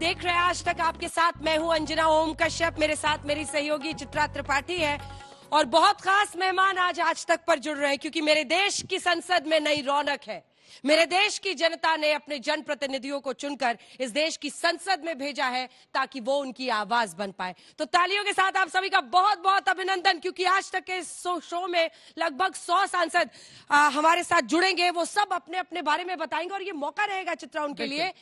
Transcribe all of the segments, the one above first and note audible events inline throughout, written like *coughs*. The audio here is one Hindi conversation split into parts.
देख रहे हैं आज तक आपके साथ मैं हूं अंजना ओम कश्यप मेरे साथ मेरी सहयोगी चित्रा त्रिपाठी है और बहुत खास मेहमान आज आज तक पर जुड़ रहे हैं क्योंकि मेरे देश की संसद में नई रौनक है मेरे देश की जनता ने अपने जनप्रतिनिधियों को चुनकर इस देश की संसद में भेजा है ताकि वो उनकी आवाज बन पाए तो तालियों के साथ आप सभी का बहुत बहुत अभिनंदन क्योंकि आज तक के शो में लगभग सौ सांसद आ, हमारे साथ जुड़ेंगे वो सब अपने अपने बारे में बताएंगे और ये मौका रहेगा चित्रा उनके लिए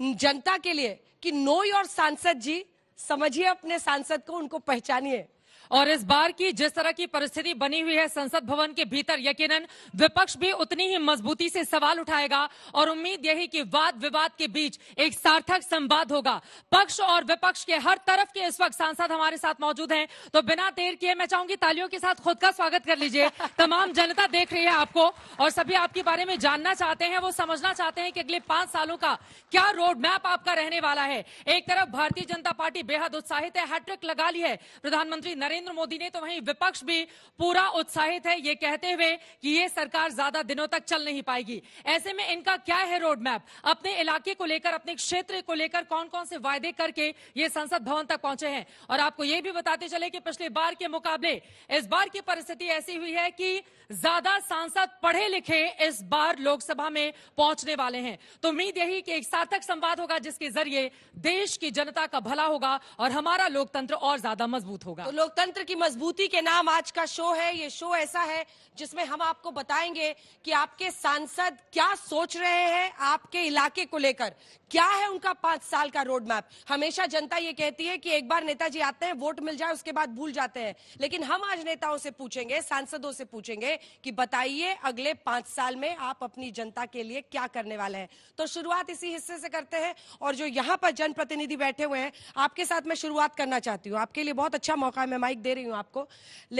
जनता के लिए कि नो योर सांसद जी समझिए अपने सांसद को उनको पहचानिए और इस बार की जिस तरह की परिस्थिति बनी हुई है संसद भवन के भीतर यकीनन विपक्ष भी उतनी ही मजबूती से सवाल उठाएगा और उम्मीद यही कि वाद विवाद के बीच एक सार्थक संवाद होगा पक्ष और विपक्ष के हर तरफ के इस वक्त सांसद हमारे साथ मौजूद हैं तो बिना देर किए मैं चाहूंगी तालियों के साथ खुद का स्वागत कर लीजिए *laughs* तमाम जनता देख रही है आपको और सभी आपके बारे में जानना चाहते हैं वो समझना चाहते हैं कि अगले पांच सालों का क्या रोड मैप आपका रहने वाला है एक तरफ भारतीय जनता पार्टी बेहद उत्साहित है हैट्रिक लगा ली है प्रधानमंत्री नरेंद्र नरेंद्र मोदी ने तो वहीं विपक्ष भी पूरा उत्साहित है ये कहते हुए कि ये सरकार ज्यादा दिनों तक चल नहीं पाएगी ऐसे में इनका क्या है रोड मैप अपने इलाके को लेकर अपने क्षेत्र को लेकर कौन कौन से वायदे करके ये संसद भवन तक पहुंचे हैं और आपको ये भी बताते चले कि पिछले बार के मुकाबले इस बार की परिस्थिति ऐसी हुई है कि ज्यादा सांसद पढ़े लिखे इस बार लोकसभा में पहुंचने वाले हैं तो उम्मीद यही कि एक सार्थक संवाद होगा जिसके जरिए देश की जनता का भला होगा और हमारा लोकतंत्र और ज्यादा मजबूत होगा तो लोकतंत्र की मजबूती के नाम आज का शो है ये शो ऐसा है जिसमें हम आपको बताएंगे कि आपके सांसद क्या सोच रहे हैं आपके इलाके को लेकर क्या है उनका पांच साल का रोड मैप हमेशा जनता ये कहती है कि एक बार नेताजी आते हैं वोट मिल जाए उसके बाद भूल जाते हैं लेकिन हम आज नेताओं से पूछेंगे सांसदों से पूछेंगे कि बताइए अगले पांच साल में आप अपनी जनता के लिए क्या करने वाले हैं तो शुरुआत इसी हिस्से से करते हैं और जो यहाँ पर जनप्रतिनिधि बैठे हुए हैं आपके साथ मैं शुरुआत करना चाहती हूँ आपके लिए बहुत अच्छा मौका है मैं माइक दे रही हूँ आपको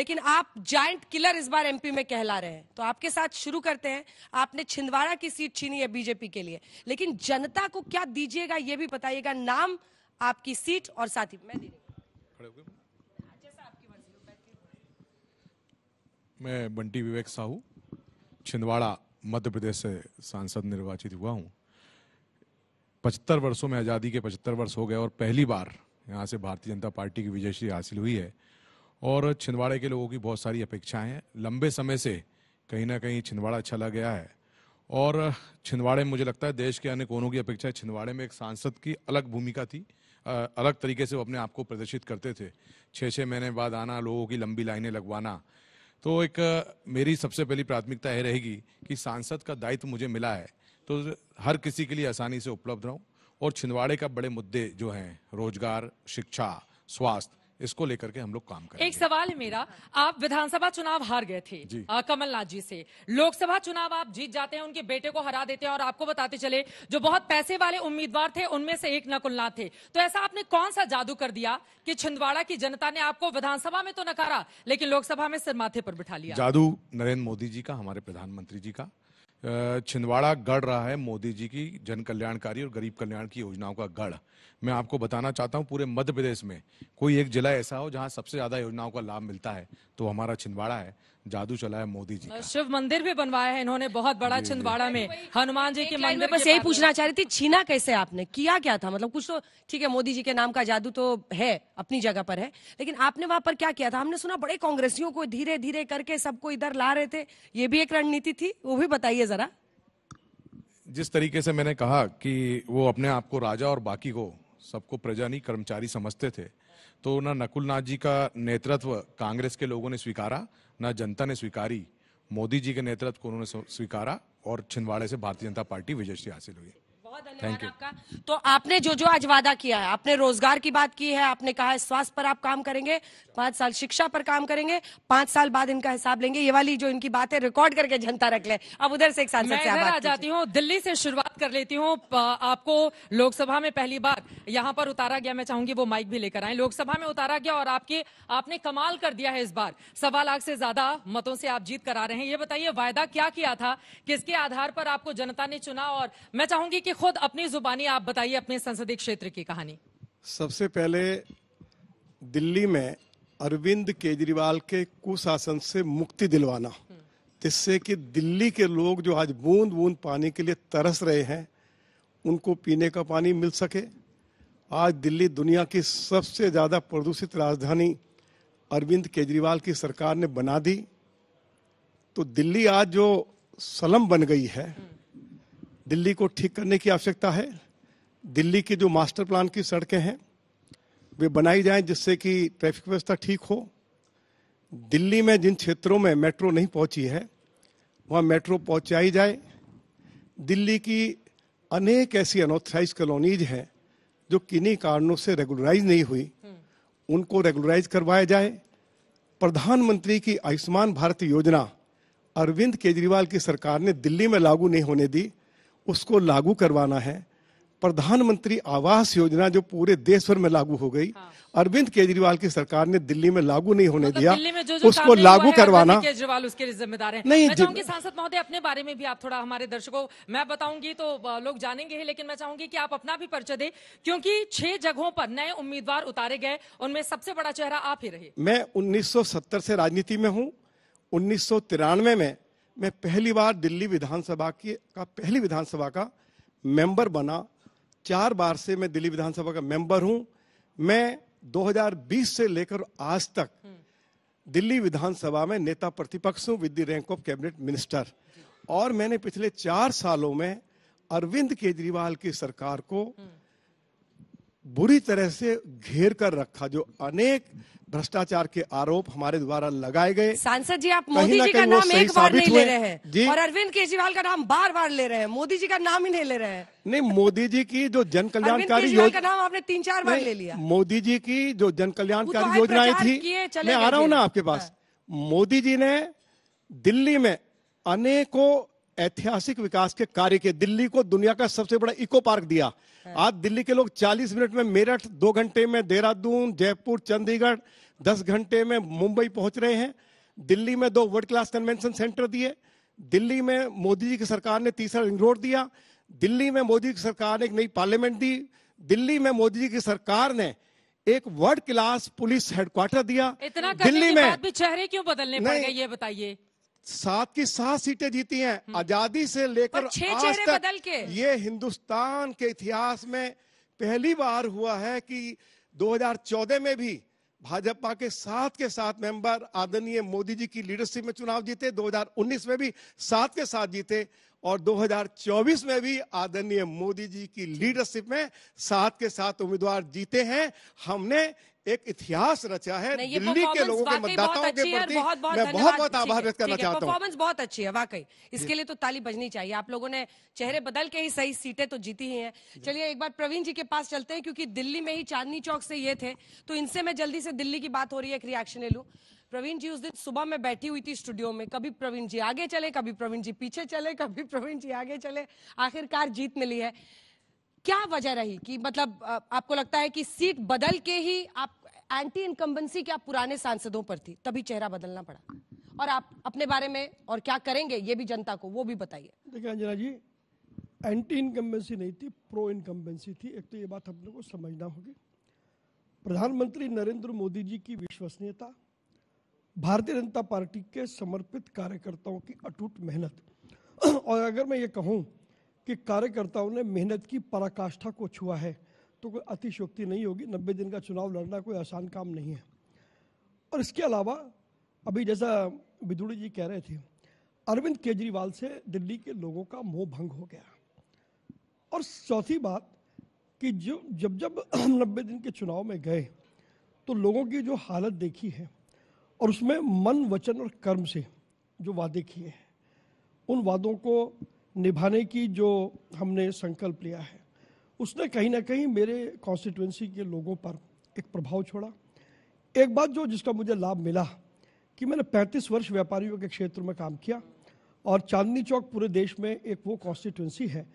लेकिन आप जाइंट किलर इस बार एमपी में कहला रहे हैं तो आपके साथ शुरू करते हैं आपने छिंदवाड़ा की सीट छीनी है बीजेपी के लिए लेकिन जनता को क्या दीजिएगा ये भी बताइएगा नाम आपकी सीट और साथ ही मैं दे रही हूँ मैं बंटी विवेक साहू छिंदवाड़ा मध्य प्रदेश से सांसद निर्वाचित हुआ हूँ पचहत्तर वर्षों में आज़ादी के पचहत्तर वर्ष हो गए और पहली बार यहाँ से भारतीय जनता पार्टी की विजयश्री हासिल हुई है और छिंदवाड़े के लोगों की बहुत सारी अपेक्षाएं हैं लंबे समय से कहीं ना कहीं छिंदवाड़ा चला गया है और छिंदवाड़े में मुझे लगता है देश के अन्य कोनों की अपेक्षा छिंदवाड़े में एक सांसद की अलग भूमिका थी अलग तरीके से वो अपने आप को प्रदर्शित करते थे छः छः महीने बाद आना लोगों की लंबी लाइनें लगवाना तो एक मेरी सबसे पहली प्राथमिकता यह रहेगी कि सांसद का दायित्व मुझे मिला है तो हर किसी के लिए आसानी से उपलब्ध रहूं और छिंदवाड़े का बड़े मुद्दे जो हैं रोजगार शिक्षा स्वास्थ्य इसको लेकर के हम लोग काम करें एक सवाल है मेरा आप विधानसभा चुनाव हार गए थे कमलनाथ जी से लोकसभा चुनाव आप जीत जाते हैं उनके बेटे को हरा देते हैं और आपको बताते चले जो बहुत पैसे वाले उम्मीदवार थे उनमें से एक नकुलनाथ थे तो ऐसा आपने कौन सा जादू कर दिया कि छिंदवाड़ा की जनता ने आपको विधानसभा में तो नकारा लेकिन लोकसभा में सिर माथे पर बिठा लिया जादू नरेंद्र मोदी जी का हमारे प्रधानमंत्री जी का छिंदवाड़ा गढ़ रहा है मोदी जी की जन कल्याणकारी और गरीब कल्याण की योजनाओं का गढ़ मैं आपको बताना चाहता हूँ पूरे मध्य प्रदेश में कोई एक जिला ऐसा हो जहाँ सबसे ज्यादा योजनाओं का लाभ मिलता है तो हमारा छिंदवाड़ा है जादू चला है मोदी जी शिव मंदिर भी बनवाया है इन्होंने बहुत बड़ा छिंदवाड़ा में हनुमान जी के मंदिर बस यही पूछना चाह रही थी छीना कैसे आपने किया क्या था मतलब कुछ तो ठीक है मोदी जी के नाम का जादू तो है अपनी जगह पर है लेकिन आपने वहां पर क्या किया था हमने सुना बड़े कांग्रेसियों को धीरे धीरे करके सबको इधर ला रहे थे ये भी एक रणनीति थी वो भी बताइए जरा जिस तरीके से मैंने कहा कि वो अपने आप को राजा और बाकी को सबको प्रजा नहीं कर्मचारी समझते थे तो ना नकुल नाथ जी का नेतृत्व कांग्रेस के लोगों ने स्वीकारा ना जनता ने स्वीकारी मोदी जी के नेतृत्व को उन्होंने स्वीकारा और छिंदवाड़े से भारतीय जनता पार्टी विजय हासिल हुई धन्यवाद आपका तो आपने जो जो आज वादा किया है आपने रोजगार की बात की है आपने कहा है स्वास्थ्य पर आप काम करेंगे पांच साल शिक्षा पर काम करेंगे पांच साल बाद इनका हिसाब लेंगे ये वाली जो इनकी बात है रिकॉर्ड करके जनता रख ले अब उधर से एक साथ मैं से आ जाती हूँ दिल्ली से शुरुआत कर लेती हूँ आपको लोकसभा में पहली बार यहाँ पर उतारा गया मैं चाहूंगी वो माइक भी लेकर आए लोकसभा में उतारा गया और आपके आपने कमाल कर दिया है इस बार सवा लाख से ज्यादा मतों से आप जीत करा रहे हैं ये बताइए वायदा क्या किया था किसके आधार पर आपको जनता ने चुना और मैं चाहूंगी कि खुद खुद अपनी जुबानी आप बताइए अपने संसदीय क्षेत्र की कहानी सबसे पहले दिल्ली में अरविंद केजरीवाल के कुशासन से मुक्ति दिलवाना जिससे कि दिल्ली के लोग जो आज बूंद बूंद पानी के लिए तरस रहे हैं उनको पीने का पानी मिल सके आज दिल्ली दुनिया की सबसे ज़्यादा प्रदूषित राजधानी अरविंद केजरीवाल की सरकार ने बना दी तो दिल्ली आज जो सलम बन गई है दिल्ली को ठीक करने की आवश्यकता है दिल्ली की जो मास्टर प्लान की सड़कें हैं वे बनाई जाएं जिससे कि ट्रैफिक व्यवस्था ठीक हो दिल्ली में जिन क्षेत्रों में मेट्रो नहीं पहुंची है वहां मेट्रो पहुंचाई जाए दिल्ली की अनेक ऐसी अनऑथराइज कॉलोनीज हैं जो किन्हीं कारणों से रेगुलराइज नहीं हुई उनको रेगुलराइज करवाया जाए प्रधानमंत्री की आयुष्मान भारत योजना अरविंद केजरीवाल की सरकार ने दिल्ली में लागू नहीं होने दी उसको लागू करवाना है प्रधानमंत्री आवास योजना जो पूरे देश भर में लागू हो गई हाँ। अरविंद केजरीवाल की सरकार ने दिल्ली में लागू नहीं होने तो दिया जो जो उसको लागू करवाना केजरीवाल उसके जिम्मेदार है नहीं मैं चाहूंगी सांसद महोदय अपने बारे में भी आप थोड़ा हमारे दर्शकों मैं बताऊंगी तो लोग जानेंगे ही लेकिन मैं चाहूंगी की आप अपना भी परिचय दे क्योंकि छह जगहों पर नए उम्मीदवार उतारे गए उनमें सबसे बड़ा चेहरा आप ही रहे मैं उन्नीस से राजनीति में हूँ उन्नीस में मैं पहली बार दिल्ली विधानसभा की का पहली विधानसभा का मेंबर बना चार बार से मैं दिल्ली विधानसभा का मेंबर हूं मैं 2020 से लेकर आज तक दिल्ली विधानसभा में नेता प्रतिपक्ष हूं with rank of cabinet minister और मैंने पिछले चार सालों में अरविंद केजरीवाल की सरकार को बुरी तरह से घेर कर रखा जो अनेक भ्रष्टाचार के आरोप हमारे द्वारा लगाए गए सांसद जी आप मोदी जी का नाम एक बार नहीं ले रहे हैं और अरविंद केजरीवाल का नाम बार बार ले रहे हैं मोदी जी का नाम ही नहीं ले रहे हैं नहीं मोदी जी की जो जन कल्याणकारी योजना नाम आपने तीन चार बार ले लिया मोदी जी की जो जन कल्याणकारी तो योजनाएं थी मैं आ रहा हूँ ना आपके पास हाँ। मोदी जी ने दिल्ली में अनेकों ऐतिहासिक विकास के कार्य के दिल्ली को दुनिया का सबसे बड़ा इको पार्क दिया हाँ। आज दिल्ली के लोग 40 मिनट में मेरठ दो घंटे में देहरादून जयपुर चंडीगढ़ दस घंटे में मुंबई पहुंच रहे हैं दिल्ली में दो वर्ल्ड क्लास कन्वेंशन सेंटर दिए दिल्ली में मोदी जी की सरकार ने तीसरा रिंग रोड दिया दिल्ली में मोदी की सरकार ने एक नई पार्लियामेंट दी दिल्ली में मोदी जी की सरकार ने एक वर्ल्ड क्लास पुलिस हेडक्वार्टर दिया इतना दिल्ली में भी चेहरे क्यों बदलने पड़ गए ये बताइए सात की सात सीटें जीती हैं हम्म। आजादी से लेकर आज तक बदल के। ये हिंदुस्तान के इतिहास में पहली बार हुआ है कि 2014 में भी भाजपा के साथ के साथ मेंबर आदरणीय मोदी जी की लीडरशिप में चुनाव जीते 2019 में भी साथ के साथ जीते और 2024 में भी आदरणीय मोदी जी की लीडरशिप में साथ के साथ उम्मीदवार जीते हैं हमने एक इतिहास रचा है दिल्ली के लोगों के मतदाताओं के प्रति मैं बहुत बहुत आभार व्यक्त करना चाहता हूँ परफॉर्मेंस बहुत अच्छी है वाकई इसके लिए तो ताली बजनी चाहिए आप लोगों ने चेहरे बदल के ही सही सीटें तो जीती ही है चलिए एक बार प्रवीण जी के पास चलते हैं क्योंकि दिल्ली में ही चांदनी चौक से ये थे तो इनसे मैं जल्दी से दिल्ली की बात हो रही है एक रिएक्शन ले लू प्रवीण जी उस दिन सुबह में बैठी हुई थी स्टूडियो में कभी प्रवीण जी आगे चले कभी प्रवीण जी पीछे चले कभी प्रवीण जी आगे चले आखिरकार जीत मिली है क्या वजह रही कि मतलब आपको लगता है कि सीट बदल के ही आप एंटी इनकम्बेंसी क्या पुराने सांसदों पर थी तभी चेहरा बदलना पड़ा और आप अपने बारे में और क्या करेंगे ये भी जनता को वो भी बताइए देखिए अंजना जी एंटी इनकम्बेंसी नहीं थी प्रो इनकम्बेंसी थी एक तो ये बात हम लोग को समझना होगी प्रधानमंत्री नरेंद्र मोदी जी की विश्वसनीयता भारतीय जनता पार्टी के समर्पित कार्यकर्ताओं की अटूट मेहनत और अगर मैं ये कहूँ कि कार्यकर्ताओं ने मेहनत की पराकाष्ठा को छुआ है तो कोई अतिशोक्ति नहीं होगी नब्बे दिन का चुनाव लड़ना कोई आसान काम नहीं है और इसके अलावा अभी जैसा बिदुड़ी जी कह रहे थे अरविंद केजरीवाल से दिल्ली के लोगों का मोह भंग हो गया और चौथी बात कि जो जब जब *clears throat* नब्बे दिन के चुनाव में गए तो लोगों की जो हालत देखी है और उसमें मन वचन और कर्म से जो वादे किए हैं उन वादों को निभाने की जो हमने संकल्प लिया है उसने कहीं ना कहीं मेरे कॉन्स्टिट्यूंसी के लोगों पर एक प्रभाव छोड़ा एक बात जो जिसका मुझे लाभ मिला कि मैंने 35 वर्ष व्यापारियों के क्षेत्र में काम किया और चांदनी चौक पूरे देश में एक वो कॉन्स्टिट्यूंसी है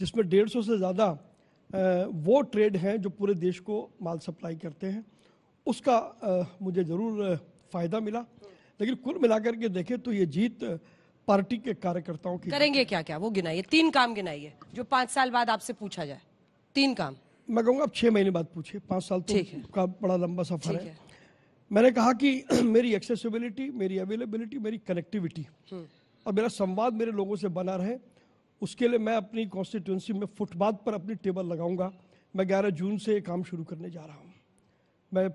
जिसमें डेढ़ सौ से ज़्यादा वो ट्रेड हैं जो पूरे देश को माल सप्लाई करते हैं उसका मुझे ज़रूर फ़ायदा मिला लेकिन कुल मिलाकर के देखें तो ये जीत पार्टी के कार्यकर्ताओं की करेंगे क्या क्या वो गिनाइए तीन काम गिनाइए जो पांच साल बाद आपसे पूछा जाए तीन काम मैं कहूंगा आप छह महीने बाद पूछिए पांच साल तो का बड़ा लंबा सफर है।, है मैंने कहा कि *clears throat* मेरी एक्सेसिबिलिटी मेरी अवेलेबिलिटी मेरी कनेक्टिविटी हम्म। और मेरा संवाद मेरे लोगों से बना रहे उसके लिए मैं अपनी कॉन्स्टिट्यूंसी में फुटपाथ पर अपनी टेबल लगाऊंगा मैं ग्यारह जून से ये काम शुरू करने जा रहा हूँ मैं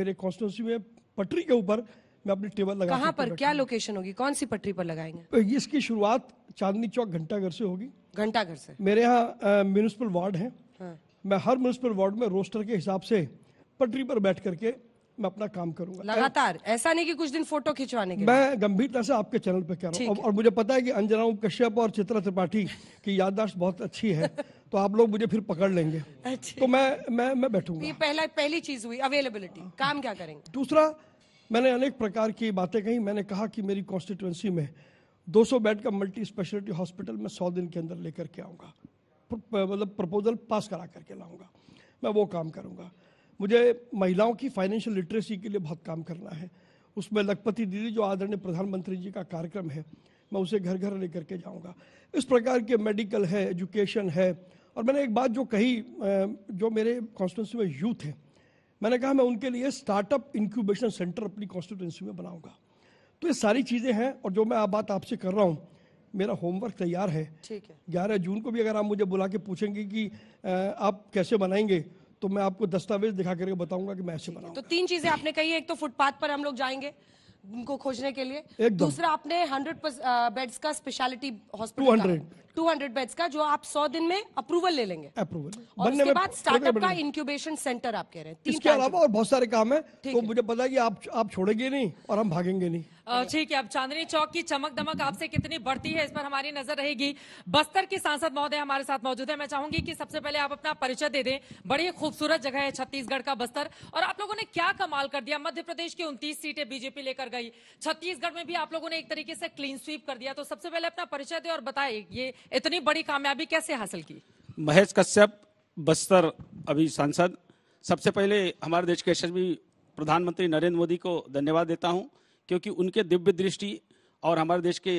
मेरे कॉन्स्टिट्यूंसी में पटरी के ऊपर मैं अपनी टेबल लगा कहाँ पर क्या लोकेशन होगी कौन सी पटरी पर लगाएंगे तो इसकी शुरुआत चांदनी चौक घंटाघर से होगी घंटाघर से मेरे यहाँ म्यूनिसपल वार्ड है मैं हर म्यूनिसपल वार्ड में रोस्टर के हिसाब से पटरी पर बैठ करके मैं अपना काम करूंगा लगातार ऐसा नहीं कि कुछ दिन फोटो खिंचवाने के मैं गंभीरता से आपके चैनल पे कह रहा हूँ और मुझे पता है कि अंजना कश्यप और चित्रा त्रिपाठी की याददाश्त बहुत अच्छी है तो आप लोग मुझे फिर पकड़ लेंगे *laughs* अच्छा। तो मैं मैं मैं बैठूंगा ये पहला पहली चीज हुई अवेलेबिलिटी काम क्या करेंगे दूसरा मैंने अनेक प्रकार की बातें कही मैंने कहा कि मेरी कॉन्स्टिट्यूंसी में 200 बेड का मल्टी स्पेशलिटी हॉस्पिटल मैं 100 दिन के अंदर लेकर के आऊँगा मतलब प्रपोजल पास करा करके लाऊँगा मैं वो काम करूँगा मुझे महिलाओं की फाइनेंशियल लिटरेसी के लिए बहुत काम करना है उसमें लखपति दीदी जो आदरणीय प्रधानमंत्री जी का कार्यक्रम है मैं उसे घर घर लेकर के जाऊँगा इस प्रकार के मेडिकल है एजुकेशन है और मैंने एक बात जो कही जो मेरे कॉन्स्टिट्यूंसी में यूथ हैं मैंने कहा मैं उनके लिए स्टार्टअप इंक्यूबेशन सेंटर अपनी कॉन्स्टिट्यूंसी में बनाऊंगा तो ये सारी चीज़ें हैं और जो मैं आप बात आपसे कर रहा हूँ मेरा होमवर्क तैयार है ग्यारह जून को भी अगर आप मुझे बुला के पूछेंगे कि आप कैसे बनाएंगे तो मैं आपको दस्तावेज दिखा करके बताऊंगा कि मैं ऐसे बनाऊंगा तो तीन चीज़ें आपने कही एक तो फुटपाथ पर हम लोग जाएंगे उनको खोजने के लिए दूसरा आपने हंड्रेड बेड्स का speciality hospital two hundred beds का जो आप सौ दिन में अप्रूवल ले लेंगे अप्रूवल और उसके बाद स्टार्टअप का इंक्यूबेशन सेंटर आप कह रहे हैं इसके अलावा और बहुत सारे काम तो है तो मुझे पता है कि आप आप छोड़ेंगे नहीं और हम भागेंगे नहीं ठीक है अब चांदनी चौक की चमक दमक आपसे कितनी बढ़ती है इस पर हमारी नजर रहेगी बस्तर की सांसद महोदय हमारे साथ मौजूद है मैं चाहूंगी कि सबसे पहले आप अपना परिचय दे दें बड़ी खूबसूरत जगह है छत्तीसगढ़ का बस्तर और आप लोगों ने क्या कमाल कर दिया मध्य प्रदेश की उनतीस सीटें बीजेपी लेकर गई छत्तीसगढ़ में भी आप लोगों ने एक तरीके से क्लीन स्वीप कर दिया तो सबसे पहले अपना परिचय दे और बताए ये इतनी बड़ी कामयाबी कैसे हासिल की महेश कश्यप बस्तर अभी सांसद सबसे पहले हमारे देश के यशस्वी प्रधानमंत्री नरेंद्र मोदी को धन्यवाद देता हूँ क्योंकि उनके दिव्य दृष्टि और हमारे देश के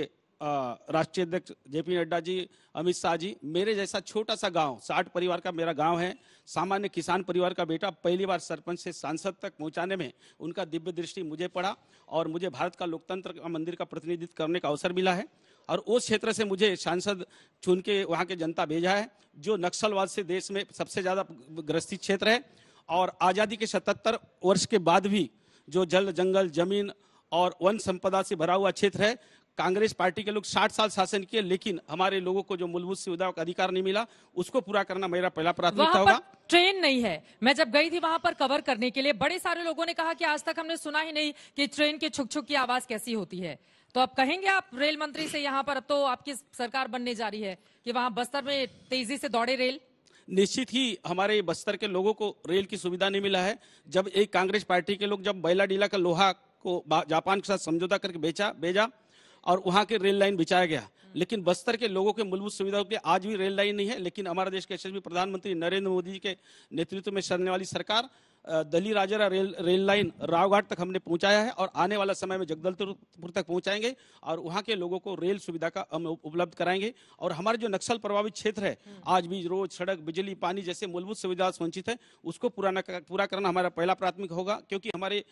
राष्ट्रीय अध्यक्ष जेपी नड्डा जी अमित शाह जी मेरे जैसा छोटा सा गांव साठ परिवार का मेरा गांव है सामान्य किसान परिवार का बेटा पहली बार सरपंच से सांसद तक पहुंचाने में उनका दिव्य दृष्टि मुझे पड़ा और मुझे भारत का लोकतंत्र का मंदिर का प्रतिनिधित्व करने का अवसर मिला है और उस क्षेत्र से मुझे सांसद चुन के वहाँ के जनता भेजा है जो नक्सलवाद से देश में सबसे ज़्यादा ग्रस्थित क्षेत्र है और आज़ादी के सतहत्तर वर्ष के बाद भी जो जल जंगल जमीन और वन संपदा से भरा हुआ क्षेत्र है कांग्रेस पार्टी के लोग 60 साल शासन किए लेकिन हमारे लोगों को जो मूलभूत सुविधाओं का अधिकार नहीं मिला उसको पूरा करना मेरा पहला प्राथमिकता होगा ट्रेन नहीं है मैं जब गई थी वहां पर कवर करने के लिए बड़े सारे लोगों ने कहा कि आज तक हमने सुना ही नहीं कि ट्रेन के छुक छुक की आवाज कैसी होती है तो अब कहेंगे आप रेल मंत्री से यहाँ पर अब तो आपकी सरकार बनने जा रही है की वहाँ बस्तर में तेजी से दौड़े रेल निश्चित ही हमारे बस्तर के लोगों को रेल की सुविधा नहीं मिला है जब एक कांग्रेस पार्टी के लोग जब बैला डीला का लोहा को जापान के साथ समझौता करके बेचा भेजा और वहाँ के रेल लाइन बिछाया गया लेकिन बस्तर के लोगों के मूलभूत सुविधाओं के लिए आज भी रेल लाइन नहीं है लेकिन हमारा देश के प्रधानमंत्री नरेंद्र मोदी जी के नेतृत्व में चलने वाली सरकार Dalli Rajhara rail rail line Rawghat तक हमने पहुंचाया है और आने वाला समय में जगदलपुर तक पहुंचाएंगे और वहां के लोगों को रेल सुविधा का हम उपलब्ध कराएंगे और हमारे जो नक्सल प्रभावित क्षेत्र है आज भी रोड सड़क बिजली पानी जैसे मूलभूत सुविधा वंचित है उसको पूरा पूरा करना हमारा पहला प्राथमिक होगा क्योंकि हमारे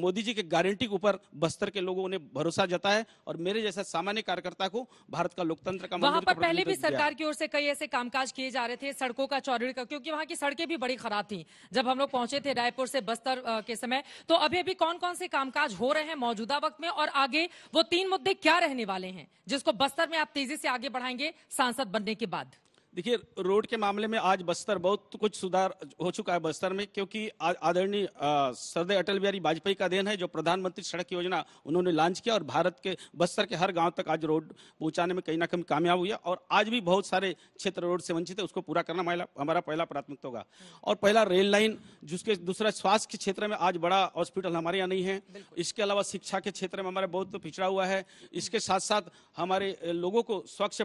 मोदी जी के गारंटी के ऊपर बस्तर के लोगों ने भरोसा जताया और मेरे जैसा सामान्य कार्यकर्ता को भारत का लोकतंत्र का वहां पर पहले भी सरकार की ओर से कई ऐसे कामकाज किए जा रहे थे सड़कों का चौड़ीकरण क्योंकि वहां की सड़कें भी बड़ी खराब थी जब हम लोग पहुंचे थे रायपुर से बस्तर के समय तो अभी अभी कौन कौन से कामकाज हो रहे हैं मौजूदा वक्त में और आगे वो तीन मुद्दे क्या रहने वाले हैं जिसको बस्तर में आप तेजी से आगे बढ़ाएंगे सांसद बनने के बाद देखिए रोड के मामले में आज बस्तर बहुत कुछ सुधार हो चुका है बस्तर में क्योंकि आदरणीय सरदय अटल बिहारी वाजपेयी का देन है जो प्रधानमंत्री सड़क योजना उन्होंने लॉन्च किया और भारत के बस्तर के हर गांव तक आज रोड पहुंचाने में कहीं ना कहीं कामयाब हुई और आज भी बहुत सारे क्षेत्र रोड से वंचित है उसको पूरा करना हमारा पहला प्राथमिकता होगा और पहला रेल लाइन जिसके दूसरा स्वास्थ्य के क्षेत्र में आज बड़ा हॉस्पिटल हमारे यहाँ नहीं है इसके अलावा शिक्षा के क्षेत्र में हमारा बहुत पिछड़ा हुआ है इसके साथ साथ हमारे लोगों को स्वच्छ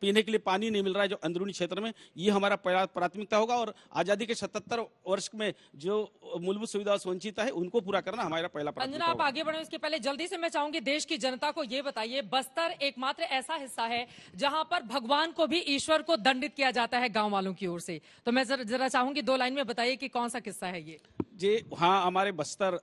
पीने के लिए पानी नहीं मिल रहा है जो अंदरूनी क्षेत्र में ये हमारा प्राथमिकता होगा और आजादी के सतहत्तर वर्ष में जो मूलभूत सुविधा से वंचित है उनको पूरा करना हमारा पहला अंजना आप आगे बढ़े इसके पहले जल्दी से मैं चाहूंगी देश की जनता को ये बताइए बस्तर एकमात्र ऐसा हिस्सा है जहां पर भगवान को भी ईश्वर को दंडित किया जाता है गाँव वालों की ओर से तो मैं जरा चाहूंगी दो लाइन में बताइए की कौन सा किस्सा है ये जी हाँ हमारे बस्तर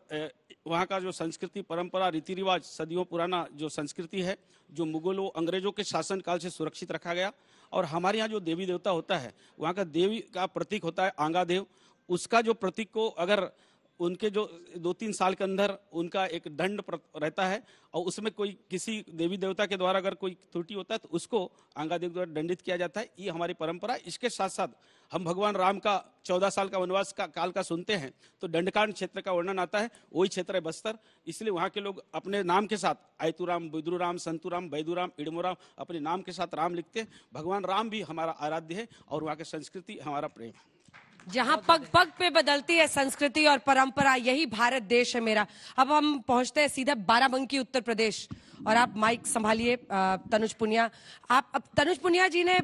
वहाँ का जो संस्कृति परंपरा रीति रिवाज सदियों पुराना जो संस्कृति है जो मुगलों अंग्रेजों के शासन काल से सुरक्षित रखा गया और हमारे यहाँ जो देवी देवता होता है वहाँ का देवी का प्रतीक होता है आंगा देव उसका जो प्रतीक को अगर उनके जो दो तीन साल के अंदर उनका एक दंड रहता है और उसमें कोई किसी देवी देवता के द्वारा अगर कोई त्रुटि होता है तो उसको आंगा देव द्वारा दंडित किया जाता है ये हमारी परंपरा इसके साथ साथ हम भगवान राम का चौदह साल का वनवास का काल का सुनते हैं तो दंडकांड क्षेत्र का वर्णन आता है वही क्षेत्र है बस्तर इसलिए वहाँ के लोग अपने नाम के साथ आयतुराम बुद्रुराम संतुराम बैदुराम इडमोराम अपने नाम के साथ राम लिखते हैं भगवान राम भी हमारा आराध्य है और वहाँ की संस्कृति हमारा प्रेम है जहाँ पग पग पे बदलती है संस्कृति और परंपरा यही भारत देश है मेरा अब हम पहुंचते हैं सीधा बाराबंकी उत्तर प्रदेश और आप माइक संभालिए तनुज पुनिया आप अब तनुज पुनिया जी ने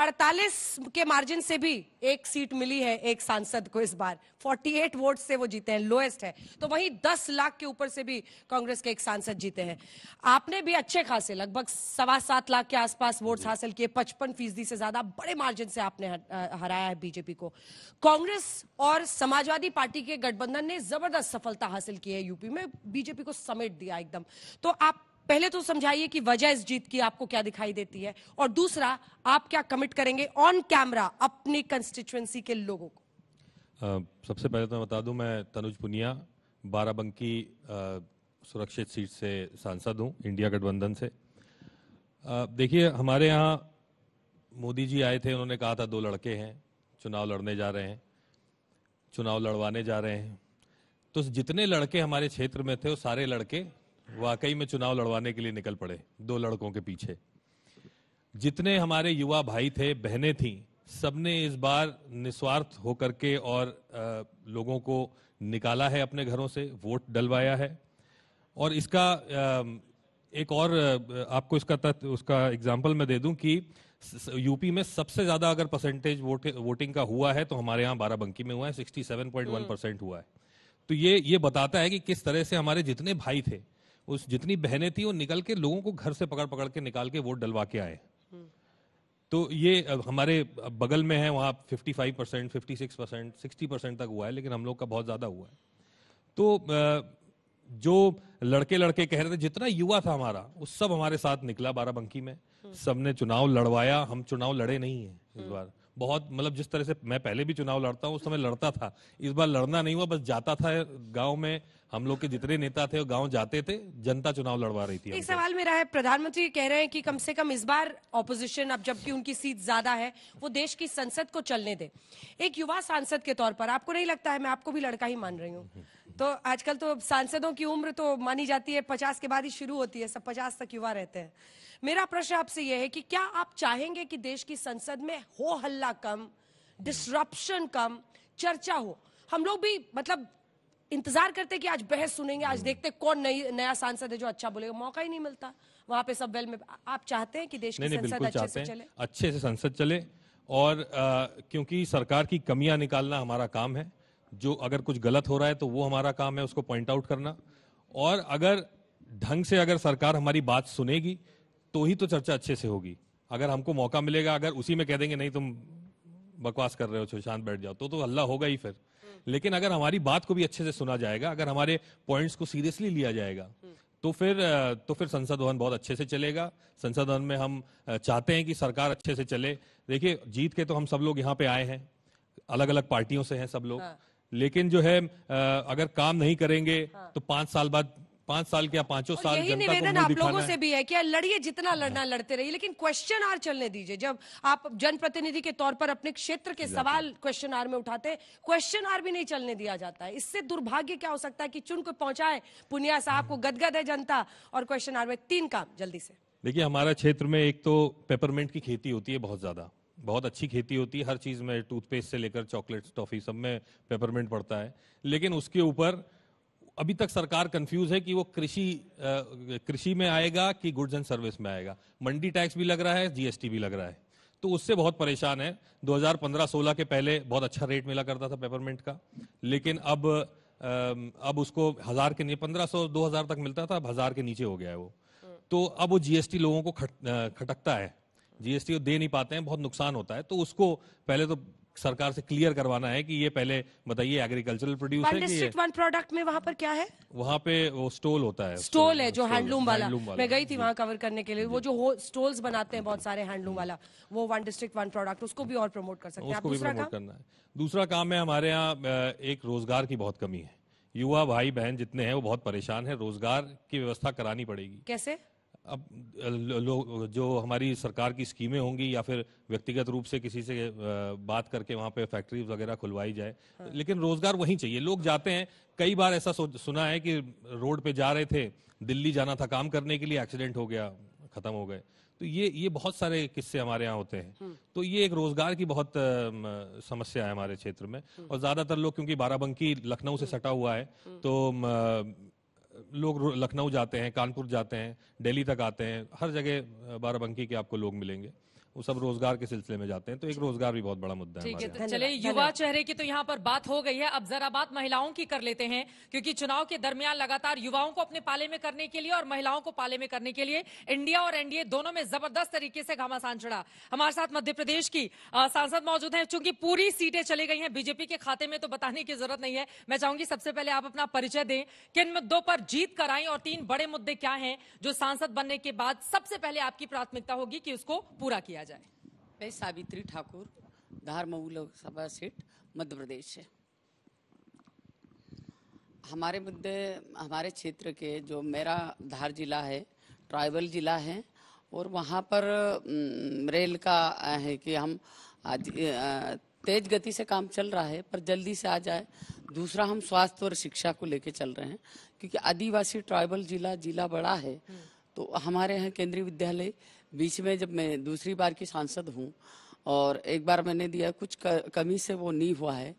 48 के मार्जिन से भी एक सीट मिली है एक सांसद को इस बार 48 वोट से वो जीते हैं लोएस्ट है तो वहीं 10 लाख के ऊपर से भी कांग्रेस के एक सांसद जीते हैं आपने भी अच्छे खासे लगभग सवा सात लाख के आसपास वोट हासिल किए पचपन फीसदी से ज्यादा बड़े मार्जिन से आपने हराया है बीजेपी को कांग्रेस और समाजवादी पार्टी के गठबंधन ने जबरदस्त सफलता हासिल की है यूपी में बीजेपी को समेट दिया एकदम तो आप पहले तो समझाइए कि वजह इस जीत की आपको क्या दिखाई देती है और दूसरा आप क्या कमिट करेंगे ऑन कैमरा अपनी कंस्टिट्युएंसी के लोगों को आ, सबसे पहले तो मैं बता दूं मैं तनुज पुनिया बाराबंकी सुरक्षित सीट से सांसद हूं इंडिया गठबंधन से देखिए हमारे यहाँ मोदी जी आए थे उन्होंने कहा था दो लड़के हैं चुनाव लड़ने जा रहे हैं चुनाव लड़वाने जा रहे हैं तो जितने लड़के हमारे क्षेत्र में थे वो सारे लड़के वाकई में चुनाव लड़वाने के लिए निकल पड़े दो लड़कों के पीछे जितने हमारे युवा भाई थे बहनें थी सबने इस बार निस्वार्थ होकर के और आ, लोगों को निकाला है अपने घरों से वोट डलवाया है और इसका आ, एक और आपको इसका तथ्य उसका एग्जाम्पल मैं दे दूं कि यूपी में सबसे ज्यादा अगर परसेंटेज वोट, वोटिंग का हुआ है तो हमारे यहाँ बाराबंकी में हुआ है 67.1 परसेंट हम्म। हुआ है तो ये ये बताता है कि किस तरह से हमारे जितने भाई थे उस जितनी बहनें थी वो निकल के लोगों को घर से पकड़ पकड़ के निकाल के वोट डलवा के आए तो ये हमारे बगल में है वहाँ 55 percent fifty percent sixty percent तक हुआ है लेकिन हम लोग का बहुत ज़्यादा हुआ है तो जो लड़के लड़के कह रहे थे जितना युवा था हमारा वो सब हमारे साथ निकला बाराबंकी में सबने चुनाव लड़वाया हम चुनाव लड़े नहीं है इस बार बहुत मतलब जिस तरह से मैं पहले भी चुनाव लड़ता हूँ उस समय लड़ता था इस बार लड़ना नहीं हुआ बस जाता था गांव में हम लोग के जितने नेता थे वो गांव जाते थे जनता चुनाव लड़वा रही थी एक सवाल मेरा है प्रधानमंत्री कह रहे हैं कि कम से कम इस बार ऑपोजिशन अब जबकि उनकी सीट ज्यादा है वो देश की संसद को चलने दे एक युवा सांसद के तौर पर आपको नहीं लगता है मैं आपको भी लड़का ही मान रही हूँ *laughs* तो आजकल तो सांसदों की उम्र तो मानी जाती है पचास के बाद ही शुरू होती है सब पचास तक युवा रहते हैं मेरा प्रश्न आपसे यह है कि क्या आप चाहेंगे कि देश की संसद में हो हल्ला कम डिसरप्शन कम चर्चा हो हम लोग भी मतलब इंतजार करते कि आज बहस सुनेंगे आज हम्म। देखते कौन नई नया सांसद है जो अच्छा बोलेगा मौका ही नहीं मिलता वहां पे सब वेल में आप चाहते हैं कि देश की संसद अच्छे से चले अच्छे से संसद चले और आ, क्योंकि सरकार की कमियां निकालना हमारा काम है जो अगर कुछ गलत हो रहा है तो वो हमारा काम है उसको पॉइंट आउट करना और अगर ढंग से अगर सरकार हमारी बात सुनेगी तो ही तो चर्चा अच्छे से होगी अगर हमको मौका मिलेगा अगर उसी में कह देंगे नहीं तुम बकवास कर रहे हो शांत बैठ जाओ तो तो हल्ला होगा ही फिर लेकिन अगर हमारी बात को भी अच्छे से सुना जाएगा अगर हमारे पॉइंट्स को सीरियसली लिया जाएगा तो फिर तो फिर संसद भवन बहुत अच्छे से चलेगा संसद भवन में हम चाहते हैं कि सरकार अच्छे से चले देखिए जीत के तो हम सब लोग यहाँ पे आए हैं अलग अलग पार्टियों से हैं सब लोग हाँ। लेकिन जो है अगर काम नहीं करेंगे हाँ। तो पांच साल बाद पांच साल के पांचों साल यही निवेदन आप लोगों से भी है कि लड़िए जितना लड़ना लड़ते रहिए लेकिन क्वेश्चन आर चलने दीजिए जब आप जनप्रतिनिधि के तौर पर अपने क्षेत्र के सवाल क्वेश्चन आर में उठाते क्वेश्चन आर भी नहीं चलने दिया जाता है इससे दुर्भाग्य क्या हो सकता है कि चुन को पहुंचाए पुनिया साहब को गदगद है जनता और क्वेश्चन आर में तीन काम जल्दी से देखिए हमारा क्षेत्र में एक तो पेपरमेंट की खेती होती है बहुत ज्यादा बहुत अच्छी खेती होती है हर चीज में टूथपेस्ट से लेकर चॉकलेट टॉफी सब में पेपरमेंट पड़ता है लेकिन उसके ऊपर अभी तक सरकार कंफ्यूज है कि वो कृषि कृषि में आएगा कि गुड्स एंड सर्विस में आएगा मंडी टैक्स भी लग रहा है जीएसटी भी लग रहा है तो उससे बहुत परेशान है 2015-16 के पहले बहुत अच्छा रेट मिला करता था पेपरमेंट का लेकिन अब अब उसको हजार के नीचे पंद्रह सौ दो हजार तक मिलता था अब हजार के नीचे हो गया है वो तो अब वो जीएसटी लोगों को खट, खटकता है जीएसटी वो दे नहीं पाते हैं बहुत नुकसान होता है तो उसको पहले तो सरकार से क्लियर करवाना है कि ये पहले बताइए एग्रीकल्चरल प्रोड्यूस है वन प्रोडक्ट में वहाँ पर क्या है वहाँ पे वो स्टोल होता है स्टोल है जो हैंडलूम वाला।, मैं गई थी वहाँ कवर करने के लिए वो जो स्टोल्स बनाते हैं बहुत सारे हैंडलूम वाला वो वन डिस्ट्रिक्ट वन प्रोडक्ट उसको भी और प्रमोट कर सकते हैं उसको भी प्रमोट करना है दूसरा काम है हमारे यहाँ एक रोजगार की बहुत कमी है युवा भाई बहन जितने हैं वो बहुत परेशान है रोजगार की व्यवस्था करानी पड़ेगी कैसे अब लोग जो हमारी सरकार की स्कीमें होंगी या फिर व्यक्तिगत रूप से किसी से बात करके वहाँ पे फैक्ट्री वगैरह खुलवाई जाए हाँ। लेकिन रोजगार वहीं चाहिए लोग जाते हैं कई बार ऐसा सुना है कि रोड पे जा रहे थे दिल्ली जाना था काम करने के लिए एक्सीडेंट हो गया खत्म हो गए तो ये ये बहुत सारे किस्से हमारे यहाँ होते हैं हाँ। तो ये एक रोजगार की बहुत समस्या है हमारे क्षेत्र में हाँ। और ज्यादातर लोग क्योंकि बाराबंकी लखनऊ से हाँ। सटा हुआ है तो लोग लखनऊ जाते हैं कानपुर जाते हैं दिल्ली तक आते हैं हर जगह बाराबंकी के आपको लोग मिलेंगे वो सब रोजगार के सिलसिले में जाते हैं तो एक रोजगार भी बहुत बड़ा मुद्दा है ठीक है तो चले युवा चेहरे की तो यहाँ पर बात हो गई है अब जरा बात महिलाओं की कर लेते हैं क्योंकि चुनाव के दरमियान लगातार युवाओं को अपने पाले में करने के लिए और महिलाओं को पाले में करने के लिए इंडिया और एनडीए दोनों में जबरदस्त तरीके से घमासान चढ़ा हमारे साथ मध्य प्रदेश की सांसद मौजूद है चूंकि पूरी सीटें चली गई है बीजेपी के खाते में तो बताने की जरूरत नहीं है मैं चाहूंगी सबसे पहले आप अपना परिचय दें किन मुद्दों पर जीत कर और तीन बड़े मुद्दे क्या है जो सांसद बनने के बाद सबसे पहले आपकी प्राथमिकता होगी कि उसको पूरा किया जाए मैं सावित्री ठाकुर धार मऊ लोकसभा सीट मध्य प्रदेश से हमारे मुद्दे हमारे क्षेत्र के जो मेरा धार जिला है ट्राइबल जिला है और वहाँ पर रेल का है कि हम आज तेज गति से काम चल रहा है पर जल्दी से आ जाए दूसरा हम स्वास्थ्य और शिक्षा को लेके चल रहे हैं क्योंकि आदिवासी ट्राइबल जिला जिला बड़ा है हम्म। तो हमारे यहाँ केंद्रीय विद्यालय बीच में जब मैं दूसरी बार की सांसद हूँ और एक बार मैंने दिया कुछ कमी से वो नहीं हुआ है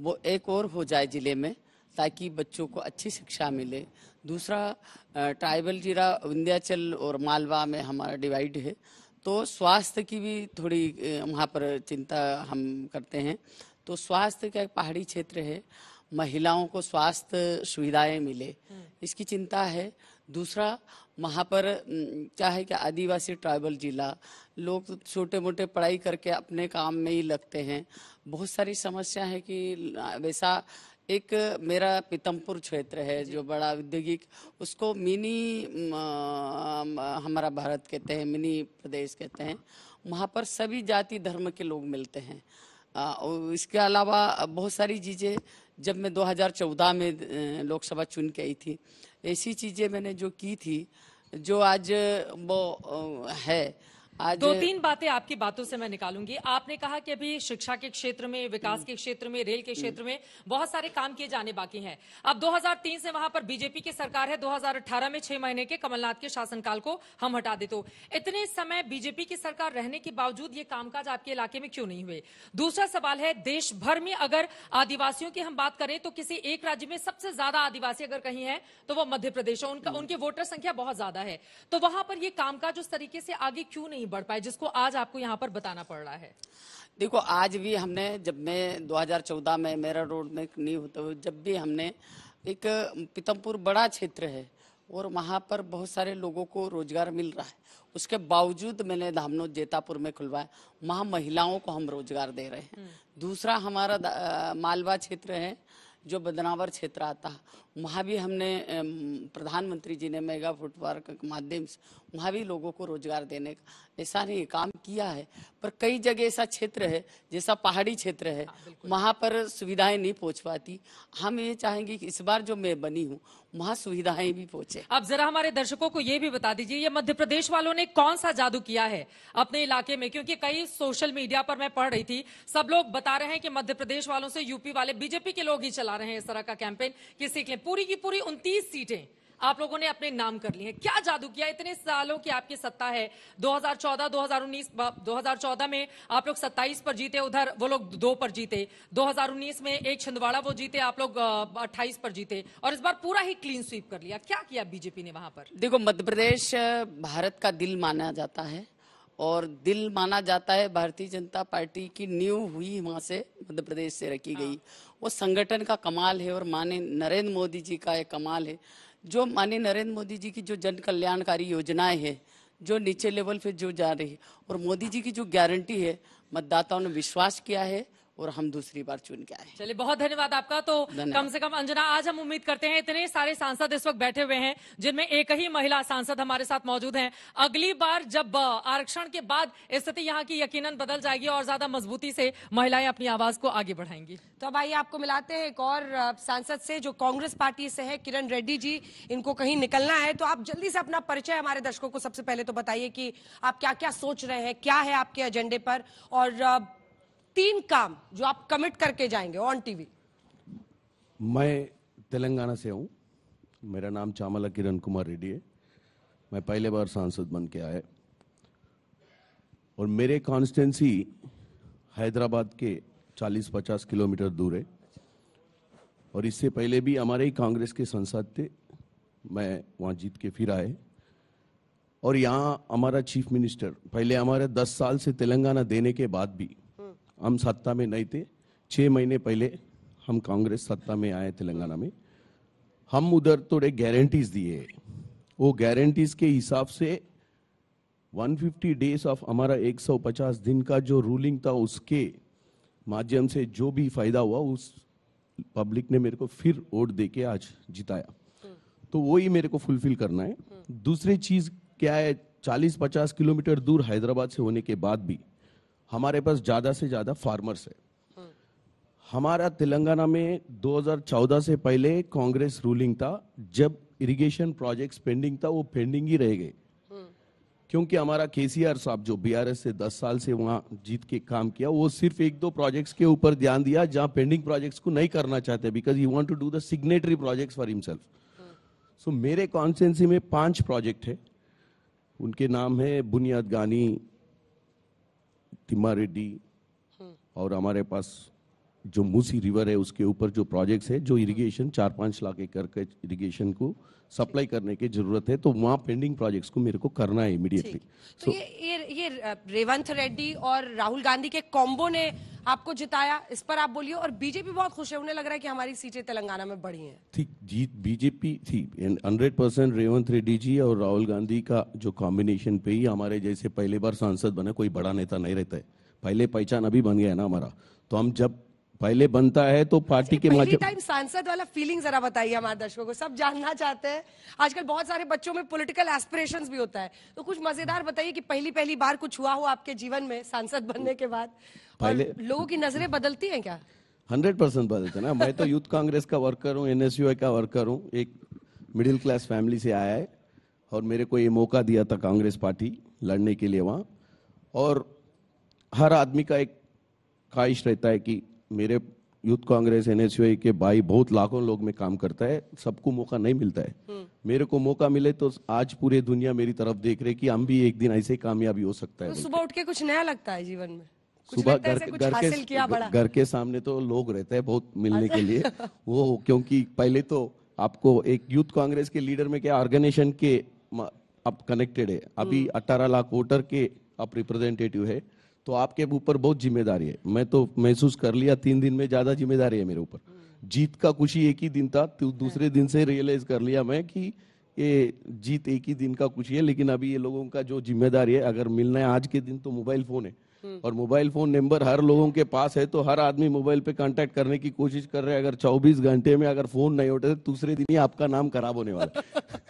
वो एक और हो जाए जिले में ताकि बच्चों को अच्छी शिक्षा मिले दूसरा ट्राइबल जिला विंध्याचल और मालवा में हमारा डिवाइड है तो स्वास्थ्य की भी थोड़ी वहाँ पर चिंता हम करते हैं तो स्वास्थ्य का एक पहाड़ी क्षेत्र है महिलाओं को स्वास्थ्य सुविधाएं मिले हम्म। इसकी चिंता है दूसरा वहाँ पर क्या है कि आदिवासी ट्राइबल जिला लोग छोटे मोटे पढ़ाई करके अपने काम में ही लगते हैं बहुत सारी समस्या है कि वैसा एक मेरा पीतमपुर क्षेत्र है जो बड़ा औद्योगिक उसको मिनी हमारा भारत कहते हैं मिनी प्रदेश कहते हैं वहाँ पर सभी जाति धर्म के लोग मिलते हैं इसके अलावा बहुत सारी चीज़ें जब मैं 2014 में लोकसभा चुन के आई थी ऐसी चीज़ें मैंने जो की थी जो आज वो है आज दो तीन बातें आपकी बातों से मैं निकालूंगी आपने कहा कि अभी शिक्षा के क्षेत्र में विकास के क्षेत्र में रेल के क्षेत्र में बहुत सारे काम किए जाने बाकी हैं अब 2003 से वहां पर बीजेपी की सरकार है 2018 में छह महीने के कमलनाथ के शासनकाल को हम हटा दे तो इतने समय बीजेपी की सरकार रहने के बावजूद ये कामकाज आपके इलाके में क्यों नहीं हुए दूसरा सवाल है देश भर में अगर आदिवासियों की हम बात करें तो किसी एक राज्य में सबसे ज्यादा आदिवासी अगर कहीं है तो वो मध्य प्रदेश है उनका उनकी वोटर संख्या बहुत ज्यादा है तो वहां पर ये कामकाज उस तरीके से आगे क्यों नहीं नहीं बढ़ पाए जिसको आज आपको यहाँ पर बताना पड़ रहा है देखो आज भी हमने जब मैं 2014 में मेरा रोड में नहीं होता हुए जब भी हमने एक पीतमपुर बड़ा क्षेत्र है और वहाँ पर बहुत सारे लोगों को रोजगार मिल रहा है उसके बावजूद मैंने धामनो जेतापुर में खुलवाया वहाँ महिलाओं को हम रोजगार दे रहे हैं हम्म। दूसरा हमारा मालवा क्षेत्र है जो बदनावर क्षेत्र आता है वहाँ भी हमने प्रधानमंत्री जी ने मेगा फूड पार्क के माध्यम से वहाँ भी लोगों को रोजगार देने का ऐसा नहीं काम किया है पर कई जगह ऐसा क्षेत्र है जैसा पहाड़ी क्षेत्र है हाँ, वहाँ पर सुविधाएं नहीं पहुँच पाती हम ये चाहेंगे कि इस बार जो मैं बनी हूँ वहाँ सुविधाएं भी पहुँचे अब जरा हमारे दर्शकों को ये भी बता दीजिए ये मध्य प्रदेश वालों ने कौन सा जादू किया है अपने इलाके में क्योंकि कई सोशल मीडिया पर मैं पढ़ रही थी सब लोग बता रहे हैं कि मध्य प्रदेश वालों से यूपी वाले बीजेपी के लोग ही चला रहे हैं इस तरह का कैंपेन किसी के पूरी की पूरी उनतीस सीटें आप लोगों ने अपने नाम कर लिए हैं क्या जादू किया इतने सालों की आपकी सत्ता है 2014 2019 2014 में आप लोग 27 पर जीते उधर वो लोग दो पर जीते 2019 में एक छिंदवाड़ा वो जीते आप लोग 28 पर जीते और इस बार पूरा ही क्लीन स्वीप कर लिया क्या किया बीजेपी ने वहां पर देखो मध्य प्रदेश भारत का दिल माना जाता है और दिल माना जाता है भारतीय जनता पार्टी की न्यू हुई वहां से मध्य प्रदेश से रखी गई हाँ। वो संगठन का कमाल है और माने नरेंद्र मोदी जी का एक कमाल है जो माने नरेंद्र मोदी जी की जो जन कल्याणकारी योजनाएं हैं जो नीचे लेवल पे जो जा रही है और मोदी जी की जो गारंटी है मतदाताओं ने विश्वास किया है और हम दूसरी बार चुन के आए चलिए बहुत धन्यवाद आपका तो कम से कम अंजना आज हम उम्मीद करते हैं इतने सारे सांसद इस वक्त बैठे हुए हैं जिनमें एक ही महिला सांसद हमारे साथ मौजूद हैं अगली बार जब आरक्षण के बाद स्थिति यहाँ की यकीनन बदल जाएगी और ज्यादा मजबूती से महिलाएं अपनी आवाज को आगे बढ़ाएंगी तो अब आइए आपको मिलाते हैं एक और सांसद से जो कांग्रेस पार्टी से है किरण रेड्डी जी इनको कहीं निकलना है तो आप जल्दी से अपना परिचय हमारे दर्शकों को सबसे पहले तो बताइए की आप क्या क्या सोच रहे हैं क्या है आपके एजेंडे पर और तीन काम जो आप कमिट करके जाएंगे ऑन टीवी मैं तेलंगाना से हूँ मेरा नाम चामला किरण कुमार रेड्डी है मैं पहले बार सांसद बन के आया और मेरे कॉन्स्टेंसी हैदराबाद के 40-50 किलोमीटर दूर है और इससे पहले भी हमारे ही कांग्रेस के संसद थे मैं वहाँ जीत के फिर आए और यहाँ हमारा चीफ मिनिस्टर पहले हमारे 10 साल से तेलंगाना देने के बाद भी हम सत्ता में नहीं थे छः महीने पहले हम कांग्रेस सत्ता में आए तेलंगाना में हम उधर थोड़े गारंटीज दिए वो गारंटीज के हिसाब से 150 डेज ऑफ हमारा 150 दिन का जो रूलिंग था उसके माध्यम से जो भी फायदा हुआ उस पब्लिक ने मेरे को फिर वोट दे के आज जिताया तो वो ही मेरे को फुलफिल करना है दूसरी चीज क्या है 40-50 किलोमीटर दूर हैदराबाद से होने के बाद भी हमारे पास ज़्यादा से ज़्यादा फार्मर्स है हमारा तेलंगाना में 2014 से पहले कांग्रेस रूलिंग था जब इरिगेशन प्रोजेक्ट पेंडिंग था वो पेंडिंग ही रह गए क्योंकि हमारा केसीआर साहब जो बीआरएस से 10 साल से वहां जीत के काम किया वो सिर्फ एक दो प्रोजेक्ट्स के ऊपर ध्यान दिया जहां पेंडिंग प्रोजेक्ट्स को नहीं करना चाहते because you want to do the signatory projects for himself so मेरे कॉन्सेंसी में पांच प्रोजेक्ट है उनके नाम है बुनियाद गानी तिम्मा रेड्डी हम्म। और हमारे पास जो मूसी रिवर है उसके ऊपर जो प्रोजेक्ट्स है जो इरिगेशन हम्म। चार पाँच लाख एकड़ के इरिगेशन को सप्लाई करने की जरूरत है तो वहाँ पेंडिंग प्रोजेक्ट्स को मेरे को करना है इमीडिएटली तो so, ये ये ये रेवंत रेड्डी और राहुल गांधी के कॉम्बो ने आपको जिताया इस पर आप बोलिए और बीजेपी बहुत खुश है उन्हें लग रहा है कि हमारी सीटें तेलंगाना में बढ़ी हैं ठीक जीत बीजेपी थी हंड्रेड परसेंट रेवंत रेड्डी जी और राहुल गांधी का जो कॉम्बिनेशन पे ही हमारे जैसे पहले बार सांसद बने कोई बड़ा नेता नहीं रहता है पहले पहचान अभी बन गया है ना हमारा तो हम जब पहले बनता है तो पार्टी के टाइम सांसद वाला फीलिंग जरा बताइए हमारे दर्शकों को सब जानना चाहते हैं आजकल बहुत सारे बच्चों में पॉलिटिकल एस्पिरेशंस भी होता है तो कुछ मजेदार बताइए कि पहली पहली बार कुछ हुआ हो आपके जीवन में सांसद बनने के बाद पहले लोगों की नजरें बदलती हैं क्या हंड्रेड परसेंट बदलते ना मैं तो यूथ कांग्रेस का वर्कर हूँ एन का वर्कर हूँ एक मिडिल क्लास फैमिली से आया है और मेरे को ये मौका दिया था कांग्रेस पार्टी लड़ने के लिए वहाँ और हर आदमी का एक ख्वाहिश रहता है कि मेरे यूथ कांग्रेस एन के भाई बहुत लाखों लोग में काम करता है सबको मौका नहीं मिलता है हम्म। मेरे को मौका मिले तो आज पूरी दुनिया मेरी तरफ देख रहे कि हम भी एक दिन ऐसे कामयाबी हो सकता है तो सुबह उठ के कुछ नया लगता है जीवन में सुबह घर घर के घर के सामने तो लोग रहते हैं बहुत मिलने के लिए अच्छा। *laughs* वो क्योंकि पहले तो आपको एक यूथ कांग्रेस के लीडर में क्या ऑर्गेनाइजेशन के आप कनेक्टेड है अभी हम्म। अट्ठारह लाख वोटर के आप रिप्रेजेंटेटिव है तो आपके ऊपर बहुत जिम्मेदारी है मैं तो महसूस कर लिया तीन दिन में ज्यादा जिम्मेदारी है मेरे ऊपर जीत का खुशी एक ही दिन था तो दूसरे दिन से रियलाइज कर लिया मैं कि ये जीत एक ही दिन का खुशी है लेकिन अभी ये लोगों का जो जिम्मेदारी है अगर मिलना है आज के दिन तो मोबाइल फोन है हम्म। और मोबाइल फोन नंबर हर लोगों के पास है तो हर आदमी मोबाइल पे कांटेक्ट करने की कोशिश कर रहे हैं अगर 24 घंटे में अगर फोन नहीं उठे तो दूसरे दिन ही आपका नाम खराब होने वाला है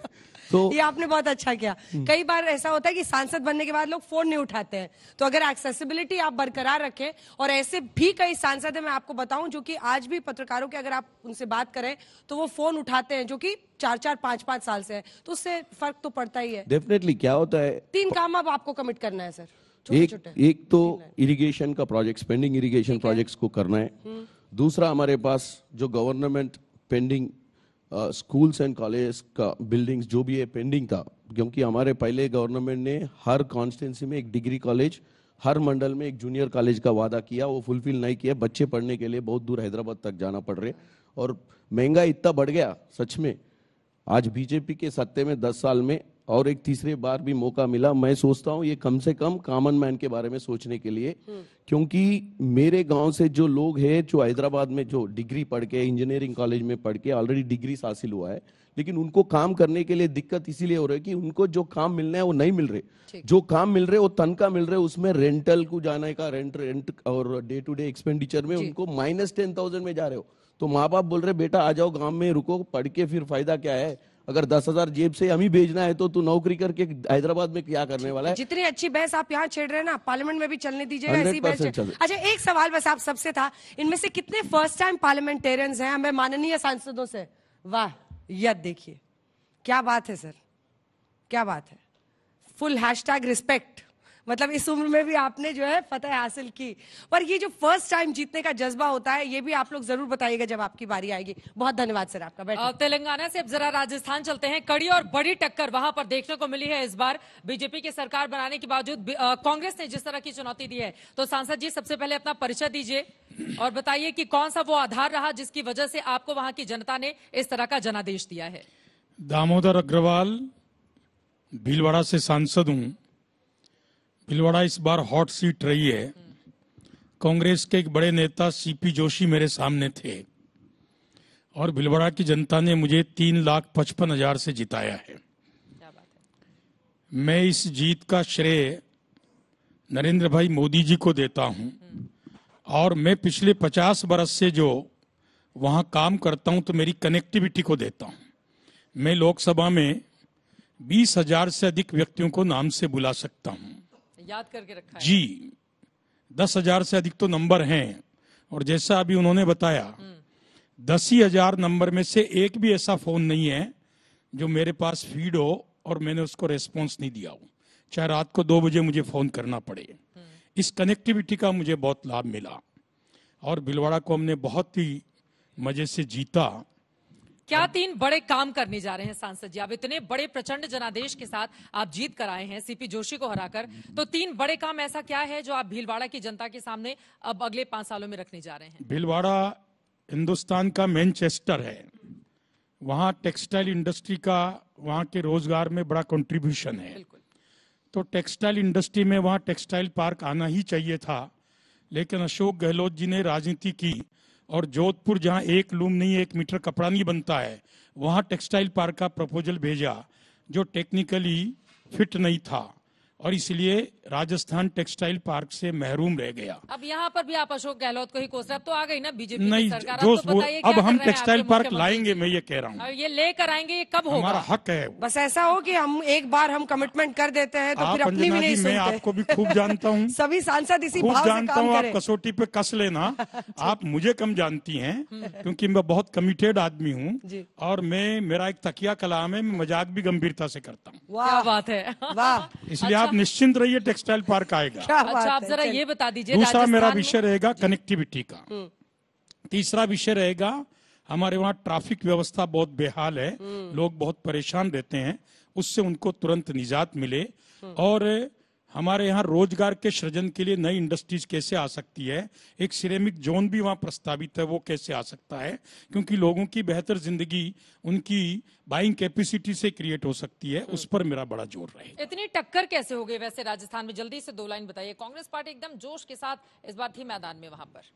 तो ये आपने बहुत अच्छा किया हम्म। कई बार ऐसा होता है कि सांसद बनने के बाद लोग फोन नहीं उठाते हैं तो अगर एक्सेसिबिलिटी आप बरकरार रखें और ऐसे भी कई सांसद है मैं आपको बताऊं जो कि आज भी पत्रकारों के अगर आप उनसे बात करें तो वो फोन उठाते हैं जो कि चार चार पांच पांच साल से है तो उससे फर्क तो पड़ता ही है डेफिनेटली क्या होता है तीन काम अब आपको कमिट करना है सर एक एक तो इरिगेशन का प्रोजेक्ट पेंडिंग इरिगेशन प्रोजेक्ट्स को करना है हम्म। दूसरा हमारे पास जो government pending schools and college का बिल्डिंग्स जो भी है पेंडिंग था क्योंकि हमारे पहले गवर्नमेंट ने हर कॉन्स्टिटेंसी में एक डिग्री कॉलेज हर मंडल में एक जूनियर कॉलेज का वादा किया वो फुलफिल नहीं किया बच्चे पढ़ने के लिए बहुत दूर हैदराबाद तक जाना पड़ रहे और महंगाई इतना बढ़ गया सच में आज बीजेपी के सत्ते में दस साल में और एक तीसरे बार भी मौका मिला मैं सोचता हूँ ये कम से कम कॉमन मैन के बारे में सोचने के लिए हम्म। क्योंकि मेरे गांव से जो लोग हैं जो हैदराबाद में जो डिग्री पढ़ के इंजीनियरिंग कॉलेज में पढ़ के ऑलरेडी डिग्री हासिल हुआ है लेकिन उनको काम करने के लिए दिक्कत इसीलिए हो रही है कि उनको जो काम मिलना है वो नहीं मिल रहे जो काम मिल रहे वो तनखा मिल रहे उसमें रेंटल को जाने का रेंट रेंट और डे टू डे एक्सपेंडिचर में उनको माइनस टेन थाउजेंड में जा रहे हो तो माँ बाप बोल रहे बेटा आ जाओ गांव में रुको पढ़ के फिर फायदा क्या है अगर दस हजार जेब से हम भेजना है तो तू नौकरी करके हैदराबाद में क्या करने वाला है जितनी अच्छी बहस आप यहाँ छेड़ रहे हैं ना पार्लियामेंट में भी चलने दीजिएगा अच्छा एक सवाल बस आप सबसे था इनमें से कितने फर्स्ट टाइम पार्लियामेंटेरियंस हैं हमें माननीय सांसदों से वाह यद देखिए क्या बात है सर क्या बात है फुल हैश रिस्पेक्ट मतलब इस उम्र में भी आपने जो है फतेह हासिल की पर ये जो फर्स्ट टाइम जीतने का जज्बा होता है ये भी आप लोग जरूर बताइएगा जब आपकी बारी आएगी बहुत धन्यवाद सर आपका बैठक तेलंगाना से अब जरा राजस्थान चलते हैं कड़ी और बड़ी टक्कर वहां पर देखने को मिली है इस बार बीजेपी की सरकार बनाने के बावजूद कांग्रेस ने जिस तरह की चुनौती दी है तो सांसद जी सबसे पहले अपना परिचय दीजिए और बताइए की कौन सा वो आधार रहा जिसकी वजह से आपको वहां की जनता ने इस तरह का जनादेश दिया है दामोदर अग्रवाल भीलवाड़ा से सांसद हूँ भिलवाड़ा इस बार हॉट सीट रही है कांग्रेस के एक बड़े नेता सीपी जोशी मेरे सामने थे और भिलवाड़ा की जनता ने मुझे तीन लाख पचपन हजार से जिताया है मैं इस जीत का श्रेय नरेंद्र भाई मोदी जी को देता हूं और मैं पिछले पचास बरस से जो वहां काम करता हूं तो मेरी कनेक्टिविटी को देता हूं मैं लोकसभा में बीस हजार से अधिक व्यक्तियों को नाम से बुला सकता हूं याद करके रखा जी दस हजार से अधिक तो नंबर हैं और जैसा अभी उन्होंने बताया हम्म। दस ही हजार नंबर में से एक भी ऐसा फोन नहीं है जो मेरे पास फीड हो और मैंने उसको रेस्पॉन्स नहीं दिया हो चाहे रात को दो बजे मुझे फोन करना पड़े हम्म। इस कनेक्टिविटी का मुझे बहुत लाभ मिला और भिलवाड़ा को हमने बहुत ही मज़े से जीता क्या तीन बड़े काम करने जा रहे हैं सांसद जी आप इतने बड़े प्रचंड जनादेश के साथ आप जीत कर आए हैं सीपी जोशी को हराकर तो तीन बड़े काम ऐसा क्या है जो आप भीलवाड़ा की जनता के सामने अब अगले पांच सालों में रखने जा रहे हैं भीलवाड़ा हिंदुस्तान का मैनचेस्टर है वहाँ टेक्सटाइल इंडस्ट्री का वहाँ के रोजगार में बड़ा कंट्रीब्यूशन है तो टेक्सटाइल इंडस्ट्री में वहाँ टेक्सटाइल पार्क आना ही चाहिए था लेकिन अशोक गहलोत जी ने राजनीति की और जोधपुर जहाँ एक लूम नहीं एक मीटर कपड़ा नहीं बनता है वहाँ टेक्सटाइल पार्क का प्रपोजल भेजा जो टेक्निकली फिट नहीं था और इसलिए राजस्थान टेक्सटाइल पार्क से महरूम रह गया अब यहाँ पर भी आप अशोक गहलोत को ही कोस अब तो आ गई ना बीजेपी नहीं सरकार तो अब हम टेक्सटाइल पार्क लाएंगे मैं ये कह रहा हूँ ये लेकर आएंगे ये कब होगा हमारा हक है बस ऐसा हो कि हम एक बार हम कमिटमेंट कर देते हैं तो हाँ, फिर अपनी भी नहीं मैं आपको भी खूब जानता हूँ *laughs* सभी सांसद इसी खूब जानता हूँ आप कसौटी पे कस लेना *laughs* आप मुझे कम जानती है हम्म। क्यूँकी मैं बहुत कमिटेड आदमी हूँ और मैं मेरा एक तकिया कलाम है मैं मजाक भी गंभीरता से करता हूँ वाह बात है वाह इसलिए आप आप निश्चिंत रहिए टेक्सटाइल पार्क आएगा अच्छा आप जरा ये बता दीजिए दूसरा मेरा विषय रहेगा कनेक्टिविटी का हम्म। तीसरा विषय रहेगा हमारे वहाँ ट्रैफिक व्यवस्था बहुत बेहाल है हम्म। लोग बहुत परेशान रहते हैं उससे उनको तुरंत निजात मिले हम्म। और हमारे यहाँ रोजगार के सृजन के लिए नई इंडस्ट्रीज कैसे आ सकती है एक सिरेमिक जोन भी वहाँ प्रस्तावित है वो कैसे आ सकता है क्योंकि लोगों की बेहतर जिंदगी उनकी बाइंग कैपेसिटी से क्रिएट हो सकती है उस पर मेरा बड़ा जोर रहे इतनी टक्कर कैसे हो गई वैसे राजस्थान में जल्दी से दो लाइन बताइए कांग्रेस पार्टी एकदम जोश के साथ इस बार थी मैदान में वहां पर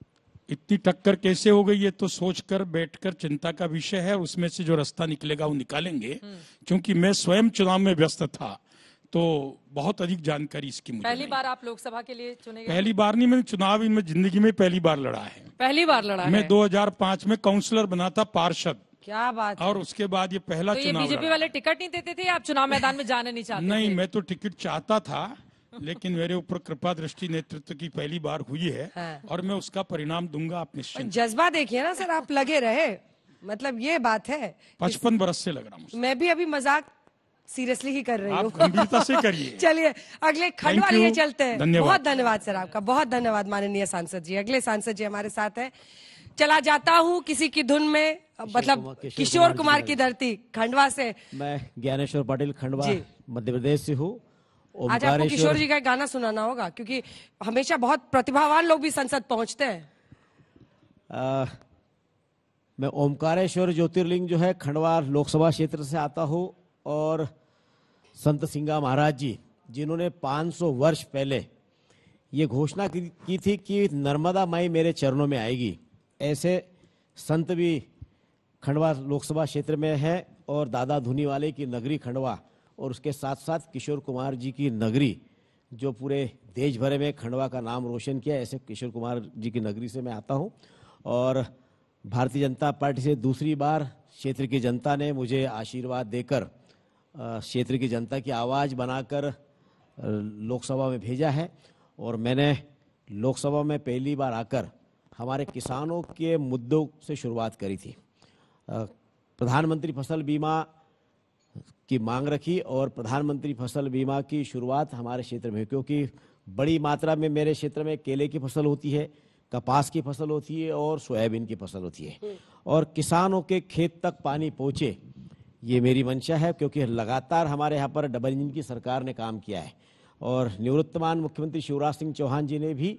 इतनी टक्कर कैसे हो गई ये तो सोचकर बैठकर चिंता का विषय है उसमें से जो रास्ता निकलेगा वो निकालेंगे हम्म। क्योंकि मैं स्वयं चुनाव में व्यस्त था तो बहुत अधिक जानकारी इसकी मुझे पहली बार आप लोकसभा के लिए चुने गए पहली बार नहीं मैंने चुनाव इनमें जिंदगी में पहली बार लड़ा है पहली बार लड़ा मैं दो हजार पांच में काउंसलर बना था पार्षद क्या बात और उसके बाद ये पहला तो चुनाव बीजेपी वाले टिकट नहीं देते थे आप चुनाव मैदान में जाना नहीं चाहते नहीं मैं तो टिकट चाहता था लेकिन मेरे ऊपर कृपा दृष्टि नेतृत्व की पहली बार हुई है, है। हाँ। और मैं उसका परिणाम दूंगा आप निश्चित जज्बा देखिए ना सर आप लगे रहे मतलब ये बात है पचपन बरस से लग रहा हूँ मैं भी अभी मजाक सीरियसली ही कर रही हूँ करिए *laughs* चलिए अगले खंडवा लिए चलते हैं बहुत धन्यवाद सर आपका बहुत धन्यवाद माननीय सांसद जी अगले सांसद जी हमारे साथ है चला जाता हूँ किसी की धुन में मतलब किशोर कुमार की धरती खंडवा से मैं ज्ञानेश्वर पाटिल खंडवा मध्य प्रदेश से हूँ आज आपको किशोर जी का गाना सुनाना होगा क्योंकि हमेशा बहुत प्रतिभावान लोग भी संसद पहुंचते हैं मैं ओमकारेश्वर ज्योतिर्लिंग जो है खंडवा लोकसभा क्षेत्र से आता हूँ और संत सिंगा महाराज जी जिन्होंने 500 वर्ष पहले ये घोषणा की थी कि नर्मदा माई मेरे चरणों में आएगी ऐसे संत भी खंडवा लोकसभा क्षेत्र में है और दादा धुनी वाले की नगरी खंडवा और उसके साथ साथ किशोर कुमार जी की नगरी जो पूरे देश भर में खंडवा का नाम रोशन किया ऐसे किशोर कुमार जी की नगरी से मैं आता हूँ और भारतीय जनता पार्टी से दूसरी बार क्षेत्र की जनता ने मुझे आशीर्वाद देकर क्षेत्र की जनता की आवाज़ बनाकर लोकसभा में भेजा है और मैंने लोकसभा में पहली बार आकर हमारे किसानों के मुद्दों से शुरुआत करी थी प्रधानमंत्री फसल बीमा की मांग रखी और प्रधानमंत्री फसल बीमा की शुरुआत हमारे क्षेत्र में क्योंकि बड़ी मात्रा में मेरे क्षेत्र में केले की फसल होती है कपास की फसल होती है और सोयाबीन की फसल होती है हम्म। और किसानों के खेत तक पानी पहुँचे ये मेरी मंशा है क्योंकि लगातार हमारे यहाँ पर डबल इंजन की सरकार ने काम किया है और निवृत्तमान मुख्यमंत्री शिवराज सिंह चौहान जी ने भी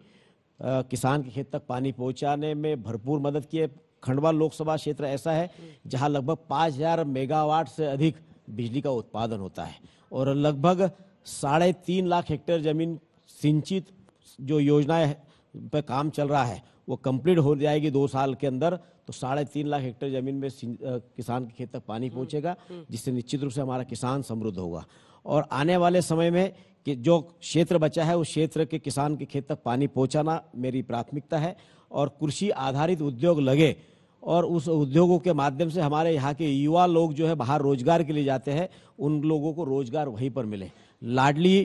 आ, किसान के खेत तक पानी पहुँचाने में भरपूर मदद की है खंडवा लोकसभा क्षेत्र ऐसा है जहाँ लगभग पाँच हजार मेगावाट से अधिक बिजली का उत्पादन होता है और लगभग साढ़े तीन लाख हेक्टेयर जमीन सिंचित जो योजनाएं पर काम चल रहा है वो कंप्लीट हो जाएगी दो साल के अंदर तो साढ़े तीन लाख हेक्टेयर जमीन में किसान के खेत तक पानी हम्म, पहुंचेगा हम्म। जिससे निश्चित रूप से हमारा किसान समृद्ध होगा और आने वाले समय में कि जो क्षेत्र बचा है उस क्षेत्र के किसान के खेत तक पानी पहुंचाना मेरी प्राथमिकता है और कृषि आधारित उद्योग लगे और उस उद्योगों के माध्यम से हमारे यहाँ के युवा लोग जो है बाहर रोजगार के लिए जाते हैं उन लोगों को रोजगार वहीं पर मिले लाडली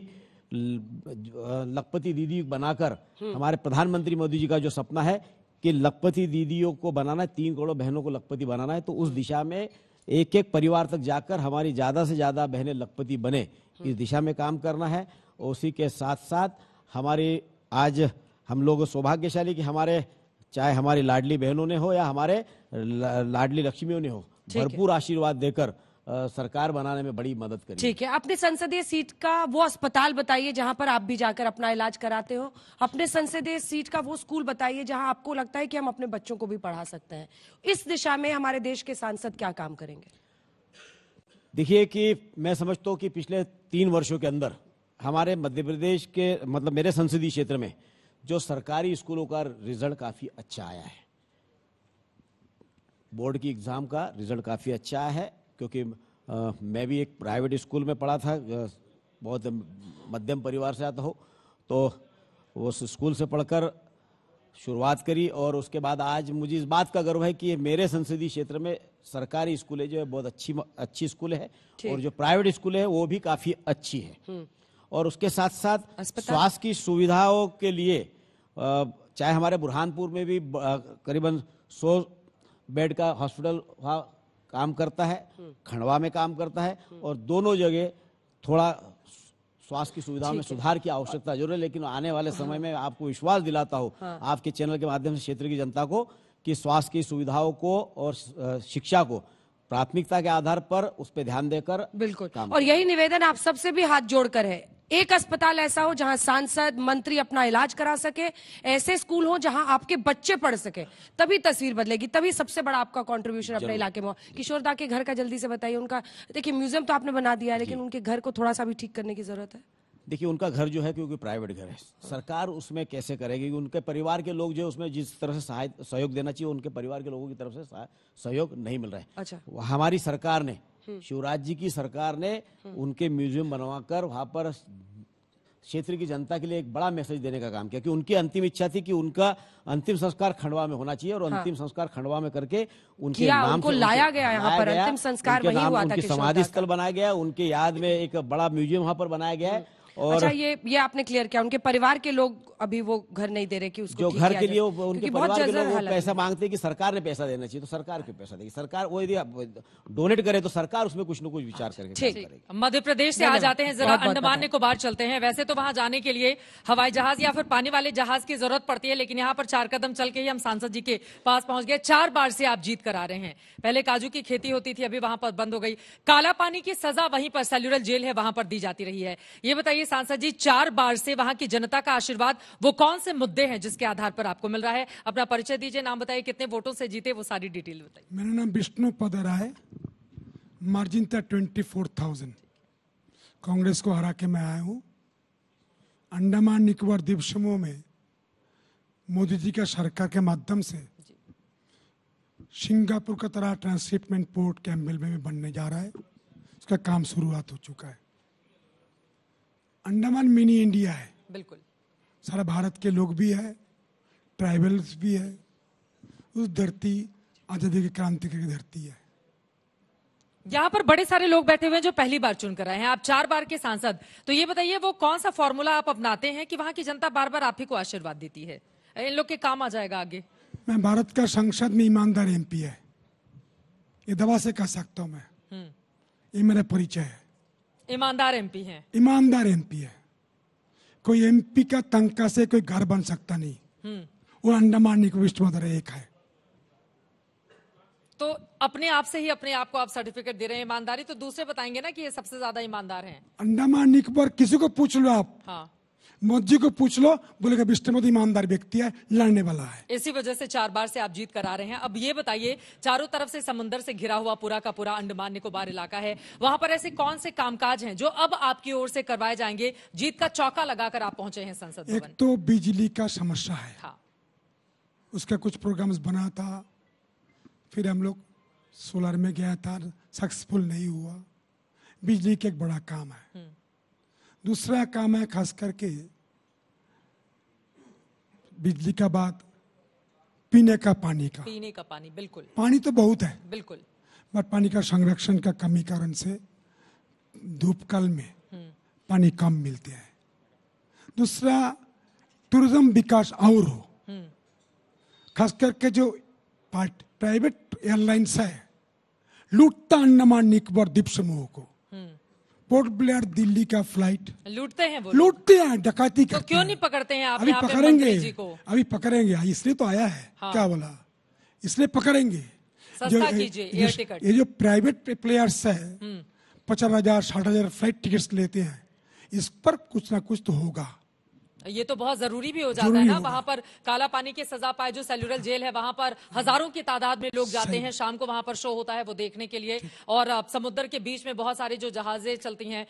लखपति दीदी बनाकर हम्म। हमारे प्रधानमंत्री मोदी जी का जो सपना है कि लखपति दीदियों को बनाना है तीन करोड़ बहनों को लखपति बनाना है तो उस दिशा में एक एक परिवार तक जाकर हमारी ज़्यादा से ज़्यादा बहनें लखपति बने इस दिशा में काम करना है उसी के साथ साथ हमारी आज हम लोग सौभाग्यशाली कि हमारे चाहे हमारी लाडली बहनों ने हो या हमारे लाडली लक्ष्मियों ने हो भरपूर आशीर्वाद देकर सरकार बनाने में बड़ी मदद करी ठीक है अपने संसदीय सीट का वो अस्पताल बताइए जहां पर आप भी जाकर अपना इलाज कराते हो अपने संसदीय सीट का वो स्कूल बताइए जहां आपको लगता है कि हम अपने बच्चों को भी पढ़ा सकते हैं इस दिशा में हमारे देश के सांसद क्या काम करेंगे देखिए कि मैं समझता हूँ कि पिछले तीन वर्षों के अंदर हमारे मध्य प्रदेश के मतलब मेरे संसदीय क्षेत्र में जो सरकारी स्कूलों का रिजल्ट काफ़ी अच्छा आया है बोर्ड की एग्ज़ाम का रिजल्ट काफ़ी अच्छा आया है क्योंकि आ, मैं भी एक प्राइवेट स्कूल में पढ़ा था बहुत मध्यम परिवार से आता हो तो उस स्कूल से पढ़कर शुरुआत करी और उसके बाद आज मुझे इस बात का गर्व है कि मेरे संसदीय क्षेत्र में सरकारी स्कूल है जो है बहुत अच्छी अच्छी स्कूल है और जो प्राइवेट स्कूल है वो भी काफ़ी अच्छी है हम्म। और उसके साथ साथ स्वास्थ्य की सुविधाओं के लिए चाहे हमारे बुरहानपुर में भी करीबन 100 बेड का हॉस्पिटल काम करता है हम्म। खंडवा में काम करता है हम्म। और दोनों जगह थोड़ा स्वास्थ्य की सुविधाओं में सुधार की आवश्यकता जरूर है लेकिन आने वाले समय हाँ। में आपको विश्वास दिलाता हूँ हाँ। आपके चैनल के माध्यम से क्षेत्र की जनता को कि स्वास्थ्य की सुविधाओं को और शिक्षा को प्राथमिकता के आधार पर उस पर ध्यान देकर बिल्कुल और यही निवेदन आप सबसे भी हाथ जोड़कर है एक अस्पताल ऐसा हो जहां सांसद मंत्री अपना इलाज करा सके ऐसे स्कूल हो जहां आपके बच्चे पढ़ सके तभी तस्वीर बदलेगी तभी सबसे बड़ा आपका कंट्रीब्यूशन अपने इलाके में किशोर दा के घर का जल्दी से बताइए उनका देखिए म्यूजियम तो आपने बना दिया है लेकिन उनके घर को थोड़ा सा भी ठीक करने की जरूरत है देखिए उनका घर जो है क्योंकि प्राइवेट घर है सरकार उसमें कैसे करेगी उनके परिवार के लोग जो उसमें जिस तरह से सहयोग देना चाहिए उनके परिवार के लोगों की तरफ से सहयोग नहीं मिल रहा है अच्छा हमारी सरकार ने हम्म। शिवराज जी की सरकार ने हम्म। उनके म्यूजियम बनवाकर वहां पर क्षेत्र की जनता के लिए एक बड़ा मैसेज देने का काम किया कि उनकी अंतिम इच्छा थी कि उनका अंतिम संस्कार खंडवा में होना चाहिए और हाँ। अंतिम संस्कार खंडवा में करके उनके नाम को लाया गया यहाँ पर अंतिम संस्कार वहीं हुआ था समाधि स्थल बनाया गया उनके याद में एक बड़ा म्यूजियम वहां पर बनाया गया है हम्म। और अच्छा ये ये आपने क्लियर किया उनके परिवार के लोग अभी वो घर नहीं दे रहे कि उसको जो घर के लिए वो उनके परिवार के लोग पैसा मांगते हैं कि सरकार ने पैसा देना चाहिए तो सरकार क्यों पैसा देगी सरकार वो यदि डोनेट करे तो सरकार उसमें कुछ न कुछ विचार ठीक मध्य प्रदेश से आ जाते हैं जरा अंडमान निकोबार चलते हैं वैसे तो वहां जाने के लिए हवाई जहाज या फिर पानी वाले जहाज की जरूरत पड़ती है लेकिन यहाँ पर चार कदम चल के ही हम सांसद जी के पास पहुंच गए चार बार से आप जीत करा रहे हैं पहले काजू की खेती होती थी अभी वहां पर बंद हो गई काला पानी की सजा वहीं पर सेल्यूरल जेल है वहां पर दी जाती रही है ये बताइए बताइए सांसद जी चार बार से वहां की जनता का आशीर्वाद वो कौन से मुद्दे हैं जिसके आधार पर आपको मिल रहा है अपना परिचय दीजिए नाम बताइए कितने वोटों से जीते वो सारी डिटेल बताइए मेरा नाम विष्णु पद राय मार्जिन था ट्वेंटी फोर थाउजेंड कांग्रेस को हरा के मैं आया हूँ अंडमान निकोबार द्वीप समूह में मोदी जी का सरकार के माध्यम से सिंगापुर का तरह ट्रांसशिपमेंट पोर्ट कैम्बेल में बनने जा रहा है उसका काम शुरुआत हो चुका है अंडमान मिनी इंडिया है बिल्कुल सारा भारत के लोग भी है ट्राइबल्स भी है उस धरती आजादी की क्रांति की धरती है यहाँ पर बड़े सारे लोग बैठे हुए हैं जो पहली बार चुन कर आए हैं आप चार बार के सांसद तो ये बताइए वो कौन सा फॉर्मूला आप अपनाते हैं कि वहाँ की जनता बार बार आप ही को आशीर्वाद देती है इन लोग के काम आ जाएगा आगे मैं भारत का संसद में ईमानदार एमपी है ये दवा से कह सकता हूँ मैं हम्म। ये मेरा परिचय है ईमानदार एमपी हैं ईमानदार एमपी है कोई एमपी का तंका से कोई घर बन सकता नहीं हम्म। वो अंडमान निकोबिस्ट मदर एक है तो अपने आप से ही अपने आप को आप सर्टिफिकेट दे रहे हैं ईमानदारी तो दूसरे बताएंगे ना कि ये सबसे ज्यादा ईमानदार हैं अंडमान निकोबार किसी को पूछ लो आप हाँ मोदी जी को पूछ लो बोलेगा बिस्टर मोदी ईमानदार व्यक्ति है लड़ने वाला है इसी वजह से चार बार से आप जीत करा रहे हैं अब ये बताइए चारों तरफ से समुद्र से घिरा हुआ पूरा का पूरा अंडमान निकोबार इलाका है वहां पर ऐसे कौन से कामकाज हैं जो अब आपकी ओर से करवाए जाएंगे जीत का चौका लगाकर आप पहुंचे हैं संसद एक तो बिजली का समस्या है हाँ। उसका कुछ प्रोग्राम बना था फिर हम लोग सोलर में गया था सक्सेसफुल नहीं हुआ बिजली का एक बड़ा काम है हम्म। दूसरा काम है खास करके बिजली का बात पीने का पानी का पीने का पानी बिल्कुल पानी तो बहुत है बिल्कुल बट पानी का संरक्षण का कमी कारण से धूप काल में हम्म। पानी कम मिलते हैं दूसरा टूरिज्म विकास और हो हम्म। खास करके जो प्राइवेट एयरलाइंस है लूटता अंडमान निकोबार द्वीप समूह को पोर्ट ब्लेयर दिल्ली का फ्लाइट लूटते हैं वो लूटते हैं डकैती तो क्यों नहीं पकड़ते हैं आप अभी पकड़ेंगे अभी पकड़ेंगे हाँ, इसलिए तो आया है हाँ। क्या बोला इसलिए पकड़ेंगे जो, ये जो प्राइवेट प्लेयर्स है पचास हजार साठ हजार फ्लाइट टिकट लेते हैं इस पर कुछ ना कुछ तो होगा ये तो बहुत जरूरी भी हो जाता है ना वहाँ पर काला पानी के सजा पाए जो सेल्यूरल जेल है वहाँ पर हजारों की तादाद में लोग जाते हैं शाम को वहाँ पर शो होता है वो देखने के लिए और समुद्र के बीच में बहुत सारी जो जहाजे चलती हैं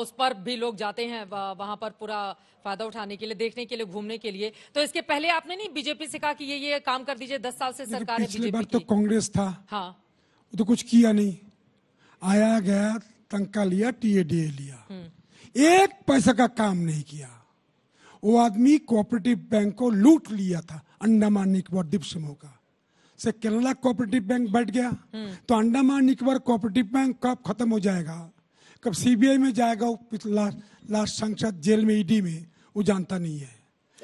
उस पर भी लोग जाते हैं वहाँ पर पूरा फायदा उठाने के लिए देखने के लिए घूमने के लिए तो इसके पहले आपने नहीं बीजेपी से कहा कि ये ये काम कर दीजिए दस साल से सरकार तो कांग्रेस था हाँ तो कुछ किया नहीं आया गया तंका लिया टीए लिया हम्म। एक पैसा का काम नहीं किया वो आदमी कोऑपरेटिव बैंक को लूट लिया था अंडमान निकोबार द्वीप समूह का से केरला कोऑपरेटिव बैंक बैठ गया तो अंडमान निकोबार कोऑपरेटिव बैंक कब खत्म हो जाएगा कब सीबीआई में जाएगा पिछला लास्ट संसद जेल में ईडी में वो जानता नहीं है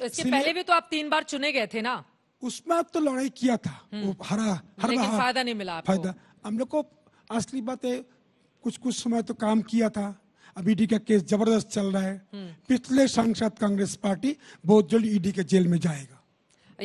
इसके पहले भी तो आप तीन बार चुने गए थे ना उसमें आप तो लड़ाई किया था वो हम्म। हरा हर फायदा नहीं मिला फायदा हम लोग को असली बात है कुछ कुछ समय तो काम किया था अब ईडी का केस जबरदस्त चल रहा है हम्म। पिछले सांसद कांग्रेस पार्टी बहुत जल्द ईडी के जेल में जाएगा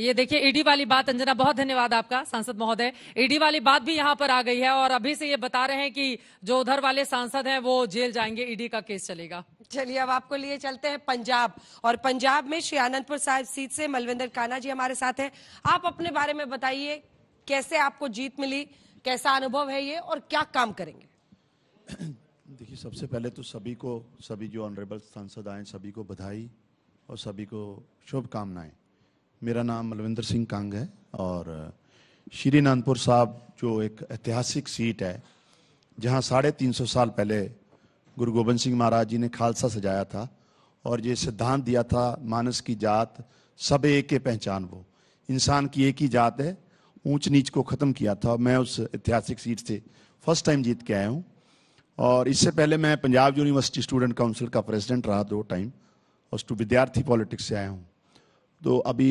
ये देखिए ईडी वाली बात अंजना बहुत धन्यवाद आपका सांसद महोदय ईडी वाली बात भी यहाँ पर आ गई है और अभी से ये बता रहे हैं कि जो उधर वाले सांसद हैं वो जेल जाएंगे ईडी का केस चलेगा चलिए अब आपको लिए चलते हैं पंजाब और पंजाब में श्री आनंदपुर साहिब सीट से मलविंदर काना जी हमारे साथ हैं आप अपने बारे में बताइए कैसे आपको जीत मिली कैसा अनुभव है ये और क्या काम करेंगे *clears throat* सबसे पहले तो सभी को सभी जो ऑनरेबल सांसद आए सभी को बधाई और सभी को शुभकामनाएं मेरा नाम मलविंदर सिंह कांग है और श्री नानपुर साहब जो एक ऐतिहासिक सीट है जहां साढ़े तीन सौ साल पहले गुरु गोबिंद सिंह महाराज जी ने खालसा सजाया था और ये सिद्धांत दिया था मानस की जात सब एक है पहचान वो इंसान की एक ही जात है ऊंच नीच को ख़त्म किया था मैं उस ऐतिहासिक सीट से फर्स्ट टाइम जीत के आया हूँ और इससे पहले मैं पंजाब यूनिवर्सिटी स्टूडेंट काउंसिल का प्रेसिडेंट रहा दो टाइम और विद्यार्थी पॉलिटिक्स से आया हूँ तो अभी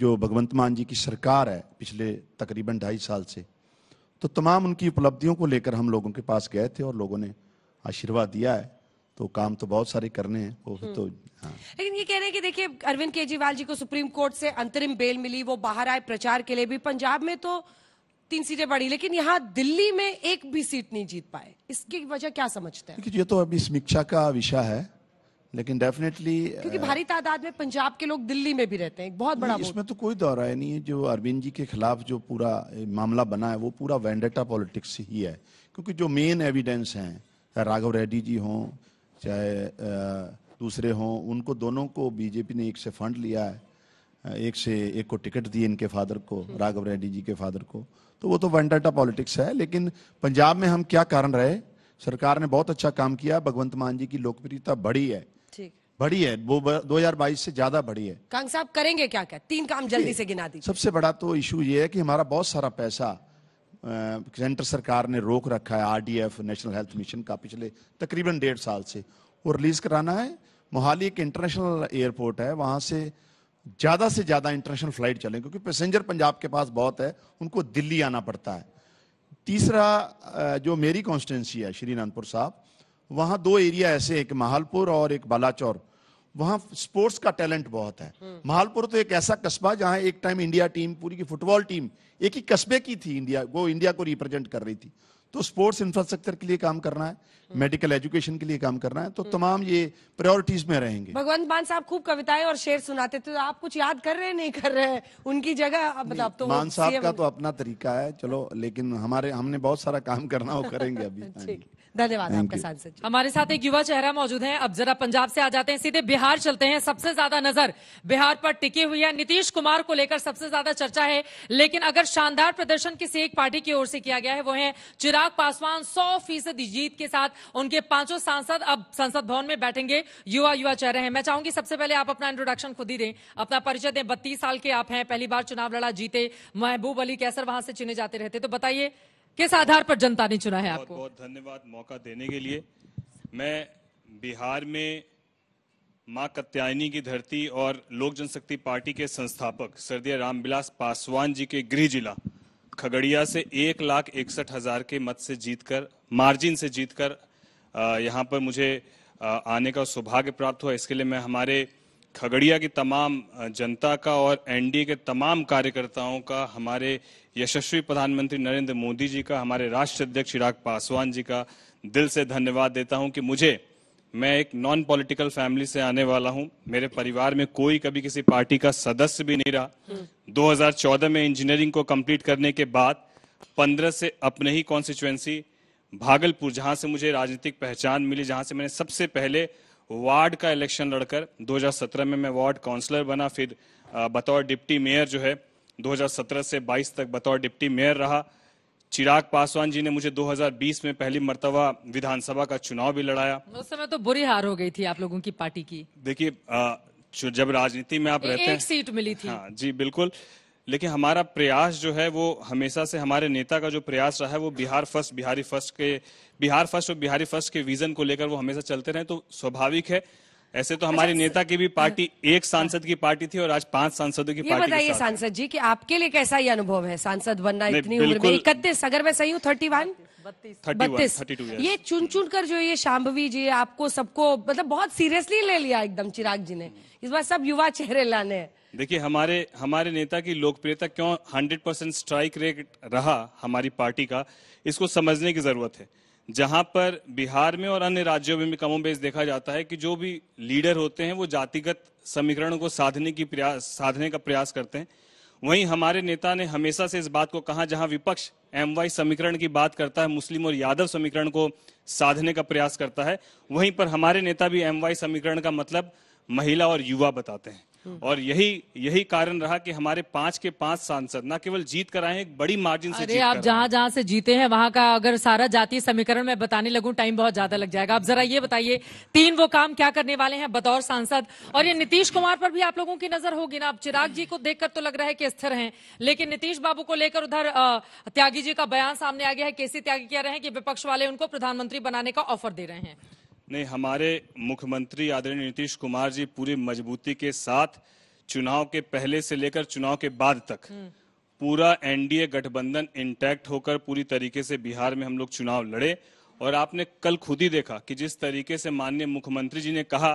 जो भगवंत मान जी की सरकार है पिछले तकरीबन ढाई साल से तो तमाम उनकी उपलब्धियों को लेकर हम लोगों के पास गए थे और लोगों ने आशीर्वाद दिया है तो काम तो बहुत सारे करने हैं वो हम्म। तो हाँ। लेकिन ये कह रहे हैं कि देखिए अरविंद केजरीवाल जी को सुप्रीम कोर्ट से अंतरिम बेल मिली वो बाहर आए प्रचार के लिए भी पंजाब में तो तीन सीटें बढ़ी लेकिन यहाँ दिल्ली में एक भी सीट नहीं जीत पाए इसकी वजह क्या समझते हैं ये तो अभी समीक्षा का विषय है लेकिन डेफिनेटली क्योंकि भारी तादाद में पंजाब के लोग दिल्ली में भी रहते हैं बहुत बड़ा इसमें तो कोई दौरा है नहीं जो अरविंद जी के खिलाफ जो पूरा मामला बना है वो पूरा वेंडेटा पॉलिटिक्स ही है क्योंकि जो मेन एविडेंस हैं राघव रेड्डी जी हों चाहे दूसरे हों उनको दोनों को बीजेपी ने एक से फंड लिया है एक से एक को टिकट दिए इनके फादर को राघव रेड्डी जी के फादर को तो वो तो डाटा पॉलिटिक्स है लेकिन पंजाब में हम क्या कारण रहे सरकार ने बहुत अच्छा काम किया भगवंत मान जी की लोकप्रियता बढ़ी है बढ़ी है वो 2022 से ज्यादा बढ़ी है कांग साहब करेंगे क्या क्या तीन काम जल्दी से गिना दी सबसे बड़ा तो इशू ये है कि हमारा बहुत सारा पैसा सेंटर सरकार ने रोक रखा है आरडीएफ नेशनल हेल्थ मिशन का पिछले तकरीबन डेढ़ साल से वो रिलीज कराना है मोहाली एक इंटरनेशनल एयरपोर्ट है वहां से ज़्यादा से ज़्यादा इंटरनेशनल फ्लाइट चलें क्योंकि पैसेंजर पंजाब के पास बहुत है उनको दिल्ली आना पड़ता है तीसरा जो मेरी कॉन्स्टिटेंसी है श्री आनंदपुर साहब वहां दो एरिया ऐसे एक महालपुर और एक बालाचौर वहां स्पोर्ट्स का टैलेंट बहुत है हम्म। महालपुर तो एक ऐसा कस्बा जहां एक टाइम इंडिया टीम पूरी की फुटबॉल टीम एक ही कस्बे की थी इंडिया वो इंडिया को रिप्रेजेंट कर रही थी तो स्पोर्ट्स इंफ्रास्ट्रक्चर के लिए काम करना है मेडिकल एजुकेशन के लिए काम करना है तो तमाम ये प्रायोरिटीज में रहेंगे भगवंत मान साहब खूब कविताएं और शेर सुनाते थे तो आप कुछ याद कर रहे हैं नहीं कर रहे हैं उनकी जगह अब तो मान साहब का तो अपना तरीका है चलो लेकिन हमारे हमने बहुत सारा काम करना वो करेंगे अभी *laughs* ठीक हाँ धन्यवाद आपका सांसद हमारे साथ एक युवा चेहरा मौजूद है अब जरा पंजाब से आ जाते हैं सीधे बिहार चलते हैं सबसे ज्यादा नजर बिहार पर टिकी हुई है नीतीश कुमार को लेकर सबसे ज्यादा चर्चा है लेकिन अगर शानदार प्रदर्शन किसी एक पार्टी की ओर से किया गया है वो है चिराग पासवान सौ फीसद जीत के साथ उनके पांचों सांसद अब संसद भवन में बैठेंगे युवा युवा चेहरे हैं मैं चाहूंगी सबसे पहले आप अपना इंट्रोडक्शन खुद ही दें अपना परिचय दें बत्तीस साल के आप हैं पहली बार चुनाव लड़ा जीते महबूब अली कैसर वहां से चुने जाते रहते तो बताइए किस आधार पर जनता ने चुना है आपको बहुत धन्यवाद मौका देने के लिए मैं बिहार में मां कत्यायनी की धरती और लोक जनशक्ति पार्टी के संस्थापक सरदिया रामविलास पासवान जी के गृह जिला खगड़िया से एक लाख इकसठ हजार के मत से जीतकर मार्जिन से जीतकर यहां पर मुझे आने का सौभाग्य प्राप्त हुआ इसके लिए मैं हमारे खगड़िया की तमाम जनता का और एनडीए के तमाम कार्यकर्ताओं का हमारे यशस्वी प्रधानमंत्री नरेंद्र मोदी जी का हमारे राष्ट्र अध्यक्ष चिराग पासवान जी का दिल से धन्यवाद देता हूं कि मुझे मैं एक नॉन पॉलिटिकल फैमिली से आने वाला हूं मेरे परिवार में कोई कभी किसी पार्टी का सदस्य भी नहीं रहा 2014 हम्म। में इंजीनियरिंग को कंप्लीट करने के बाद 15 से अपने ही कॉन्स्टिट्युएंसी भागलपुर जहां से मुझे राजनीतिक पहचान मिली जहां से मैंने सबसे पहले वार्ड का इलेक्शन लड़कर 2017 में मैं वार्ड काउंसलर बना फिर बतौर डिप्टी मेयर जो है 2017 से 22 तक बतौर डिप्टी मेयर रहा चिराग पासवान जी ने मुझे 2020 में पहली मरतबा विधानसभा का चुनाव भी लड़ाया उस समय तो बुरी हार हो गई थी आप लोगों की पार्टी की देखिए जब राजनीति में आप रहते हैं सीट मिली थी हाँ जी बिल्कुल लेकिन हमारा प्रयास जो है वो हमेशा से हमारे नेता का जो प्रयास रहा है वो बिहार फर्स्ट बिहारी फर्स्ट के बिहार फर्स्ट और बिहारी फर्स्ट के विजन को लेकर वो हमेशा चलते रहे तो स्वाभाविक है ऐसे तो हमारे अच्छा, नेता की भी हाँ। पार्टी एक सांसद की पार्टी थी और आज पांच सांसदों की ये पार्टी बताइए सांसद जी कि आपके लिए कैसा ये अनुभव है सांसद बनना इतनी उम्र में इकतीस अगर मैं सही हूँ थर्टी वन बत्तीस ये चुन चुन कर जो ये शाम्भवी जी आपको सबको मतलब बहुत सीरियसली ले लिया एकदम चिराग जी ने इस बार सब युवा चेहरे लाने हैं देखिए हमारे हमारे नेता की लोकप्रियता क्यों 100 परसेंट स्ट्राइक रेट रहा हमारी पार्टी का इसको समझने की ज़रूरत है जहां पर बिहार में और अन्य राज्यों में भी कमों बेश देखा जाता है कि जो भी लीडर होते हैं वो जातिगत समीकरण को साधने की प्रयास साधने का प्रयास करते हैं वहीं हमारे नेता ने हमेशा से इस बात को कहा जहां विपक्ष एम वाई समीकरण की बात करता है मुस्लिम और यादव समीकरण को साधने का प्रयास करता है वहीं पर हमारे नेता भी एम वाई समीकरण का मतलब महिला और युवा बताते हैं हम्म। और यही यही कारण रहा कि हमारे पांच के पांच सांसद न केवल जीत कर आए एक बड़ी मार्जिन से अरे आप जहां जहां से जीते हैं वहां का अगर सारा जातीय समीकरण मैं बताने लगू टाइम बहुत ज्यादा लग जाएगा आप जरा ये बताइए तीन वो काम क्या करने वाले हैं बतौर सांसद और ये नीतीश कुमार पर भी आप लोगों की नजर होगी ना आप चिराग जी को देखकर तो लग रहा है कि स्थिर है लेकिन नीतीश बाबू को लेकर उधर त्यागी जी का बयान सामने आ गया है केसी त्यागी कह रहे हैं कि विपक्ष वाले उनको प्रधानमंत्री बनाने का ऑफर दे रहे हैं नहीं हमारे मुख्यमंत्री आदरणीय नीतीश कुमार जी पूरी मजबूती के साथ चुनाव के पहले से लेकर चुनाव के बाद तक पूरा एनडीए गठबंधन इंटैक्ट होकर पूरी तरीके से बिहार में हम लोग चुनाव लड़े और आपने कल खुद ही देखा कि जिस तरीके से माननीय मुख्यमंत्री जी ने कहा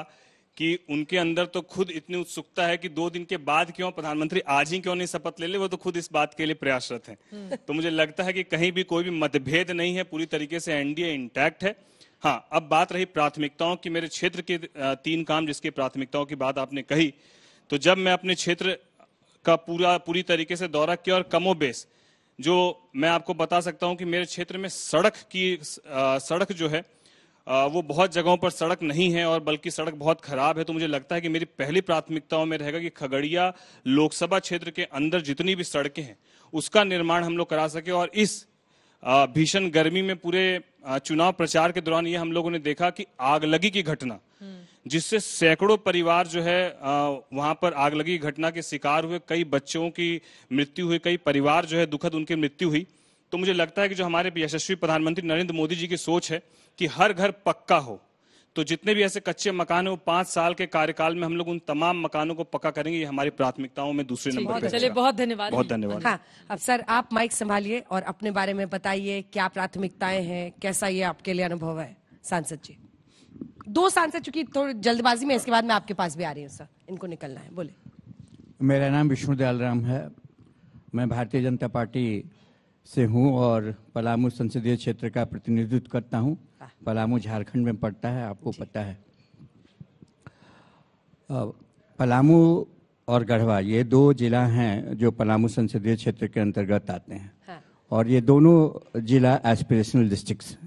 कि उनके अंदर तो खुद इतनी उत्सुकता है कि दो दिन के बाद क्यों प्रधानमंत्री आज ही क्यों नहीं शपथ ले ले वो तो खुद इस बात के लिए प्रयासरत हैं हम्म। तो मुझे लगता है कि कहीं भी कोई भी मतभेद नहीं है पूरी तरीके से एनडीए इंटैक्ट है हाँ अब बात रही प्राथमिकताओं की मेरे क्षेत्र के तीन काम जिसकी प्राथमिकताओं की बात आपने कही तो जब मैं अपने क्षेत्र का पूरा पूरी तरीके से दौरा किया और बेस जो मैं आपको बता सकता हूं कि मेरे क्षेत्र में सड़क की सड़क जो है वो बहुत जगहों पर सड़क नहीं है और बल्कि सड़क बहुत खराब है तो मुझे लगता है कि मेरी पहली प्राथमिकताओं में रहेगा कि खगड़िया लोकसभा क्षेत्र के अंदर जितनी भी सड़कें हैं उसका निर्माण हम लोग करा सके और इस भीषण गर्मी में पूरे चुनाव प्रचार के दौरान ये हम लोगों ने देखा कि आगलगी की घटना हम्म। जिससे सैकड़ों परिवार जो है वहां पर आगलगी घटना के शिकार हुए कई बच्चों की मृत्यु हुई कई परिवार जो है दुखद उनकी मृत्यु हुई तो मुझे लगता है कि जो हमारे यशस्वी प्रधानमंत्री नरेंद्र मोदी जी की सोच है कि हर घर पक्का हो तो जितने भी ऐसे कच्चे मकान है वो पांच साल के कार्यकाल में हम लोग उन तमाम मकानों को पक्का करेंगे ये हमारी प्राथमिकताओं में दूसरे नंबर पे चलिए बहुत धन्यवाद बहुत धन्यवाद हाँ अब सर आप माइक संभालिए और अपने बारे में बताइए क्या प्राथमिकताएं हैं कैसा ये आपके लिए अनुभव है सांसद जी दो सांसद चूंकि थोड़ी जल्दबाजी में इसके बाद में आपके पास भी आ रही हूँ सर इनको निकलना है बोले मेरा नाम विष्णु दयाल राम है मैं भारतीय जनता पार्टी से हूँ और पलामू संसदीय क्षेत्र का प्रतिनिधित्व करता हूँ पलामू झारखंड में पड़ता है आपको पता है पलामू और गढ़वा ये दो जिला हैं जो पलामू संसदीय क्षेत्र के अंतर्गत आते हैं हाँ। और ये दोनों जिला एस्पिरेशनल डिस्ट्रिक्ट्स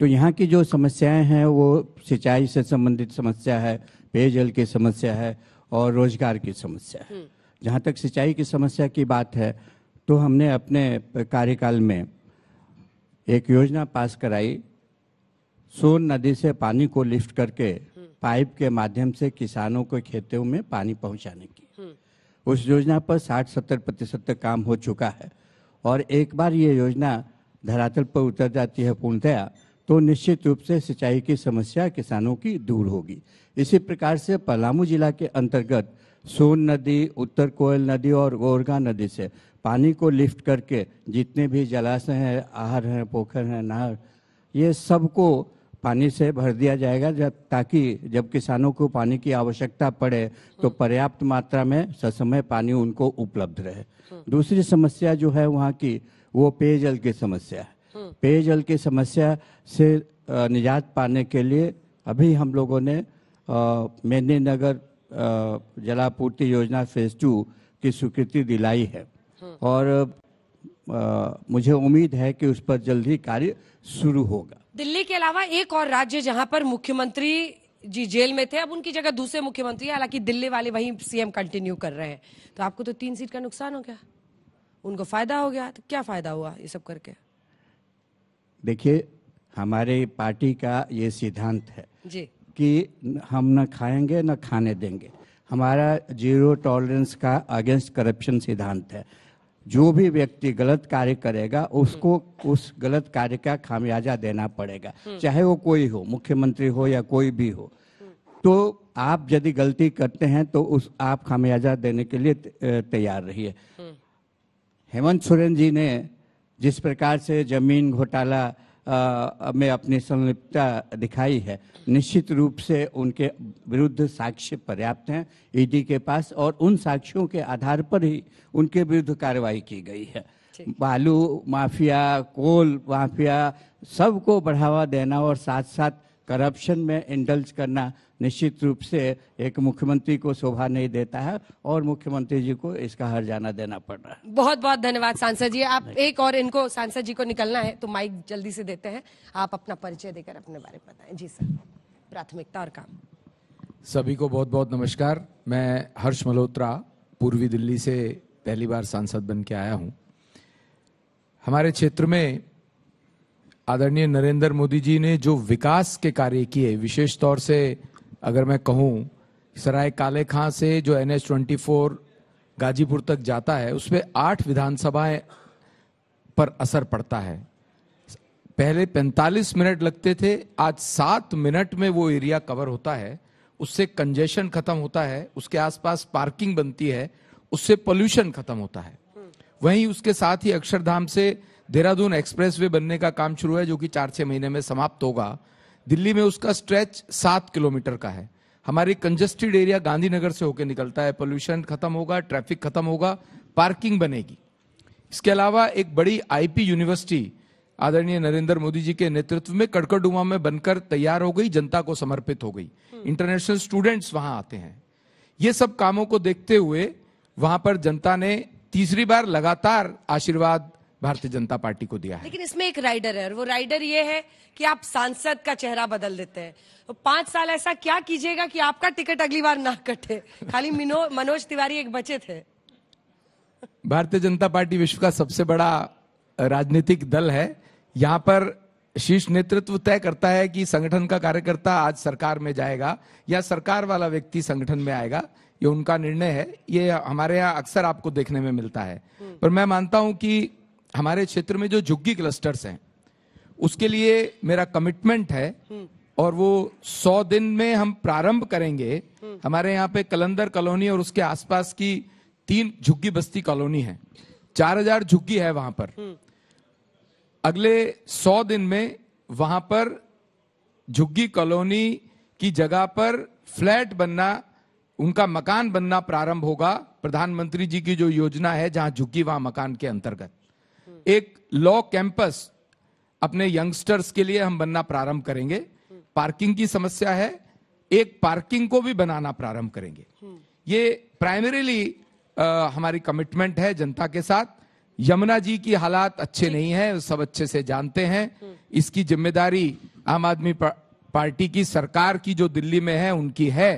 तो यहाँ की जो समस्याएं हैं वो सिंचाई से संबंधित समस्या है पेयजल की समस्या है और रोजगार की समस्या है हम्म। जहाँ तक सिंचाई की समस्या की बात है तो हमने अपने कार्यकाल में एक योजना पास कराई सोन नदी से पानी को लिफ्ट करके पाइप के माध्यम से किसानों को खेतों में पानी पहुंचाने की हम्म। उस योजना पर 60-70 प्रतिशत तक काम हो चुका है और एक बार ये योजना धरातल पर उतर जाती है पूर्णतया तो निश्चित रूप से सिंचाई की समस्या किसानों की दूर होगी इसी प्रकार से पलामू जिला के अंतर्गत सोन नदी उत्तर कोयल नदी और गोरगा नदी से पानी को लिफ्ट करके जितने भी जलाशय हैं आहर हैं पोखर हैं नहर ये सबको पानी से भर दिया जाएगा जब ताकि जब किसानों को पानी की आवश्यकता पड़े तो हम्म। पर्याप्त मात्रा में ससमय पानी उनको उपलब्ध रहे हम्म। दूसरी समस्या जो है वहाँ की वो पेयजल की समस्या है हम्म। पेयजल की समस्या से निजात पाने के लिए अभी हम लोगों ने मैनी नगर जलापूर्ति योजना फेज टू की स्वीकृति दिलाई है और आ, मुझे उम्मीद है कि उस पर जल्द ही कार्य शुरू होगा दिल्ली के अलावा एक और राज्य जहां पर मुख्यमंत्री जी जेल में थे अब उनकी जगह दूसरे मुख्यमंत्री हालांकि दिल्ली वाले वही सीएम कंटिन्यू कर रहे हैं तो आपको तो तीन सीट का नुकसान हो गया उनको फायदा हो गया तो क्या फायदा हुआ ये सब करके देखिए हमारे पार्टी का ये सिद्धांत है जी कि हम न खाएंगे न खाने देंगे हमारा जीरो टॉलरेंस का अगेंस्ट करप्शन सिद्धांत है जो भी व्यक्ति गलत कार्य करेगा उसको उस गलत कार्य का खामियाजा देना पड़ेगा हम्म। चाहे वो कोई हो मुख्यमंत्री हो या कोई भी हो तो आप यदि गलती करते हैं तो उस आप खामियाजा देने के लिए तैयार रहिए हम्म। हेमंत सोरेन जी ने जिस प्रकार से जमीन घोटाला में अपनी संलिप्तता दिखाई है निश्चित रूप से उनके विरुद्ध साक्ष्य पर्याप्त हैं ईडी e के पास और उन साक्ष्यों के आधार पर ही उनके विरुद्ध कार्रवाई की गई है बालू माफिया कोल माफिया सबको बढ़ावा देना और साथ साथ करप्शन में इंडल्ज करना निश्चित रूप से एक मुख्यमंत्री को शोभा नहीं देता है और मुख्यमंत्री जी को इसका हर जाना देना पड़ रहा है बहुत बहुत धन्यवाद सांसद जी आप एक और इनको सांसद जी को निकलना है तो माइक जल्दी से देते हैं आप अपना परिचय देकर अपने बारे में बताएं जी सर प्राथमिकता और काम सभी को बहुत बहुत नमस्कार मैं हर्ष मल्होत्रा पूर्वी दिल्ली से पहली बार सांसद बन के आया हूँ हमारे क्षेत्र में आदरणीय नरेंद्र मोदी जी ने जो विकास के कार्य किए विशेष तौर से अगर मैं कहूँ सराय काले खां से जो N H twenty four Ghazipur तक जाता है उसमें आठ विधानसभाएं पर असर पड़ता है पहले 45 मिनट लगते थे आज सात मिनट में वो एरिया कवर होता है उससे कंजेशन खत्म होता है उसके आसपास पार्किंग बनती है उससे पोल्यूशन खत्म होता है वहीं उसके साथ ही अक्षरधाम से देहरादून एक्सप्रेसवे बनने का काम शुरू है जो कि चार छः महीने में समाप्त होगा दिल्ली में उसका स्ट्रेच सात किलोमीटर का है हमारी कंजस्टेड एरिया गांधीनगर से होकर निकलता है पोल्यूशन खत्म होगा ट्रैफिक खत्म होगा पार्किंग बनेगी इसके अलावा एक बड़ी आईपी यूनिवर्सिटी आदरणीय नरेंद्र मोदी जी के नेतृत्व में कड़कड़ुमा में बनकर तैयार हो गई जनता को समर्पित हो गई इंटरनेशनल हम्म। स्टूडेंट्स वहां आते हैं ये सब कामों को देखते हुए वहां पर जनता ने तीसरी बार लगातार आशीर्वाद भारतीय जनता पार्टी को दिया है लेकिन इसमें एक राइडर है और वो राइडर ये है कि आप सांसद का चेहरा बदल देते हैं तो पांच साल ऐसा क्या कीजिएगा कि आपका टिकट अगली बार ना कटे खाली मनोज तिवारी एक बचे थे भारतीय जनता पार्टी विश्व का सबसे बड़ा राजनीतिक दल है यहाँ पर शीर्ष नेतृत्व तय करता है कि संगठन का कार्यकर्ता आज सरकार में जाएगा या सरकार वाला व्यक्ति संगठन में आएगा ये उनका निर्णय है ये हमारे यहाँ अक्सर आपको देखने में मिलता है पर मैं मानता हूं कि हमारे क्षेत्र में जो झुग्गी क्लस्टर्स हैं उसके लिए मेरा कमिटमेंट है और वो सौ दिन में हम प्रारंभ करेंगे हमारे यहाँ पे कलंदर कॉलोनी और उसके आसपास की तीन झुग्गी बस्ती कॉलोनी है चार हजार झुग्गी है वहां पर अगले सौ दिन में वहां पर झुग्गी कॉलोनी की जगह पर फ्लैट बनना उनका मकान बनना प्रारंभ होगा प्रधानमंत्री जी की जो योजना है जहां झुग्गी वहां मकान के अंतर्गत एक लॉ कैंपस अपने यंगस्टर्स के लिए हम बनना प्रारंभ करेंगे पार्किंग की समस्या है एक पार्किंग को भी बनाना प्रारंभ करेंगे ये प्राइमरीली हमारी कमिटमेंट है जनता के साथ यमुना जी की हालात अच्छे नहीं है सब अच्छे से जानते हैं इसकी जिम्मेदारी आम आदमी पार्टी की सरकार की जो दिल्ली में है उनकी है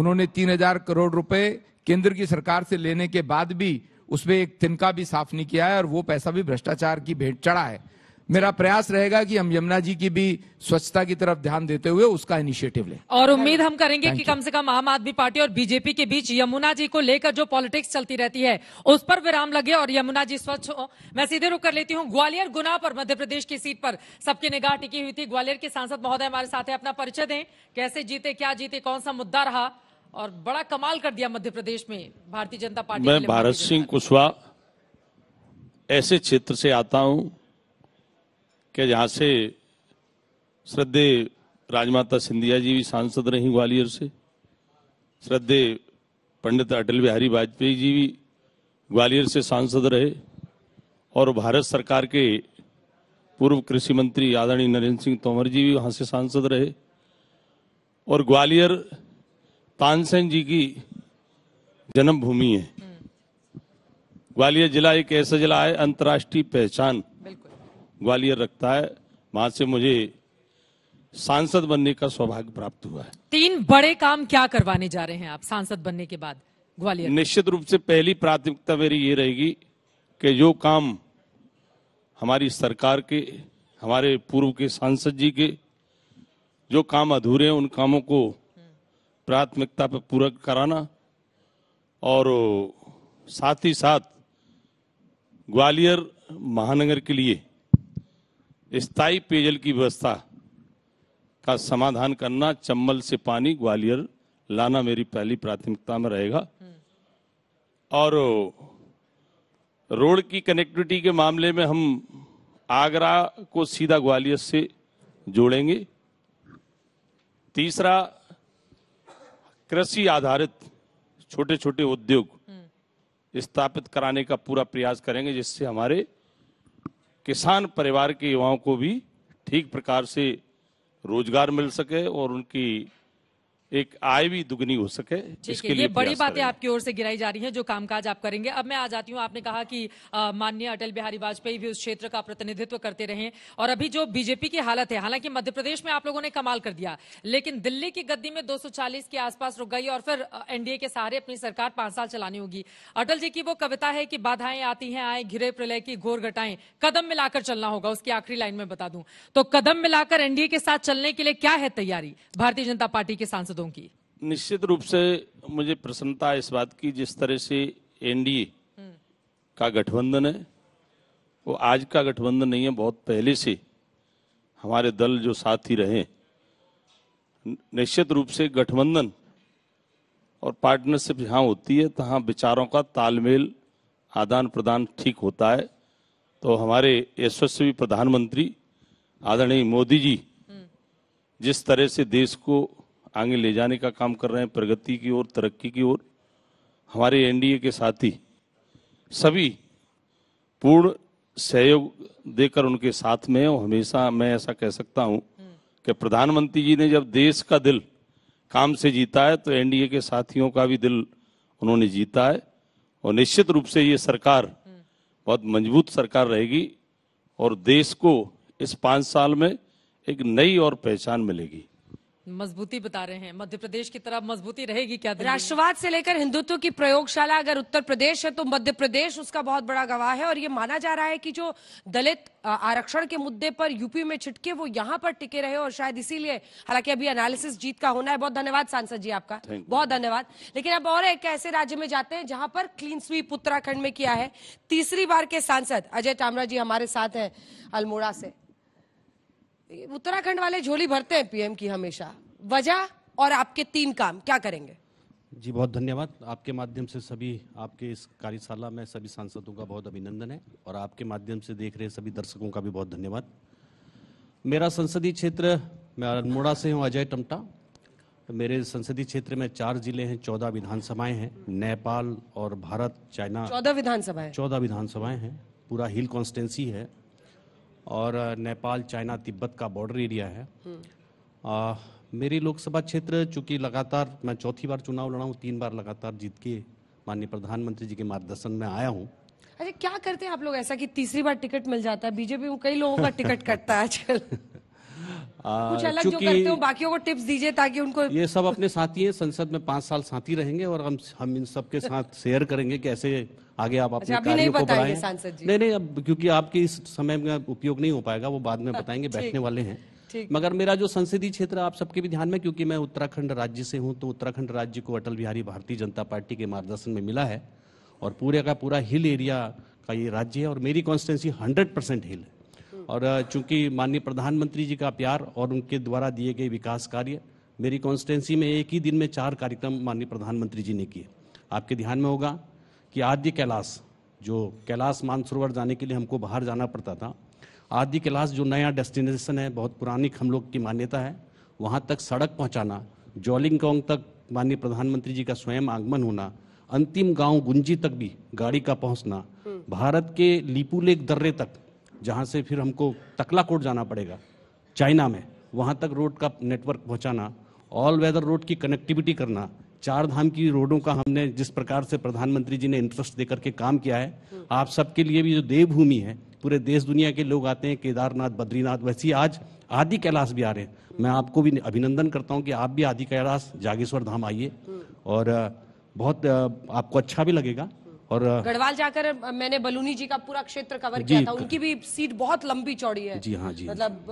उन्होंने तीन हजार करोड़ रुपए केंद्र की सरकार से लेने के बाद भी उसमें एक तिनका भी साफ नहीं किया है और वो पैसा भी भ्रष्टाचार की भेंट चढ़ा है मेरा प्रयास रहेगा कि हम यमुना जी की भी स्वच्छता की तरफ ध्यान देते हुए उसका इनिशिएटिव लें और उम्मीद हम करेंगे कि कम से कम आम आदमी पार्टी और बीजेपी के बीच यमुना जी को लेकर जो पॉलिटिक्स चलती रहती है उस पर विराम लगे और यमुना जी स्वच्छ हो मैं सीधे रुक कर लेती हूँ ग्वालियर गुना पर मध्य प्रदेश की सीट पर सबकी निगाह टिकी हुई थी ग्वालियर के सांसद महोदय हमारे साथ है अपना परिचय दें कैसे जीते क्या जीते कौन सा मुद्दा रहा और बड़ा कमाल कर दिया मध्य प्रदेश में भारतीय जनता पार्टी मैं भारत सिंह कुशवाहा ऐसे क्षेत्र से आता हूं कि जहां से श्रद्धे राजमाता सिंधिया जी भी सांसद रही ग्वालियर से श्रद्धे पंडित अटल बिहारी वाजपेयी जी भी ग्वालियर से सांसद रहे और भारत सरकार के पूर्व कृषि मंत्री आदरणीय नरेंद्र सिंह तोमर जी भी वहां से सांसद रहे और ग्वालियर तानसेन जी की जन्मभूमि है ग्वालियर जिला एक ऐसा जिला है अंतर्राष्ट्रीय पहचान ग्वालियर रखता है वहां से मुझे सांसद बनने का सौभाग्य प्राप्त हुआ है तीन बड़े काम क्या करवाने जा रहे हैं आप सांसद बनने के बाद ग्वालियर निश्चित रूप से पहली प्राथमिकता मेरी ये रहेगी कि जो काम हमारी सरकार के हमारे पूर्व के सांसद जी के जो काम अधूरे हैं उन कामों को प्राथमिकता पर पूरा कराना और साथ ही साथ ग्वालियर महानगर के लिए स्थायी पेयजल की व्यवस्था का समाधान करना चम्बल से पानी ग्वालियर लाना मेरी पहली प्राथमिकता में रहेगा और रोड की कनेक्टिविटी के मामले में हम आगरा को सीधा ग्वालियर से जोड़ेंगे तीसरा कृषि आधारित छोटे छोटे उद्योग स्थापित कराने का पूरा प्रयास करेंगे जिससे हमारे किसान परिवार के युवाओं को भी ठीक प्रकार से रोजगार मिल सके और उनकी एक आय भी दुगनी हो सके इसके लिए बड़ी बातें आपकी ओर से गिराई जा रही हैं जो कामकाज आप करेंगे अब मैं आ जाती हूँ आपने कहा कि माननीय अटल बिहारी वाजपेयी भी उस क्षेत्र का प्रतिनिधित्व करते रहे और अभी जो बीजेपी की हालत है हालांकि मध्य प्रदेश में आप लोगों ने कमाल कर दिया लेकिन दिल्ली की गद्दी में दो के आसपास रुक गई और फिर एनडीए के सहारे अपनी सरकार पांच साल चलानी होगी अटल जी की वो कविता है कि बाधाएं आती हैं आए घिरे प्रलय की घोर घटाएं कदम मिलाकर चलना होगा उसकी आखिरी लाइन में बता दूं तो कदम मिलाकर एनडीए के साथ चलने के लिए क्या है तैयारी भारतीय जनता पार्टी के सांसदों मकसदों की निश्चित रूप से मुझे प्रसन्नता इस बात की जिस तरह से एनडीए हम्म। का गठबंधन है वो आज का गठबंधन नहीं है बहुत पहले से हमारे दल जो साथ ही रहे निश्चित रूप से गठबंधन और पार्टनरशिप जहाँ होती है तहाँ विचारों का तालमेल आदान प्रदान ठीक होता है तो हमारे यशस्वी प्रधानमंत्री आदरणीय मोदी जी हम्म। जिस तरह से देश को आगे ले जाने का काम कर रहे हैं प्रगति की ओर तरक्की की ओर हमारे एनडीए के साथी सभी पूर्ण सहयोग देकर उनके साथ में और हमेशा मैं ऐसा कह सकता हूं कि प्रधानमंत्री जी ने जब देश का दिल काम से जीता है तो एनडीए के साथियों का भी दिल उन्होंने जीता है और निश्चित रूप से ये सरकार बहुत मजबूत सरकार रहेगी और देश को इस पाँच साल में एक नई और पहचान मिलेगी मजबूती बता रहे हैं मध्य प्रदेश की तरफ मजबूती रहेगी क्या राष्ट्रवाद से लेकर हिंदुत्व की प्रयोगशाला अगर उत्तर प्रदेश है तो मध्य प्रदेश उसका बहुत बड़ा गवाह है और ये माना जा रहा है कि जो दलित आरक्षण के मुद्दे पर यूपी में छिटके वो यहाँ पर टिके रहे और शायद इसीलिए हालांकि अभी एनालिसिस जीत का होना है बहुत धन्यवाद सांसद जी आपका बहुत धन्यवाद लेकिन अब और एक ऐसे राज्य में जाते हैं जहां पर क्लीन स्वीप उत्तराखंड में किया है तीसरी बार के सांसद अजय टामरा जी हमारे साथ है अल्मोड़ा से उत्तराखंड वाले झोली भरते हैं पीएम की हमेशा वजह और आपके तीन काम क्या करेंगे जी बहुत धन्यवाद आपके माध्यम से सभी आपके इस कार्यशाला में सभी सांसदों का बहुत अभिनंदन है और आपके माध्यम से देख रहे सभी दर्शकों का भी बहुत धन्यवाद मेरा संसदीय क्षेत्र मैं अल्मोड़ा से हूँ अजय टमटा मेरे संसदीय क्षेत्र में चार जिले हैं चौदह विधानसभाएं हैं नेपाल और भारत चाइना चौदह विधानसभाएं चौदह विधानसभाएं हैं पूरा हिल कॉन्स्टेंसी है और नेपाल चाइना तिब्बत का बॉर्डर एरिया है आ, मेरी लोकसभा क्षेत्र चूंकि लगातार मैं चौथी बार चुनाव लड़ा हूँ तीन बार लगातार जीत के माननीय प्रधानमंत्री जी के मार्गदर्शन में आया हूँ अरे अच्छा, क्या करते हैं आप लोग ऐसा कि तीसरी बार टिकट मिल जाता है बीजेपी में कई लोगों का टिकट कटता है आजकल *laughs* कुछ अलग जो करते हो को टिप्स दीजिए ताकि उनको ये सब अपने साथी हैं संसद में पांच साल साथी रहेंगे और हम हम इन सब के साथ शेयर करेंगे कैसे आगे आप अच्छा, अपने अच्छा, कार्यों को बढ़ाएं नहीं नहीं अब क्योंकि आपके इस समय में उपयोग नहीं हो पाएगा वो बाद में हाँ, बताएंगे बैठने वाले हैं मगर मेरा जो संसदीय क्षेत्र आप सबके भी ध्यान में क्योंकि मैं उत्तराखंड राज्य से हूँ तो उत्तराखंड राज्य को अटल बिहारी भारतीय जनता पार्टी के मार्गदर्शन में मिला है और पूरे का पूरा हिल एरिया का ये राज्य है और मेरी कॉन्स्टिटेंसी हंड्रेड परसेंट हिल है और चूंकि माननीय प्रधानमंत्री जी का प्यार और उनके द्वारा दिए गए विकास कार्य मेरी कॉन्स्टिटेंसी में एक ही दिन में चार कार्यक्रम माननीय प्रधानमंत्री जी ने किए आपके ध्यान में होगा कि आद्य कैलाश जो कैलाश मानसरोवर जाने के लिए हमको बाहर जाना पड़ता था आद्य कैलाश जो नया डेस्टिनेशन है बहुत पुरानी हम लोग की मान्यता है वहाँ तक सड़क पहुँचाना जॉलिंगकोंग तक माननीय प्रधानमंत्री जी का स्वयं आगमन होना अंतिम गांव गुंजी तक भी गाड़ी का पहुंचना हम्म। भारत के लिपुलेक दर्रे तक जहाँ से फिर हमको तकला कोट जाना पड़ेगा चाइना में वहाँ तक रोड का नेटवर्क पहुँचाना ऑल वेदर रोड की कनेक्टिविटी करना चार धाम की रोडों का हमने जिस प्रकार से प्रधानमंत्री जी ने इंटरेस्ट देकर के काम किया है आप सबके लिए भी जो देवभूमि है पूरे देश दुनिया के लोग आते हैं केदारनाथ बद्रीनाथ वैसे ही आज आदि कैलाश भी आ रहे हैं मैं आपको भी अभिनंदन करता हूँ कि आप भी आदि कैलाश जागेश्वर धाम आइए और बहुत आपको अच्छा भी लगेगा और गढ़वाल जाकर मैंने बलूनी जी का पूरा क्षेत्र कवर किया था उनकी भी सीट बहुत लंबी चौड़ी है जी हाँ जी मतलब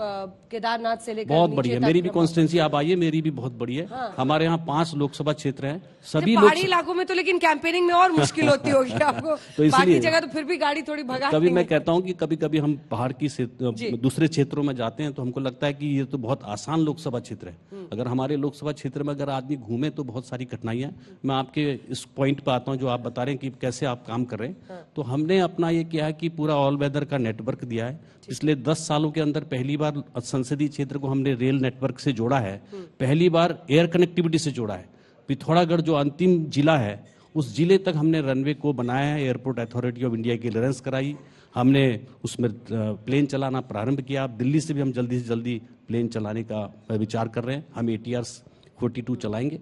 केदारनाथ से लेकर बहुत बढ़िया मेरी भी कॉन्स्टिटेंसी आप आइए मेरी भी बहुत बड़ी है हाँ। हमारे यहाँ पांच लोकसभा क्षेत्र है सभी पहाड़ी इलाकों में तो लेकिन कैंपेनिंग में और मुश्किल *laughs* होती होगी आपको *laughs* तो बाकी जगह तो फिर भी गाड़ी थोड़ी भगा कभी मैं कहता हूँ की कभी कभी हम पहाड़ की दूसरे क्षेत्रों में जाते हैं तो हमको लगता है की ये तो बहुत आसान लोकसभा क्षेत्र है हम्म। अगर हमारे लोकसभा क्षेत्र में अगर आदमी घूमे तो बहुत सारी कठिनाइयां मैं आपके इस पॉइंट पर आता हूँ जो आप बता रहे हैं कि कैसे आप काम कर रहे हैं हाँ। तो हमने अपना ये किया है कि पूरा ऑल वेदर का नेटवर्क दिया है पिछले दस सालों के अंदर पहली बार संसदीय क्षेत्र को हमने रेल नेटवर्क से जोड़ा है हम्म। पहली बार एयर कनेक्टिविटी से जोड़ा है पिथौरागढ़ जो अंतिम जिला है उस जिले तक हमने रनवे को बनाया है एयरपोर्ट अथॉरिटी ऑफ इंडिया की क्लियरेंस कराई हमने उसमें प्लेन चलाना प्रारंभ किया अब दिल्ली से भी हम जल्दी से जल्दी प्लेन चलाने का विचार कर रहे हैं हम ए टी आर चलाएंगे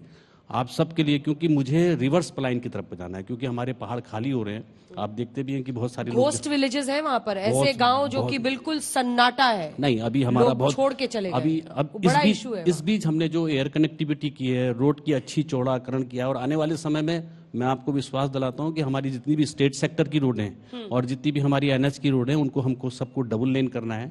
आप सबके लिए क्योंकि मुझे रिवर्स प्लाइन की तरफ जाना है क्योंकि हमारे पहाड़ खाली हो रहे हैं आप देखते भी हैं कि बहुत सारे घोस्ट विलेजेस हैं वहाँ पर ऐसे गांव जो कि बिल्कुल सन्नाटा है नहीं अभी हमारा बहुत छोड़ के चले अभी अब इस बीच इस बीच हमने जो एयर कनेक्टिविटी की है रोड की अच्छी चौड़ाकरण किया है और आने वाले समय में मैं आपको विश्वास दिलाता हूँ कि हमारी जितनी भी स्टेट सेक्टर की रोड हैं हम्म। और जितनी भी हमारी एनएच की रोड हैं उनको हमको सबको डबल लेन करना है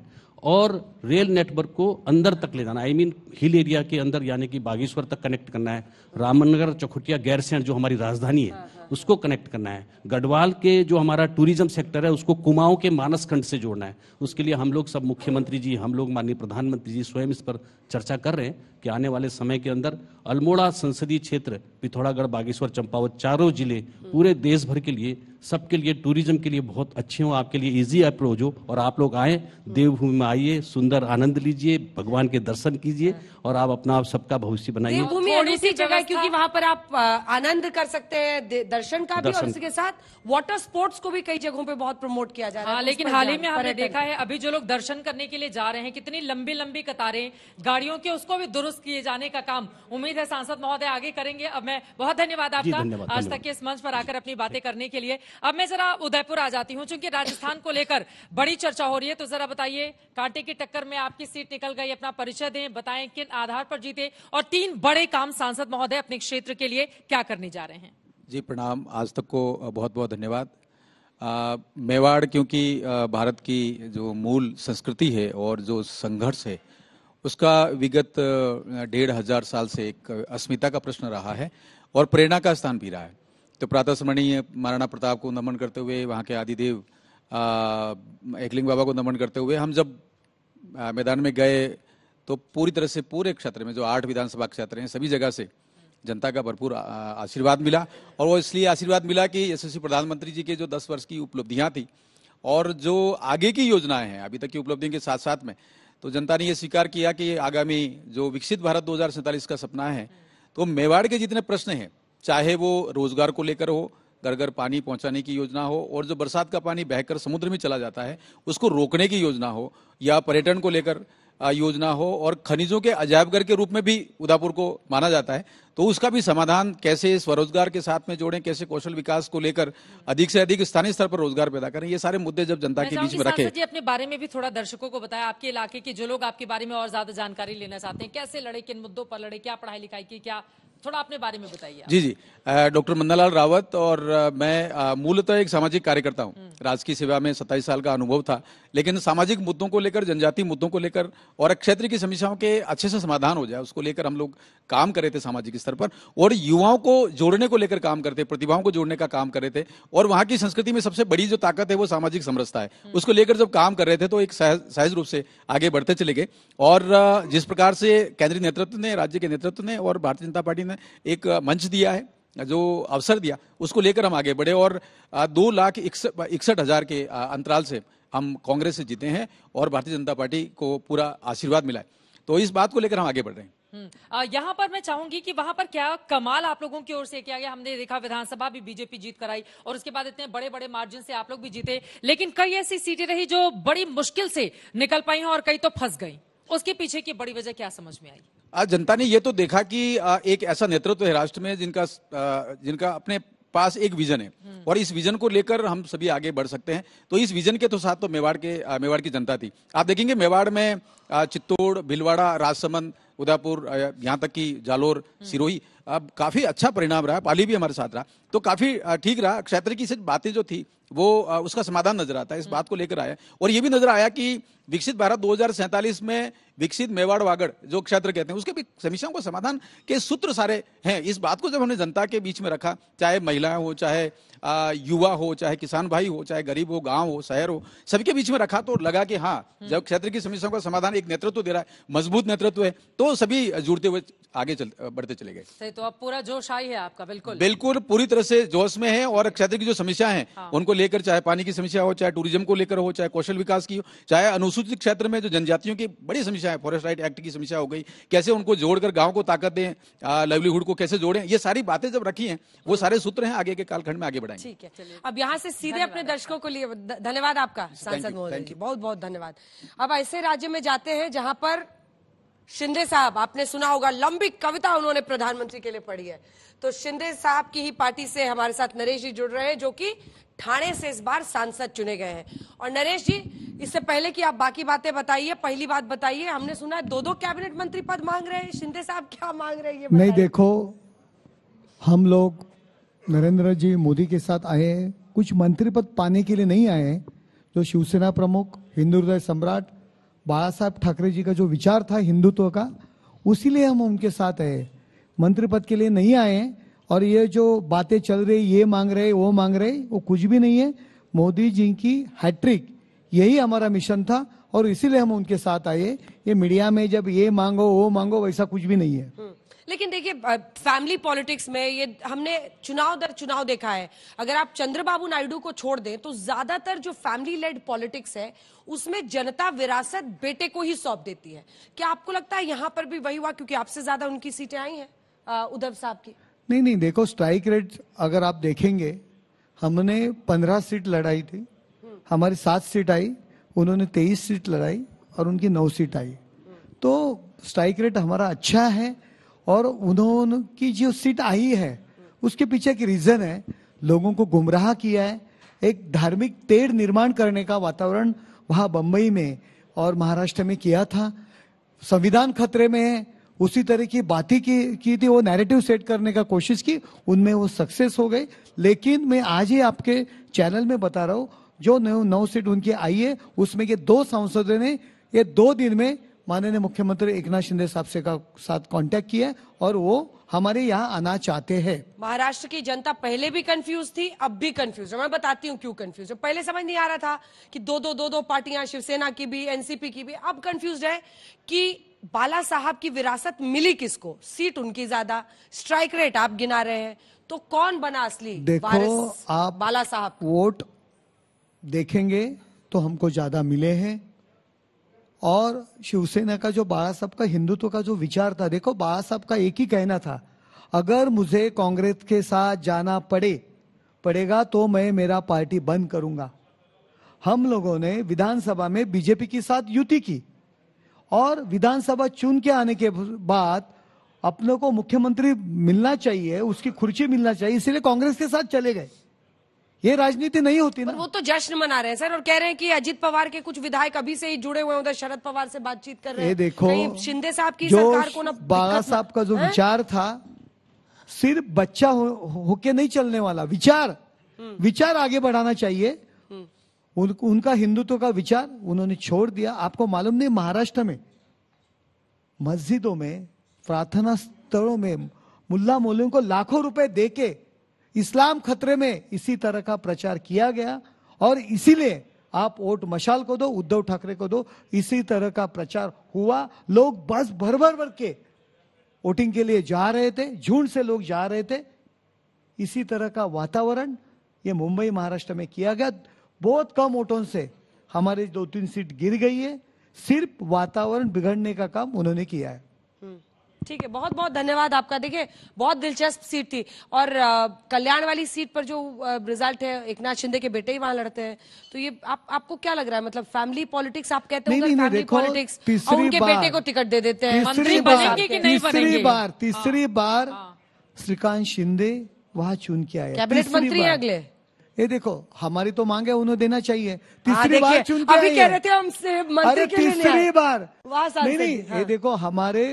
और रेल नेटवर्क को अंदर तक ले जाना I I mean mean, hill area के अंदर यानी कि बागेश्वर तक कनेक्ट करना है रामनगर चौखुटिया गैरसैंड जो हमारी राजधानी है हाँ, हाँ। उसको कनेक्ट करना है गढ़वाल के जो हमारा टूरिज्म सेक्टर है उसको कुमाऊं के मानस खंड से जोड़ना है उसके लिए हम लोग सब मुख्यमंत्री जी हम लोग माननीय प्रधानमंत्री जी स्वयं इस पर चर्चा कर रहे हैं कि आने वाले समय के अंदर अल्मोड़ा संसदीय क्षेत्र पिथौरागढ़ बागेश्वर चंपावत चारों जिले हम्म। पूरे देश भर के लिए सबके लिए टूरिज्म के लिए बहुत अच्छे हो आपके लिए इजी अप्रोच हो और आप लोग आए देवभूमि में आइए सुंदर आनंद लीजिए भगवान के दर्शन कीजिए और आप अपना आप सबका भविष्य बनाइए देवभूमि ऐसी जगह क्योंकि वहाँ पर आप आनंद कर सकते हैं दर्शन का भी और उसके साथ वाटर स्पोर्ट्स को भी कई जगहों पर बहुत प्रमोट किया जा रहा है हाँ, लेकिन हाल ही में हमने देखा है अभी जो लोग दर्शन करने के लिए जा रहे हैं कितनी लंबी लंबी कतारें गाड़ियों के उसको भी दुरुस्त किए जाने का काम उम्मीद है सांसद महोदय आगे करेंगे अब मैं बहुत धन्यवाद आपका आज तक के इस मंच पर आकर अपनी बातें करने के लिए अब मैं जरा उदयपुर आ जाती हूँ चूंकि राजस्थान को लेकर बड़ी चर्चा हो रही है तो जरा बताइए कांटे की टक्कर में आपकी सीट निकल गई अपना परिचय दें बताएं किन आधार पर जीते और तीन बड़े काम सांसद महोदय अपने क्षेत्र के लिए क्या करने जा रहे हैं जी प्रणाम आज तक को बहुत बहुत धन्यवाद मेवाड़ क्योंकि भारत की जो मूल संस्कृति है और जो संघर्ष है उसका विगत डेढ़ हजार साल से एक अस्मिता का प्रश्न रहा है और प्रेरणा का स्थान भी रहा है तो प्रातः स्मरणीय महाराणा प्रताप को नमन करते हुए वहाँ के आदिदेव एकलिंग बाबा को नमन करते हुए हम जब मैदान में गए तो पूरी तरह से पूरे क्षेत्र में जो आठ विधानसभा क्षेत्र हैं सभी जगह से जनता का भरपूर आशीर्वाद मिला और वो इसलिए आशीर्वाद मिला कि यशस्वी प्रधानमंत्री जी के जो दस वर्ष की उपलब्धियाँ थी और जो आगे की योजनाएं हैं अभी तक की उपलब्धियों के साथ साथ में तो जनता ने ये स्वीकार किया कि आगामी जो विकसित भारत दो का सपना है तो मेवाड़ के जितने प्रश्न हैं चाहे वो रोजगार को लेकर हो घर घर पानी पहुंचाने की योजना हो और जो बरसात का पानी बहकर समुद्र में चला जाता है उसको रोकने की योजना हो या पर्यटन को लेकर योजना हो और खनिजों के अजायबघर के रूप में भी उदयपुर को माना जाता है तो उसका भी समाधान कैसे स्वरोजगार के साथ में जोड़ें कैसे कौशल विकास को लेकर अधिक से अधिक स्थानीय स्तर पर रोजगार पैदा करें ये सारे मुद्दे जब जनता के बीच में रखें जी अपने बारे में भी थोड़ा दर्शकों को बताया आपके इलाके के जो लोग आपके बारे में और ज्यादा जानकारी लेना चाहते हैं कैसे लड़े किन मुद्दों पर लड़े क्या पढ़ाई लिखाई की क्या थोड़ा अपने बारे में बताइए जी जी डॉक्टर मंदालाल रावत और मैं मूलतः एक सामाजिक कार्यकर्ता हूँ हम्म। राजकीय सेवा में सत्ताईस साल का अनुभव था लेकिन सामाजिक मुद्दों को लेकर जनजातीय मुद्दों को लेकर और क्षेत्र की समस्याओं के अच्छे से समाधान हो जाए उसको लेकर हम लोग काम कर रहे थे सामाजिक स्तर पर और युवाओं को जोड़ने को लेकर काम करते प्रतिभाओं को जोड़ने का काम कर रहे थे और वहां की संस्कृति में सबसे बड़ी जो ताकत है वो सामाजिक समरसता है हम्म। उसको लेकर जब काम कर रहे थे तो एक सहज रूप से आगे बढ़ते चले गए और जिस प्रकार से केंद्रीय नेतृत्व ने राज्य के नेतृत्व ने और भारतीय जनता पार्टी ने ने एक मंच दिया है जो अवसर दिया उसको लेकर हम आगे बढ़े और दो लाख इकसठ हजार के अंतराल से हम कांग्रेस से जीते हैं और भारतीय जनता पार्टी को पूरा आशीर्वाद मिला है तो इस बात को लेकर हम आगे बढ़ रहे हैं हम्म, यहाँ पर मैं चाहूंगी कि वहां पर क्या कमाल आप लोगों की ओर से किया गया हमने देखा विधानसभा भी बीजेपी जीत कराई और उसके बाद इतने बड़े बड़े मार्जिन से आप लोग भी जीते लेकिन कई ऐसी सीटें रही जो बड़ी मुश्किल से निकल पाई हैं और कई तो फंस गई उसके पीछे की बड़ी वजह क्या समझ में आई आज जनता ने यह तो देखा कि एक ऐसा नेतृत्व तो है राष्ट्र में जिनका जिनका अपने पास एक विजन है हम्म। और इस विजन को लेकर हम सभी आगे बढ़ सकते हैं तो इस विजन के तो साथ तो मेवाड़ के मेवाड़ की जनता थी आप देखेंगे मेवाड़ में चित्तौड़ भिलवाड़ा राजसमंद उदयपुर यहाँ तक कि जालोर हम्म। सिरोही अब काफ़ी अच्छा परिणाम रहा पाली भी हमारे साथ रहा तो काफ़ी ठीक रहा क्षेत्र की सिर्फ बातें जो थी वो उसका समाधान नजर आता है इस हम्म। बात को लेकर आया और ये भी नजर आया कि विकसित भारत दो में विकसित मेवाड़ वागड़ जो क्षेत्र कहते हैं उसके भी समस्याओं को समाधान के सूत्र सारे हैं इस बात को जब हमने जनता के बीच में रखा चाहे महिलाएं हो चाहे युवा हो चाहे किसान भाई हो चाहे गरीब हो गांव हो शहर हो सबके बीच में रखा तो लगा कि हाँ हम्म। जब क्षेत्र की समस्याओं का समाधान एक नेतृत्व दे रहा है मजबूत नेतृत्व है तो सभी जुड़ते हुए आगे चल, बढ़ते चले गए तो अब पूरा जोश आई है आपका बिल्कुल बिल्कुल पूरी तरह से जोश में है और क्षेत्र की जो समस्या है हाँ। उनको लेकर चाहे पानी की समस्या हो चाहे टूरिज्म को लेकर हो चाहे कौशल विकास की हो चाहे अनुसूचित क्षेत्र में जो जनजातियों की बड़ी समस्या है फॉरेस्ट राइट एक्ट की समस्या हो गई कैसे उनको जोड़कर गाँव को ताकत दें लाइवलीहुड को कैसे जोड़े ये सारी बातें जब रखी है वो हाँ। सारे सूत्र है आगे के कालखंड में आगे बढ़ाए ठीक है अब यहाँ से सीधे अपने दर्शकों को लिए धन्यवाद आपका सांसद मोदी बहुत बहुत धन्यवाद अब ऐसे राज्य में जाते हैं जहाँ पर शिंदे साहब आपने सुना होगा लंबी कविता उन्होंने प्रधानमंत्री के लिए पढ़ी है तो शिंदे साहब की ही पार्टी से हमारे साथ नरेश जी जुड़ रहे हैं जो कि ठाणे से इस बार सांसद चुने गए हैं और नरेश जी इससे पहले कि आप बाकी बातें बताइए पहली बात बताइए हमने सुना है दो दो कैबिनेट मंत्री पद मांग रहे हैं शिंदे साहब क्या मांग रहे हैं नहीं देखो हम लोग नरेंद्र जी मोदी के साथ आए कुछ मंत्री पद पाने के लिए नहीं आए जो शिवसेना प्रमुख हिंदू हृदय सम्राट बाला साहब ठाकरे जी का जो विचार था हिंदुत्व का उसी लिए हम उनके साथ आए मंत्री पद के लिए नहीं आए और ये जो बातें चल रही ये मांग रहे वो मांग रहे वो कुछ भी नहीं है मोदी जी की हैट्रिक यही हमारा मिशन था और इसीलिए हम उनके साथ आए ये मीडिया में जब ये मांगो वो मांगो वैसा कुछ भी नहीं है हम्म। लेकिन देखिए फैमिली पॉलिटिक्स में ये हमने चुनाव दर चुनाव देखा है अगर आप चंद्रबाबू नायडू को छोड़ दें तो ज्यादातर जो फैमिली लेड पॉलिटिक्स है उसमें जनता विरासत बेटे को ही सौंप देती है क्या आपको लगता है यहाँ पर भी वही हुआ क्योंकि आपसे ज्यादा उनकी सीटें आई हैं उद्धव साहब की नहीं नहीं देखो स्ट्राइक रेट अगर आप देखेंगे हमने पंद्रह सीट लड़ाई थी हमारी सात सीट आई उन्होंने तेईस सीट लड़ाई और उनकी नौ सीट आई तो स्ट्राइक रेट हमारा अच्छा है और उन्होंने की जो सीट आई है उसके पीछे एक रीजन है लोगों को गुमराह किया है एक धार्मिक तेड़ निर्माण करने का वातावरण वहाँ बम्बई में और महाराष्ट्र में किया था संविधान खतरे में है उसी तरह की बातें की की थी वो नैरेटिव सेट करने का कोशिश की उनमें वो सक्सेस हो गई लेकिन मैं आज ही आपके चैनल में बता रहा हूँ जो नौ नौ सीट उनकी आई है उसमें ये दो सांसदों ने ये दो दिन में माननीय मुख्यमंत्री एक नाथ शिंदे साहब से का साथ कांटेक्ट किया और वो हमारे यहाँ आना चाहते हैं महाराष्ट्र की जनता पहले भी कंफ्यूज थी अब भी कंफ्यूज है मैं बताती हूँ क्यों कंफ्यूज है पहले समझ नहीं आ रहा था कि दो दो दो दो पार्टियां शिवसेना की भी एनसीपी की भी अब कंफ्यूज है कि बाला साहब की विरासत मिली किसको सीट उनकी ज्यादा स्ट्राइक रेट आप गिना रहे हैं तो कौन बना असली देखो आप बाला साहब वोट देखेंगे तो हमको ज्यादा मिले हैं और शिवसेना का जो बाला साहब का हिंदुत्व का जो विचार था देखो बाला साहब का एक ही कहना था अगर मुझे कांग्रेस के साथ जाना पड़े पड़ेगा तो मैं मेरा पार्टी बंद करूंगा हम लोगों ने विधानसभा में बीजेपी के साथ युति की और विधानसभा चुन के आने के बाद अपनों को मुख्यमंत्री मिलना चाहिए उसकी खुर्ची मिलना चाहिए इसलिए कांग्रेस के साथ चले गए ये राजनीति नहीं होती ना वो तो जश्न मना रहे हैं सर और कह रहे हैं कि अजीत पवार के कुछ विधायक अभी से ही जुड़े हुए हैं उधर शरद पवार से बातचीत कर रहे हैं देखो शिंदे साहब की सरकार को ना बाला साहब का जो विचार था सिर्फ बच्चा होके हो नहीं चलने वाला विचार हम्म। विचार आगे बढ़ाना चाहिए हम्म। उन, उनका हिंदुत्व का विचार उन्होंने छोड़ दिया आपको मालूम नहीं महाराष्ट्र में मस्जिदों में प्रार्थना स्थलों में मुल्ला मोलियों को लाखों रुपए देके इस्लाम खतरे में इसी तरह का प्रचार किया गया और इसीलिए आप वोट मशाल को दो उद्धव ठाकरे को दो इसी तरह का प्रचार हुआ लोग बस भर भर भर के वोटिंग के लिए जा रहे थे झुंड से लोग जा रहे थे इसी तरह का वातावरण ये मुंबई महाराष्ट्र में किया गया बहुत कम वोटों से हमारी दो तीन सीट गिर गई है सिर्फ वातावरण बिगड़ने का काम उन्होंने किया है हम्म। ठीक है बहुत बहुत धन्यवाद आपका देखिए बहुत दिलचस्प सीट थी और कल्याण वाली सीट पर जो रिजल्ट है एक नाथ शिंदे के बेटे ही वहां लड़ते हैं तो ये आप आपको क्या लग रहा है मतलब फैमिली पॉलिटिक्स आप कहते हैं फैमिली पॉलिटिक्स और उनके बेटे को टिकट दे देते हैं मंत्री बनेंगे कि नहीं तीसरी बार हाँ। तीसरी बार हाँ। श्रीकांत शिंदे वहां चुन के आए कैबिनेट मंत्री अगले ये देखो हमारी तो मांग है उन्हें देना चाहिए हाँ, तीसरी बार चुन के अभी कह रहे थे हम मंत्री के लिए तीसरी बार नहीं नहीं ये देखो हमारे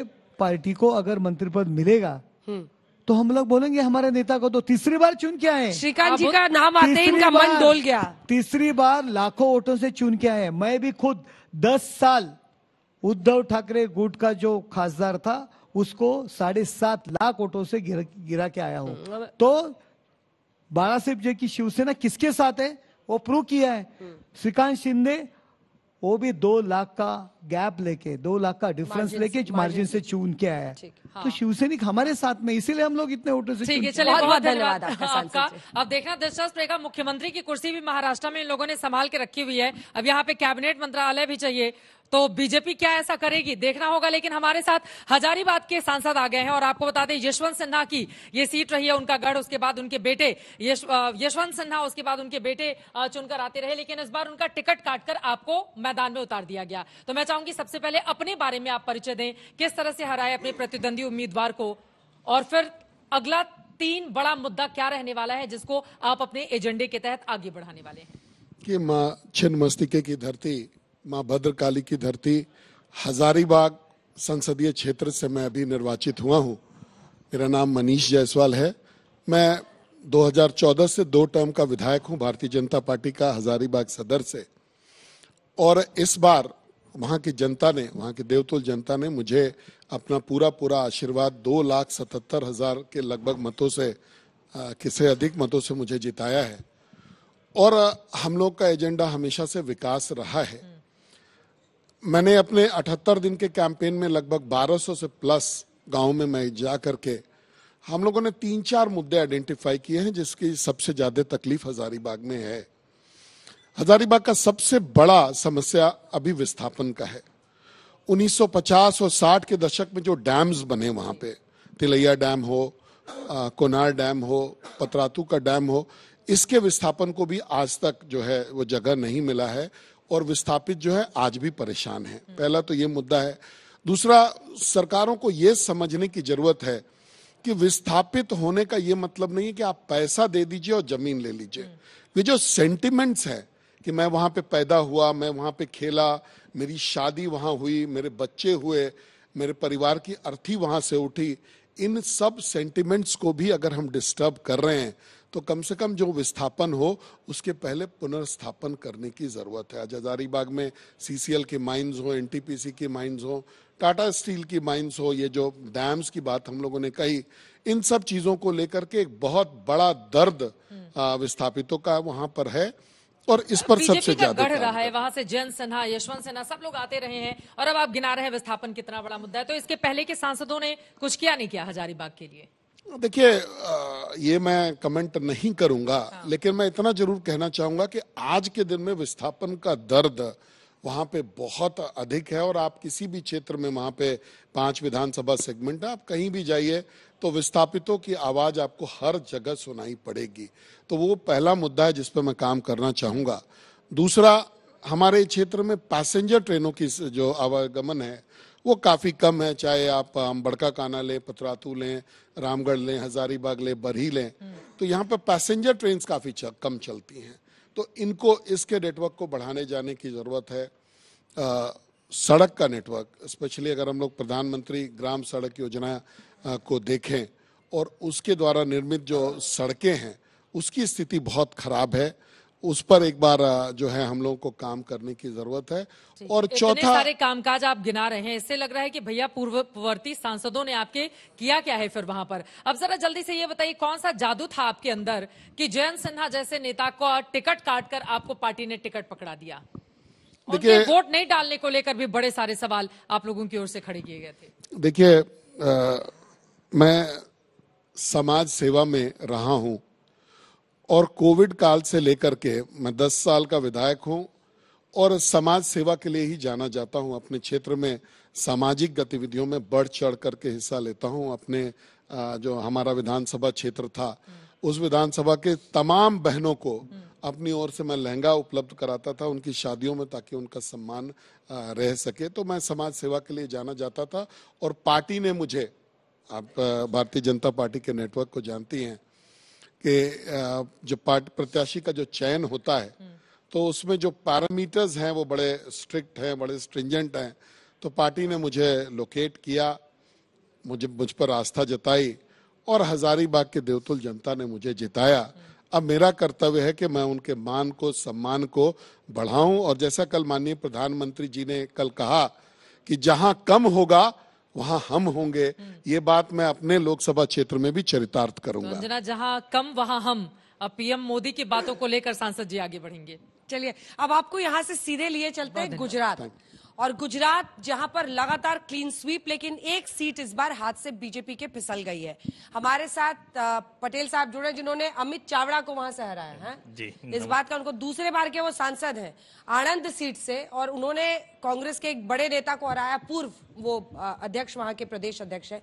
पार्टी को अगर मंत्री पद मिलेगा हम्म। तो हम लोग बोलेंगे हमारे नेता को तो तीसरी बार चुन के आए श्रीकांत जी का नाम आते ही इनका मन डोल गया तीसरी बार लाखों वोटों से चुन के आए मैं भी खुद दस साल उद्धव ठाकरे गुट का जो खासदार था उसको साढ़े सात लाख वोटों से गिर, गिरा के आया हूँ हम्म। तो बाला साहब जी की शिवसेना किसके साथ है वो प्रूव किया है हम्म। श्रीकांत शिंदे वो भी दो लाख का गैप लेके दो लाख का डिफरेंस लेके मार्जिन से चून के आया तो हाँ। शिवसैनिक हमारे साथ में इसीलिए हम लोग इतने वोटों से ठीक है चलिए बहुत धन्यवाद आपका अब देखना दिलचस्प रहेगा मुख्यमंत्री की कुर्सी भी महाराष्ट्र में इन लोगों ने संभाल के रखी हुई है अब यहाँ पे कैबिनेट मंत्रालय भी चाहिए तो बीजेपी क्या ऐसा करेगी देखना होगा लेकिन हमारे साथ हजारीबाग के सांसद आ गए हैं और आपको बता दें यशवंत सिन्हा की ये सीट रही है उनका गढ़ उसके बाद उनके बेटे यशवंत सिन्हा उसके बाद उनके बेटे चुनकर आते रहे लेकिन इस बार उनका टिकट काटकर आपको मैदान में उतार दिया गया तो मैं चाहूंगी सबसे पहले अपने बारे में आप परिचय दें किस तरह से हराए अपने प्रतिद्वंदी उम्मीदवार को और फिर अगला तीन बड़ा मुद्दा क्या रहने वाला है जिसको आप अपने एजेंडे के तहत आगे बढ़ाने वाले हैं कि माँ छिन्न मस्तिके की धरती माँ भद्रकाली की धरती हजारीबाग संसदीय क्षेत्र से मैं अभी निर्वाचित हुआ हूँ मेरा नाम मनीष जायसवाल है मैं 2014 से दो टर्म का विधायक हूँ भारतीय जनता पार्टी का हजारीबाग सदर से और इस बार वहाँ की जनता ने वहाँ की देवतुल जनता ने मुझे अपना पूरा पूरा आशीर्वाद दो लाख सतहत्तर हज़ार के लगभग मतों से किसे अधिक मतों से मुझे जिताया है और हम लोग का एजेंडा हमेशा से विकास रहा है मैंने अपने 78 दिन के कैंपेन में लगभग 1200 से प्लस गाँव में मैं जा करके हम लोगों ने तीन चार मुद्दे आइडेंटिफाई किए हैं जिसकी सबसे ज़्यादा तकलीफ हजारीबाग में है हजारीबाग का सबसे बड़ा समस्या अभी विस्थापन का है 1950 और 60 के दशक में जो डैम्स बने वहाँ पे तिलैया डैम हो कोनार डैम हो पतरातू का डैम हो इसके विस्थापन को भी आज तक जो है वो जगह नहीं मिला है और विस्थापित जो है आज भी परेशान है पहला तो ये मुद्दा है दूसरा सरकारों को ये समझने की जरूरत है कि विस्थापित होने का ये मतलब नहीं है कि आप पैसा दे दीजिए और जमीन ले लीजिए ये जो सेंटिमेंट्स है कि मैं वहां पे पैदा हुआ मैं वहां पे खेला मेरी शादी वहाँ हुई मेरे बच्चे हुए मेरे परिवार की अर्थी वहाँ से उठी इन सब सेंटिमेंट्स को भी अगर हम डिस्टर्ब कर रहे हैं तो कम से कम जो विस्थापन हो उसके पहले पुनर्स्थापन करने की ज़रूरत है आज हजारीबाग में सीसीएल के माइंस हो एनटीपीसी की माइंस हो टाटा स्टील की माइंस हो ये जो डैम्स की बात हम लोगों ने कही इन सब चीज़ों को लेकर के एक बहुत बड़ा दर्द हम्म। विस्थापितों का वहां पर है और इस पर सबसे ज्यादा बढ़ रहा है वहां से जयंत सिन्हा यशवंत सिन्हा सब लोग आते रहे हैं और अब आप गिना रहे हैं विस्थापन कितना बड़ा मुद्दा है तो इसके पहले के सांसदों ने कुछ किया नहीं किया हजारीबाग के लिए देखिए ये मैं कमेंट नहीं करूंगा हाँ। लेकिन मैं इतना जरूर कहना चाहूंगा कि आज के दिन में विस्थापन का दर्द वहाँ पे बहुत अधिक है और आप किसी भी क्षेत्र में वहाँ पे पांच विधानसभा सेगमेंट आप कहीं भी जाइए तो विस्थापितों की आवाज़ आपको हर जगह सुनाई पड़ेगी तो वो पहला मुद्दा है जिस पर मैं काम करना चाहूँगा दूसरा हमारे क्षेत्र में पैसेंजर ट्रेनों की जो आवागमन है वो काफ़ी कम है चाहे आप बड़का काना लें पथरातू लें रामगढ़ लें हजारीबाग लें बरही लें हम्म। तो यहाँ पर पैसेंजर ट्रेन काफ़ी कम चलती हैं तो इनको इसके नेटवर्क को बढ़ाने जाने की ज़रूरत है आ, सड़क का नेटवर्क स्पेशली अगर हम लोग प्रधानमंत्री ग्राम सड़क योजना को देखें और उसके द्वारा निर्मित जो सड़कें हैं उसकी स्थिति बहुत खराब है उस पर एक बार जो है हम लोगों को काम करने की जरूरत है और चौथा सारे कामकाज आप गिना रहे हैं इससे लग रहा है कि भैया पूर्ववर्ती सांसदों ने आपके किया क्या है फिर वहां पर अब जरा जल्दी से ये बताइए कौन सा जादू था आपके अंदर कि जयंत सिन्हा जैसे नेता को टिकट काट कर आपको पार्टी ने टिकट पकड़ा दिया देखिए वोट नहीं डालने को लेकर भी बड़े सारे सवाल आप लोगों की ओर से खड़े किए गए थे देखिये मैं समाज सेवा में रहा हूं और कोविड काल से लेकर के मैं 10 साल का विधायक हूं और समाज सेवा के लिए ही जाना जाता हूं अपने क्षेत्र में सामाजिक गतिविधियों में बढ़ चढ़ करके हिस्सा लेता हूं अपने जो हमारा विधानसभा क्षेत्र था उस विधानसभा के तमाम बहनों को अपनी ओर से मैं लहंगा उपलब्ध कराता था उनकी शादियों में ताकि उनका सम्मान रह सके तो मैं समाज सेवा के लिए जाना जाता था और पार्टी ने मुझे आप भारतीय जनता पार्टी के नेटवर्क को जानती हैं कि जो पार्टी प्रत्याशी का जो चयन होता है हम्म। तो उसमें जो पैरामीटर्स हैं वो बड़े स्ट्रिक्ट हैं बड़े स्ट्रिंजेंट हैं तो पार्टी ने मुझे लोकेट किया मुझे मुझ पर आस्था जताई और हजारीबाग के देवतुल जनता ने मुझे जिताया हम्म। अब मेरा कर्तव्य है कि मैं उनके मान को सम्मान को बढ़ाऊं और जैसा कल माननीय प्रधानमंत्री जी ने कल कहा कि जहां कम होगा वहाँ हम होंगे ये बात मैं अपने लोकसभा क्षेत्र में भी चरितार्थ तो करूंगा तो जहाँ कम वहाँ हम पीएम मोदी की बातों को लेकर सांसद जी आगे बढ़ेंगे चलिए अब आपको यहाँ से सीधे लिए चलते हैं गुजरात और गुजरात जहां पर लगातार क्लीन स्वीप लेकिन एक सीट इस बार हाथ से बीजेपी के फिसल गई है हमारे साथ पटेल साहब जुड़े जिन्होंने अमित चावड़ा को वहां से हराया है जी इस बात का उनको दूसरे बार के वो सांसद हैं आनंद सीट से और उन्होंने कांग्रेस के एक बड़े नेता को हराया पूर्व वो अध्यक्ष वहां के प्रदेश अध्यक्ष है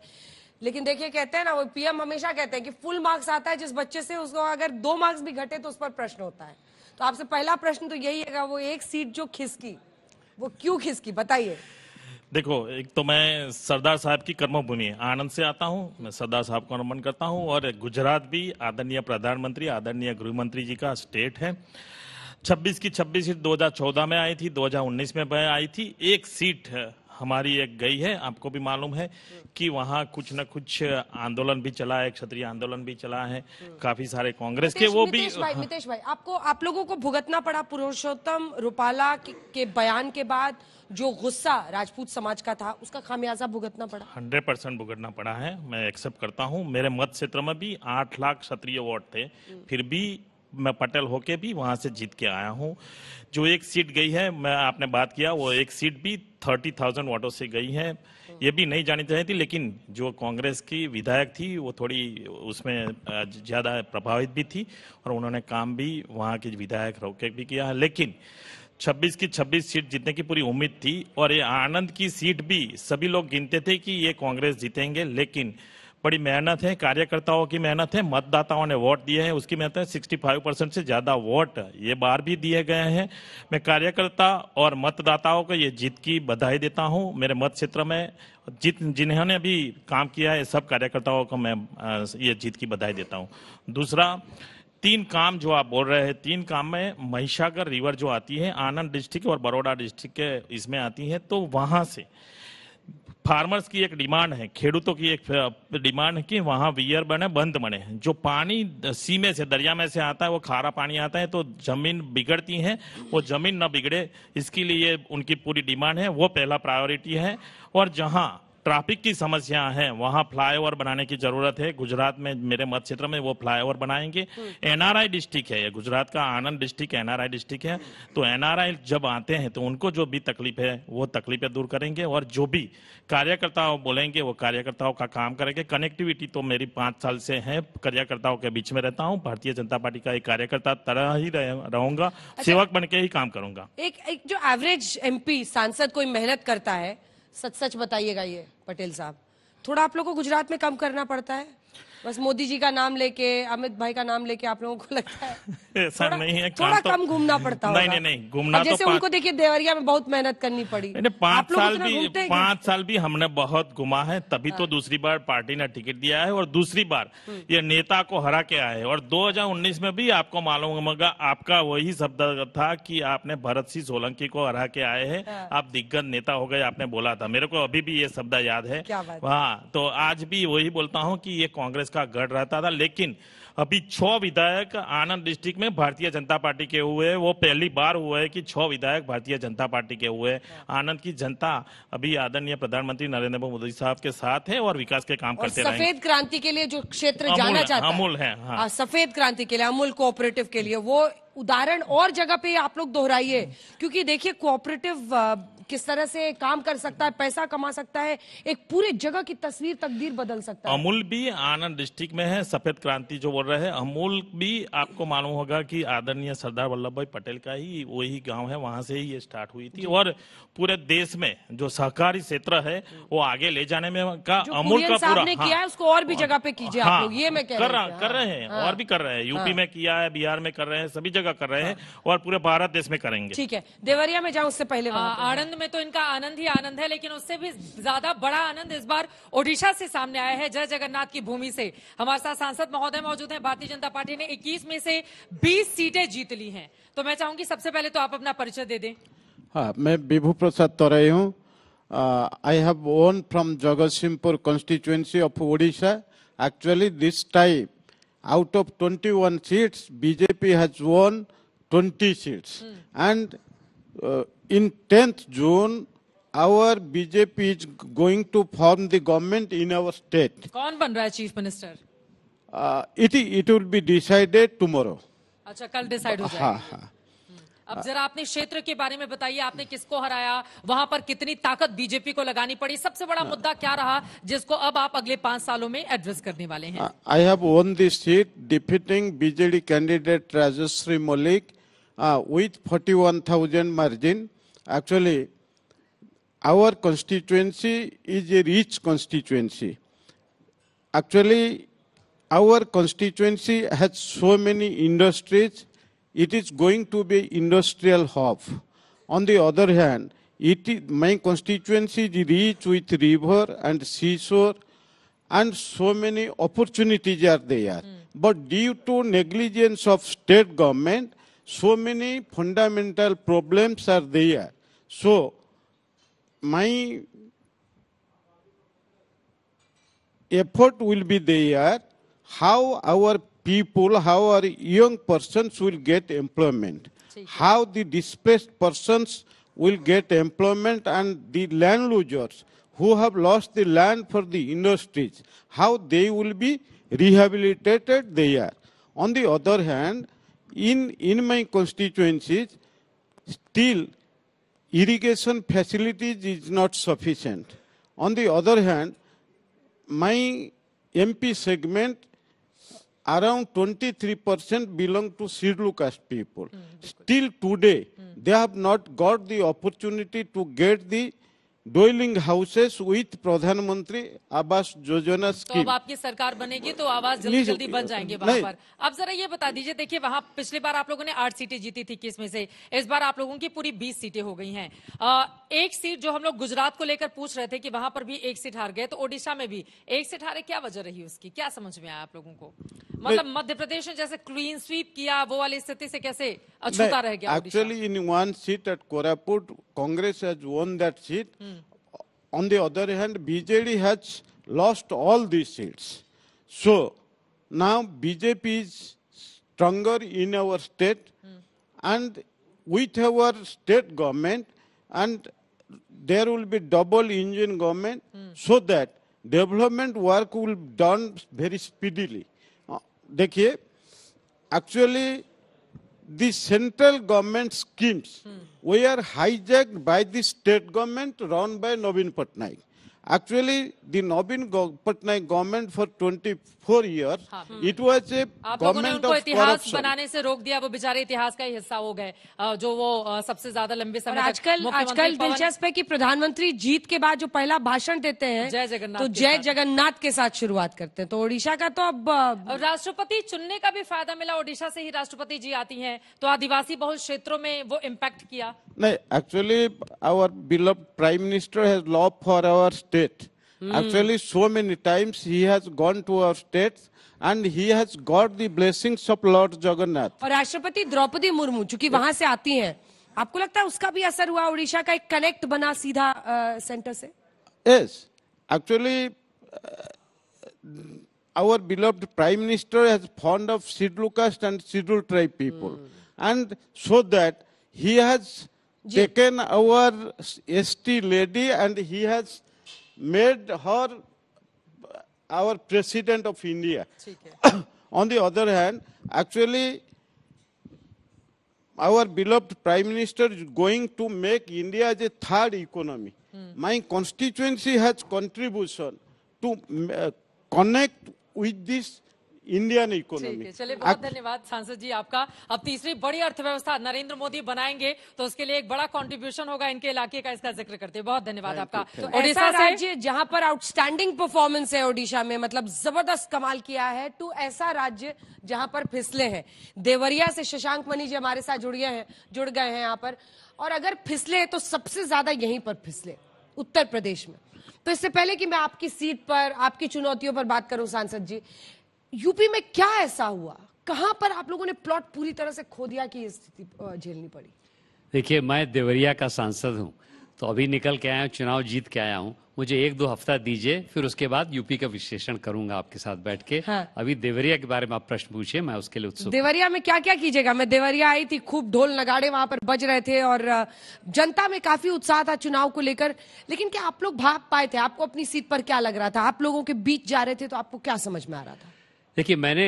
लेकिन देखिए कहते हैं ना वो पीएम हमेशा कहते हैं कि फुल मार्क्स आता है जिस बच्चे से उसको अगर दो मार्क्स भी घटे तो उस पर प्रश्न होता है तो आपसे पहला प्रश्न तो यही है वो एक सीट जो खिसकी वो क्यों खिसकी बताइए देखो एक तो मैं सरदार साहब की कर्मभूमि आनंद से आता हूँ मैं सरदार साहब को नमन करता हूँ और गुजरात भी आदरणीय प्रधानमंत्री आदरणीय गृह मंत्री जी का स्टेट है 26 की 26 सीट 2014 में आई थी 2019 में आई थी एक सीट हमारी एक गई है आपको भी मालूम है कि वहाँ कुछ न कुछ आंदोलन भी चला है क्षत्रिय आंदोलन भी चला है काफी सारे कांग्रेस के वो भी भाई, हाँ। मितेश भाई आपको आप लोगों को भुगतना पड़ा पुरुषोत्तम रूपाला के, के बयान के बाद जो गुस्सा राजपूत समाज का था उसका खामियाजा भुगतना पड़ा हंड्रेड परसेंट भुगतना पड़ा है मैं एक्सेप्ट करता हूँ मेरे मत क्षेत्र में भी आठ लाख क्षत्रिय वोट थे फिर भी मैं पटेल होके भी वहाँ से जीत के आया हूँ जो एक सीट गई है मैं आपने बात किया वो एक सीट भी थर्टी थाउजेंड वोटों से गई है ये भी नहीं जानी चाहिए थी लेकिन जो कांग्रेस की विधायक थी वो थोड़ी उसमें ज़्यादा प्रभावित भी थी और उन्होंने काम भी वहाँ की विधायक रोके भी किया है लेकिन 26 की 26 सीट जीतने की पूरी उम्मीद थी और ये आनंद की सीट भी सभी लोग गिनते थे कि ये कांग्रेस जीतेंगे लेकिन बड़ी मेहनत है कार्यकर्ताओं की मेहनत है मतदाताओं ने वोट दिए हैं उसकी मेहनत है सिक्सटी फाइव परसेंट से ज़्यादा वोट ये बार भी दिए गए हैं मैं कार्यकर्ता और मतदाताओं को ये जीत की बधाई देता हूँ मेरे मत क्षेत्र में जित जिन्होंने भी काम किया है सब कार्यकर्ताओं को मैं ये जीत की बधाई देता हूँ दूसरा तीन काम जो आप बोल रहे हैं तीन काम में महिषागर रिवर जो आती है आनंद डिस्ट्रिक्ट और बड़ौदा डिस्ट्रिक्ट के इसमें आती है तो वहाँ से फार्मर्स की एक डिमांड है खेडूतों की एक डिमांड है कि वहाँ वियर बने बंद बने जो पानी सी में से दरिया में से आता है वो खारा पानी आता है तो जमीन बिगड़ती है वो जमीन न बिगड़े इसके लिए उनकी पूरी डिमांड है वो पहला प्रायोरिटी है और जहाँ ट्रैफिक की समस्या है वहाँ फ्लाईओवर बनाने की जरूरत है गुजरात में मेरे मत क्षेत्र में वो फ्लाईओवर बनाएंगे हम्म। एनआरआई डिस्ट्रिक्ट है ये गुजरात का आनंद डिस्ट्रिक्ट एनआरआई डिस्ट्रिक्ट है तो एनआरआई जब आते हैं तो उनको जो भी तकलीफ है वो तकलीफें दूर करेंगे और जो भी कार्यकर्ताओं बोलेंगे वो कार्यकर्ताओं का काम करेंगे कनेक्टिविटी तो मेरी पांच साल से है कार्यकर्ताओं के बीच में रहता हूँ भारतीय जनता पार्टी का एक कार्यकर्ता तरह ही रहूंगा अच्छा। सेवक बन के ही काम करूंगा एक, एक जो एवरेज एमपी सांसद कोई मेहनत करता है सच सच बताइएगा ये पटेल साहब थोड़ा आप लोग को गुजरात में कम करना पड़ता है बस मोदी जी का नाम लेके अमित भाई का नाम लेके आप लोगों को लगता है *laughs* ऐसा नहीं है थोड़ा तो, कम घूमना पड़ता नहीं नहीं नहीं घूमना तो जैसे तो उनको देखिए देवरिया में बहुत मेहनत करनी पड़ी पांच साल भी पांच साल भी हमने बहुत घुमा है तभी तो हाँ। दूसरी बार पार्टी ने टिकट दिया है और दूसरी बार हम्म। ये नेता को हरा के आए और दो में भी आपको मालूम होगा आपका वही शब्द था की आपने भरत सिंह सोलंकी को हरा के आए है हाँ। आप दिग्गज नेता हो गए आपने बोला था मेरे को अभी भी ये शब्द याद है हाँ तो आज भी वही बोलता हूँ की ये कांग्रेस कांग्रेस का गढ़ रहता था लेकिन अभी छह विधायक आनंद डिस्ट्रिक्ट में भारतीय जनता पार्टी के हुए वो पहली बार हुआ है कि छह विधायक भारतीय जनता पार्टी के हुए आनंद की जनता अभी आदरणीय प्रधानमंत्री नरेंद्र मोदी साहब के साथ है और विकास के काम करते रहे सफेद क्रांति के लिए जो क्षेत्र जाना चाहते हैं अमूल है हाँ। हाँ, सफेद क्रांति के लिए अमूल कोऑपरेटिव के लिए वो उदाहरण और जगह पे आप लोग दोहराइए क्योंकि देखिए कोऑपरेटिव किस तरह से काम कर सकता है पैसा कमा सकता है एक पूरे जगह की तस्वीर तकदीर बदल सकता है अमूल भी आनंद डिस्ट्रिक्ट में है सफेद क्रांति जो बोल रहे हैं अमूल भी आपको मालूम होगा कि आदरणीय सरदार वल्लभ भाई पटेल का ही वही गाँव है वहां से ही ये स्टार्ट हुई थी और पूरे देश में जो सहकारी क्षेत्र है वो आगे ले जाने में का अमूल का पूरा हाँ, किया है उसको और भी जगह पे कीजिए हाँ, आप लोग ये मैं कह कर रहा कर रहे हैं हाँ, और भी कर रहे हैं यूपी हाँ, में किया है बिहार में कर रहे हैं सभी जगह कर रहे हैं हाँ। और पूरे भारत देश में करेंगे ठीक है देवरिया में जाऊँ उससे पहले आनंद में तो इनका आनंद ही आनंद है लेकिन उससे भी ज्यादा बड़ा आनंद इस बार ओडिशा से सामने आया है जय जगन्नाथ की भूमि से हमारे साथ सांसद महोदय मौजूद हैं भारतीय जनता पार्टी ने 21 में से 20 सीटें जीत ली हैं तो मैं चाहूंगी सबसे पहले तो आप अपना परिचय दे दें हाँ मैं विभू प्रसाद तोरई हूँ I have won from Jagatsinghpur constituency of Odisha actually this time out of twenty seats bjp has won 20 seats mm. and uh, in 10th June, our BJP is going to form the government in our state. कौन बन रहा है chief minister Uh, it, it will be decided tomorrow. अच्छा कल डिसाइड हो हाँ जाएगा हाँ अब जरा आपने क्षेत्र के बारे में बताइए आपने किसको हराया वहां पर कितनी ताकत बीजेपी को लगानी पड़ी सबसे बड़ा मुद्दा क्या रहा जिसको अब आप अगले पांच सालों में एड्रेस करने वाले हैं Uh, I have won this seat defeating BJD candidate Rajashree Malik uh, with 41,000 margin. Actually, our constituency is a rich constituency. Actually, our constituency has so many industries, it is going to be industrial hub. On the other hand, my constituency is rich with river and seashore and so many opportunities are there. Mm. But due to negligence of state government, so many fundamental problems are there. So, my effort will be there how our people, how our young persons will get employment, how the displaced persons will get employment and the land losers who have lost the land for the industries, how they will be rehabilitated there. On the other hand, in, in my constituencies, still irrigation facilities is not sufficient. On the other hand, my MP segment, around 23% belong to Sidlu caste people. Mm, Still today, mm. they have not got the opportunity to get the dwelling houses with Pradhan Mantri Awas योजना स्कीम तो आपकी सरकार बनेगी तो आवास जल्दी जल्दी बन uh, जाएंगे वहाँ पर अब जरा ये बता दीजिए देखिए वहाँ पिछली बार आप लोगों ने आठ सीटें जीती थी किसमें से इस बार आप लोगों की पूरी बीस सीटें हो गई हैं एक सीट जो हम लोग गुजरात को लेकर पूछ रहे थे कि वहां पर भी एक सीट हार गए तो ओडिशा में भी एक सीट हारे क्या वजह रही उसकी क्या समझ में आया आप लोगों को मतलब मध्य प्रदेश ने जैसे क्लीन स्वीप किया वो वाली स्थिति से कैसे अछूता रह गया actually in one seat at Koraput Congress has won that seat On the other hand, BJD has lost all these seats. So now BJP is stronger in our state mm. and with our state government and there will be double engine government mm. so that development work will be done very speedily. Uh, देखिए actually the central government schemes hmm. were hijacked by the state government run by Navin Patnaik. Actually, the Nobin Patnaik government for 24 years, हाँ, हम्म। it was a of corruption. ने उनको इतिहास बनाने से रोक दिया वो बेचारे इतिहास का ही हिस्सा हो गए जो वो सबसे ज्यादा लंबे समय आजकल आजकल दिलचस्प है कि प्रधानमंत्री जीत के बाद जो पहला भाषण देते हैं जय जगन्नाथ तो जय जगन्नाथ के साथ शुरुआत करते हैं तो ओडिशा का तो अब राष्ट्रपति चुनने का भी फायदा मिला ओडिशा से ही राष्ट्रपति जी आती है तो आदिवासी बहुल क्षेत्रों में वो इम्पैक्ट किया नहीं actually prime minister has state. Mm. Actually, so many times he has gone to our states and he has got the blessings of Lord Jagannath. और राष्ट्रपति द्रौपदी मुर्मू चूंकि वहां से आती हैं, आपको लगता है उसका भी असर हुआ उड़ीसा का एक कनेक्ट बना सीधा सेंटर से? Yes, actually, our beloved Prime Minister has fond of scheduled caste and scheduled tribe people, mm. and so that he has taken our ST lady and he has made her our president of India. *coughs* On the other hand, actually, our beloved prime minister is going to make India as a third economy. Mm. My constituency has contribution to uh, connect with this Indian economy चलिए बहुत धन्यवाद सांसद जी आपका अब तीसरी बड़ी अर्थव्यवस्था नरेंद्र मोदी बनाएंगे तो उसके लिए एक बड़ा कॉन्ट्रीब्यूशन होगा इनके इलाके का इसका जिक्र करते बहुत धन्यवाद आपका तो ओडिशा राज्य जहाँ पर आउटस्टैंडिंग परफॉर्मेंस है ओडिशा में मतलब जबरदस्त कमाल किया है टू तो ऐसा राज्य जहाँ पर फिसले हैं देवरिया से शशांक मनी जी हमारे साथ जुड़ गए हैं जुड़ गए हैं यहाँ पर और अगर फिसले तो सबसे ज्यादा यहीं पर फिसले उत्तर प्रदेश में तो इससे पहले कि मैं आपकी सीट पर आपकी चुनौतियों पर बात करूं सांसद जी यूपी में क्या ऐसा हुआ कहां पर आप लोगों ने प्लॉट पूरी तरह से खो दिया कि स्थिति झेलनी पड़ी देखिए मैं देवरिया का सांसद हूं तो अभी निकल के आया हूँ चुनाव जीत के आया हूँ मुझे एक दो हफ्ता दीजिए फिर उसके बाद यूपी का विश्लेषण करूंगा आपके साथ बैठ के हाँ। अभी देवरिया के बारे में आप प्रश्न पूछिए मैं उसके लिए उत्सुक देवरिया में क्या क्या कीजिएगा मैं देवरिया आई थी खूब ढोल नगाड़े वहां पर बज रहे थे और जनता में काफी उत्साह था चुनाव को लेकर लेकिन क्या आप लोग भाग पाए थे आपको अपनी सीट पर क्या लग रहा था आप लोगों के बीच जा रहे थे तो आपको क्या समझ में आ रहा था देखिए मैंने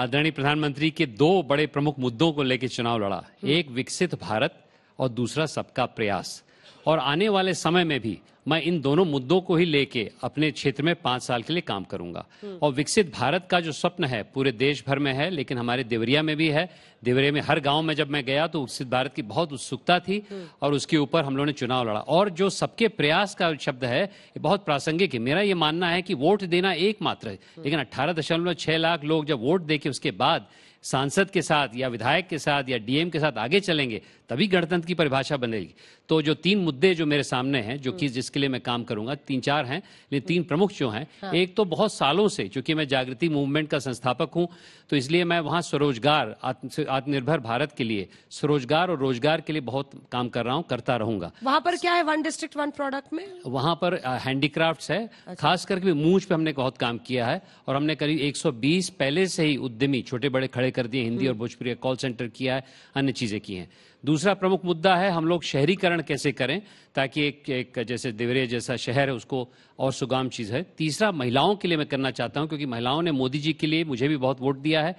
आदरणीय प्रधानमंत्री के दो बड़े प्रमुख मुद्दों को लेकर चुनाव लड़ा हम्म। एक विकसित भारत और दूसरा सबका प्रयास और आने वाले समय में भी मैं इन दोनों मुद्दों को ही लेके अपने क्षेत्र में पांच साल के लिए काम करूंगा हम्म। और विकसित भारत का जो स्वप्न है पूरे देश भर में है लेकिन हमारे देवरिया में भी है देवरिया में हर गांव में जब मैं गया तो विकसित भारत की बहुत उत्सुकता थी हम्म। और उसके ऊपर हम लोगों ने चुनाव लड़ा और जो सबके प्रयास का शब्द है ये बहुत प्रासंगिक है मेरा ये मानना है कि वोट देना एकमात्र है हम्म। लेकिन अट्ठारह लाख लोग जब वोट दे के उसके बाद सांसद के साथ या विधायक के साथ या डीएम के साथ आगे चलेंगे तभी गणतंत्र की परिभाषा बनेगी तो जो तीन मुद्दे जो मेरे सामने हैं जो कि हम्म। जिसके लिए मैं काम करूंगा तीन चार हैं लेकिन तीन प्रमुख जो हैं हाँ। एक तो बहुत सालों से चूंकि मैं जागृति मूवमेंट का संस्थापक हूं तो इसलिए मैं वहां स्वरोजगार आत्मनिर्भर भारत के लिए स्वरोजगार और रोजगार के लिए बहुत काम कर रहा हूँ करता रहूंगा वहां पर क्या है वन डिस्ट्रिक्ट वन प्रोडक्ट में वहां पर हैंडीक्राफ्ट है अच्छा। खास करके मूछ पे हमने बहुत काम किया है और हमने करीब एक पहले से ही उद्यमी छोटे बड़े खड़े खड़े कर दिए हिंदी और हम्म। भोजपुरी कॉल सेंटर किया है अन्य चीज़ें की हैं दूसरा प्रमुख मुद्दा है हम लोग शहरीकरण कैसे करें ताकि एक एक जैसे देवरे जैसा शहर है उसको और सुगाम चीज़ है तीसरा महिलाओं के लिए मैं करना चाहता हूं क्योंकि महिलाओं ने मोदी जी के लिए मुझे भी बहुत वोट दिया है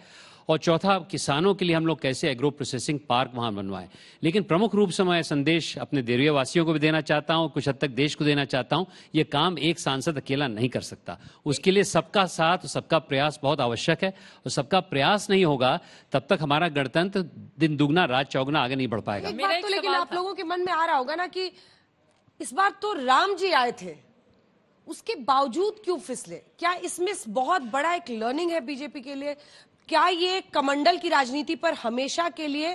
और चौथा किसानों के लिए हम लोग कैसे एग्रो प्रोसेसिंग पार्क वहां बनवाएं लेकिन प्रमुख रूप से मैं संदेश अपने देवीय वासियों को भी देना चाहता हूं कुछ हद तक देश को देना चाहता हूं ये काम एक सांसद अकेला नहीं कर सकता उसके लिए सबका साथ सबका प्रयास बहुत आवश्यक है और सबका प्रयास नहीं होगा तब तक हमारा गणतंत्र दिन दुगना राज चौगना आगे नहीं बढ़ पाएगा तो लेकिन आप लोगों के मन में आ रहा होगा ना कि इस बार तो राम जी आए थे उसके बावजूद क्यों फिसले क्या इसमें बहुत बड़ा एक लर्निंग है बीजेपी के लिए क्या ये कमंडल की राजनीति पर हमेशा के लिए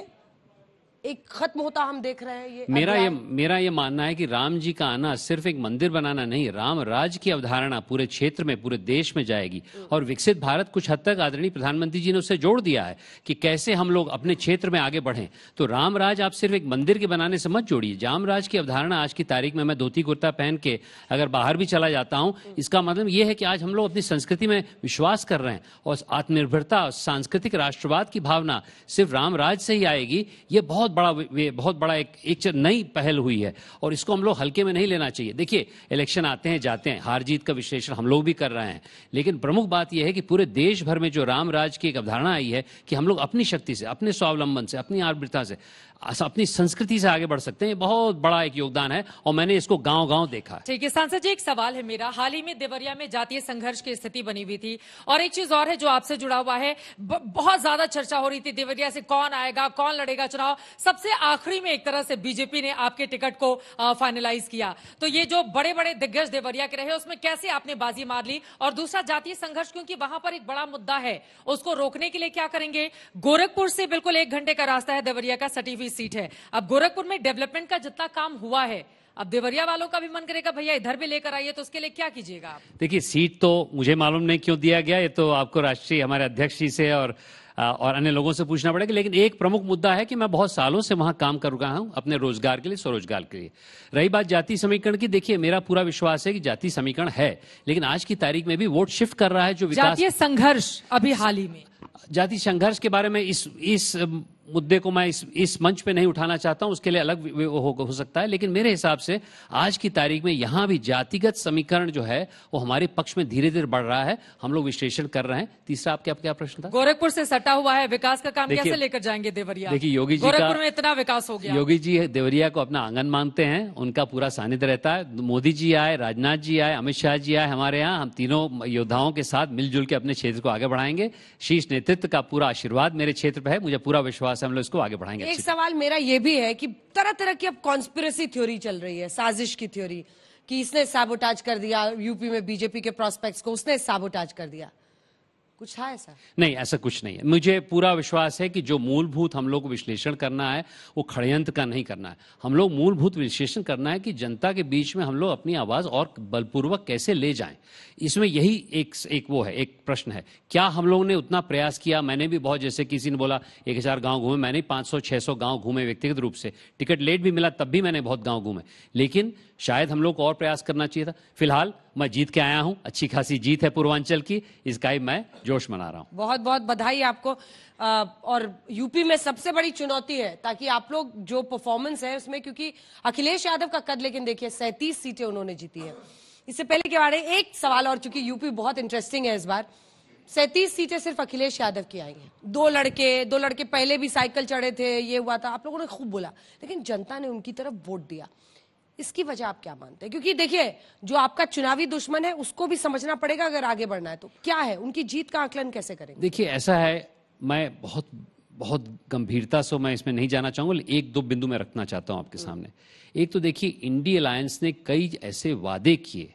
एक खत्म होता हम देख रहे हैं ये मेरा ये मेरा ये मानना है कि राम जी का आना सिर्फ एक मंदिर बनाना नहीं राम राज की अवधारणा पूरे क्षेत्र में पूरे देश में जाएगी और विकसित भारत कुछ हद तक आदरणीय प्रधानमंत्री जी ने उससे जोड़ दिया है कि कैसे हम लोग अपने क्षेत्र में आगे बढ़े तो राम राज आप सिर्फ एक मंदिर के बनाने से मत जोड़िए जाम राज की अवधारणा आज की तारीख में मैं धोती कुर्ता पहन के अगर बाहर भी चला जाता हूँ इसका मतलब ये है कि आज हम लोग अपनी संस्कृति में विश्वास कर रहे हैं और आत्मनिर्भरता सांस्कृतिक राष्ट्रवाद की भावना सिर्फ राम राज से ही आएगी ये बहुत बड़ा वे बहुत बड़ा एक एक नई पहल हुई है और इसको हम लोग हल्के में नहीं लेना चाहिए देखिए इलेक्शन आते हैं जाते हैं हार जीत का विश्लेषण हम लोग भी कर रहे हैं लेकिन प्रमुख बात यह है कि पूरे देश भर में जो राम राज की एक अवधारणा आई है कि हम लोग अपनी शक्ति से अपने स्वावलंबन से अपनी आर्भ्रता से अपनी संस्कृति से आगे बढ़ सकते हैं बहुत बड़ा एक योगदान है और मैंने इसको गांव गांव देखा ठीक है सांसद जी एक सवाल है मेरा हाल ही में देवरिया में जातीय संघर्ष की स्थिति बनी हुई थी और एक चीज और है जो आपसे जुड़ा हुआ है बहुत ज्यादा चर्चा हो रही थी देवरिया से कौन आएगा कौन लड़ेगा चुनाव सबसे आखिरी में एक तरह से बीजेपी ने आपके टिकट को फाइनलाइज किया तो ये जो बड़े बड़े दिग्गज देवरिया के रहे उसमें कैसे आपने बाजी मार ली और दूसरा जातीय संघर्ष क्योंकि वहां पर एक बड़ा मुद्दा है उसको रोकने के लिए क्या करेंगे गोरखपुर से बिल्कुल एक घंटे का रास्ता है देवरिया का सटीवी हुई सीट है अब गोरखपुर में डेवलपमेंट का जितना काम हुआ है अब देवरिया वालों का भी मन करेगा भैया इधर भी लेकर आइए तो उसके लिए क्या कीजिएगा देखिए सीट तो मुझे मालूम नहीं क्यों दिया गया ये तो आपको राष्ट्रीय हमारे अध्यक्ष जी से और और अन्य लोगों से पूछना पड़ेगा लेकिन एक प्रमुख मुद्दा है कि मैं बहुत सालों से वहां काम कर रहा हूं अपने रोजगार के लिए स्वरोजगार के लिए रही बात जाति समीकरण की देखिए मेरा पूरा विश्वास है कि जाति समीकरण है लेकिन आज की तारीख में भी वोट शिफ्ट कर रहा है जो विकास संघर्ष अभी हाल ही में जाति संघर्ष के बारे में इस इस मुद्दे को मैं इस इस मंच पे नहीं उठाना चाहता हूं उसके लिए अलग हो, हो सकता है लेकिन मेरे हिसाब से आज की तारीख में यहां भी जातिगत समीकरण जो है वो हमारे पक्ष में धीरे धीरे बढ़ रहा है हम लोग विश्लेषण कर रहे हैं तीसरा आपके आप क्या प्रश्न था गोरखपुर से सटा हुआ है विकास का काम कैसे लेकर जाएंगे देवरिया देखिए योगी जी गोरखपुर में इतना विकास हो गया योगी जी देवरिया को अपना आंगन मानते हैं उनका पूरा सानिध्य रहता है मोदी जी आए राजनाथ जी आए अमित शाह जी आए हमारे यहाँ हम तीनों योद्धाओं के साथ मिलजुल के अपने क्षेत्र को आगे बढ़ाएंगे शीर्ष नेतृत्व का पूरा आशीर्वाद मेरे क्षेत्र पर है मुझे पूरा विश्वास प्रयास हम लोग इसको आगे बढ़ाएंगे एक सवाल मेरा ये भी है कि तरह तरह की अब कॉन्स्पिरसी थ्योरी चल रही है साजिश की थ्योरी कि इसने साबोटाज कर दिया यूपी में बीजेपी के प्रोस्पेक्ट्स को उसने साबोटाज कर दिया कुछ था ऐसा नहीं ऐसा कुछ नहीं है मुझे पूरा विश्वास है कि जो मूलभूत हम लोग विश्लेषण करना है वो खड़यंत्र का नहीं करना है हम लोग मूलभूत विश्लेषण करना है कि जनता के बीच में हम लोग अपनी आवाज़ और बलपूर्वक कैसे ले जाएं इसमें यही एक एक वो है एक प्रश्न है क्या हम लोगों ने उतना प्रयास किया मैंने भी बहुत जैसे किसी ने बोला एक हज़ार गाँव घूमे मैंने पांच सौ छह सौ गाँव घूमे व्यक्तिगत रूप से टिकट लेट भी मिला तब भी मैंने बहुत गाँव घूमे लेकिन शायद हम लोग को और प्रयास करना चाहिए था फिलहाल मैं जीत के आया हूँ अच्छी खासी जीत है पूर्वांचल की इसका ही मैं जोश मना रहा हूँ बहुत बहुत बधाई आपको आ, और यूपी में सबसे बड़ी चुनौती है ताकि आप लोग जो परफॉर्मेंस है उसमें क्योंकि अखिलेश यादव का कद लेकिन देखिए सैतीस सीटें उन्होंने जीती है इससे पहले के बारे एक सवाल और चूंकि यूपी बहुत इंटरेस्टिंग है इस बार सैतीस सीटें सिर्फ अखिलेश यादव की आई हैं दो लड़के दो लड़के पहले भी साइकिल चढ़े थे ये हुआ था आप लोगों ने खूब बोला लेकिन जनता ने उनकी तरफ वोट दिया इसकी वजह आप क्या मानते हैं क्योंकि देखिए जो आपका चुनावी दुश्मन है उसको भी समझना पड़ेगा अगर आगे बढ़ना है तो क्या है उनकी जीत का आकलन कैसे करेंगे देखिए ऐसा है मैं बहुत बहुत गंभीरता से मैं इसमें नहीं जाना चाहूंगा एक दो बिंदु मैं रखना चाहता हूं आपके हम्म। सामने एक तो देखिए इंडी अलायंस ने कई ऐसे वादे किए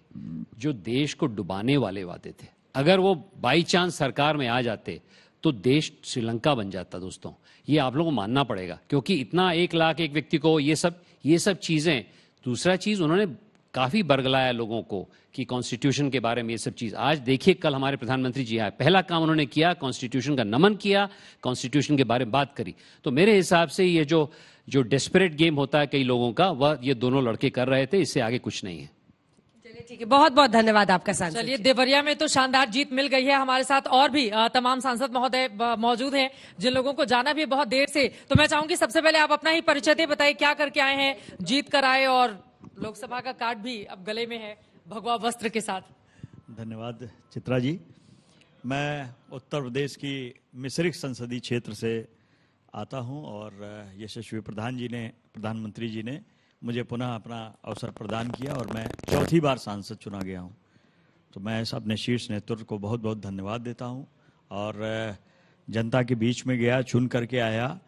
जो देश को डुबाने वाले वादे थे अगर वो बाई चांस सरकार में आ जाते तो देश श्रीलंका बन जाता दोस्तों ये आप लोगों को मानना पड़ेगा क्योंकि इतना एक लाख एक व्यक्ति को ये सब ये सब चीजें दूसरा चीज़ उन्होंने काफ़ी बरगलाया लोगों को कि कॉन्स्टिट्यूशन के बारे में ये सब चीज़ आज देखिए कल हमारे प्रधानमंत्री जी आए पहला काम उन्होंने किया कॉन्स्टिट्यूशन का नमन किया कॉन्स्टिट्यूशन के बारे में बात करी तो मेरे हिसाब से ये जो जो डेस्परेट गेम होता है कई लोगों का वह ये दोनों लड़के कर रहे थे इससे आगे कुछ नहीं है चलिए ठीक है बहुत बहुत धन्यवाद आपका सांसद चलिए देवरिया में तो शानदार जीत मिल गई है हमारे साथ और भी तमाम सांसद महोदय मौजूद हैं जिन लोगों को जाना भी है बहुत देर से तो मैं चाहूंगी सबसे पहले आप अपना ही परिचय दे बताइए क्या करके आए हैं जीत कर आए और लोकसभा का कार्ड भी अब गले में है भगवा वस्त्र के साथ धन्यवाद चित्रा जी मैं उत्तर प्रदेश की मिश्रिक संसदीय क्षेत्र से आता हूँ और यशस्वी प्रधान जी ने प्रधानमंत्री जी ने मुझे पुनः अपना अवसर प्रदान किया और मैं चौथी बार सांसद चुना गया हूँ तो मैं अपने शीर्ष नेतृत्व को बहुत बहुत धन्यवाद देता हूँ और जनता के बीच में गया चुन करके आया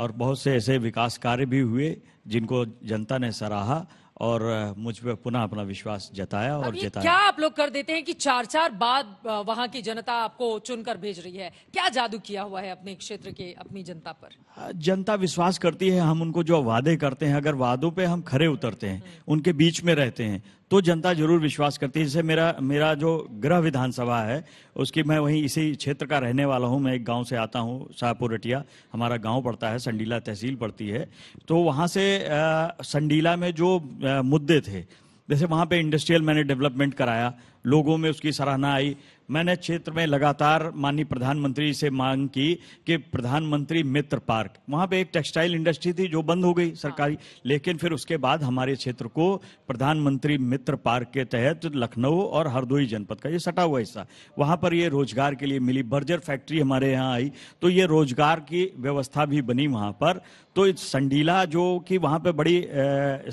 और बहुत से ऐसे विकास कार्य भी हुए जिनको जनता ने सराहा और मुझ पर पुनः अपना विश्वास जताया और जताया क्या आप लोग कर देते हैं कि चार चार बाद वहां की जनता आपको चुनकर भेज रही है क्या जादू किया हुआ है अपने क्षेत्र के अपनी जनता पर जनता विश्वास करती है हम उनको जो वादे करते हैं अगर वादों पे हम खरे उतरते हैं हम्म। उनके बीच में रहते हैं तो जनता जरूर विश्वास करती है जैसे मेरा मेरा जो गृह विधानसभा है उसकी मैं वहीं इसी क्षेत्र का रहने वाला हूं मैं एक गांव से आता हूं शाहपुर रटिया हमारा गांव पड़ता है संडीला तहसील पड़ती है तो वहां से आ, संडीला में जो आ, मुद्दे थे जैसे वहाँ पे इंडस्ट्रियल मैंने डेवलपमेंट कराया लोगों में उसकी सराहना आई मैंने क्षेत्र में लगातार माननीय प्रधानमंत्री से मांग की कि प्रधानमंत्री मित्र पार्क वहां पे एक टेक्सटाइल इंडस्ट्री थी जो बंद हो गई सरकारी हाँ। लेकिन फिर उसके बाद हमारे क्षेत्र को प्रधानमंत्री मित्र पार्क के तहत लखनऊ और हरदोई जनपद का ये सटा हुआ हिस्सा वहां पर ये रोजगार के लिए मिली बर्जर फैक्ट्री हमारे यहाँ आई तो ये रोजगार की व्यवस्था भी बनी वहां पर तो संडीला जो कि वहां पर बड़ी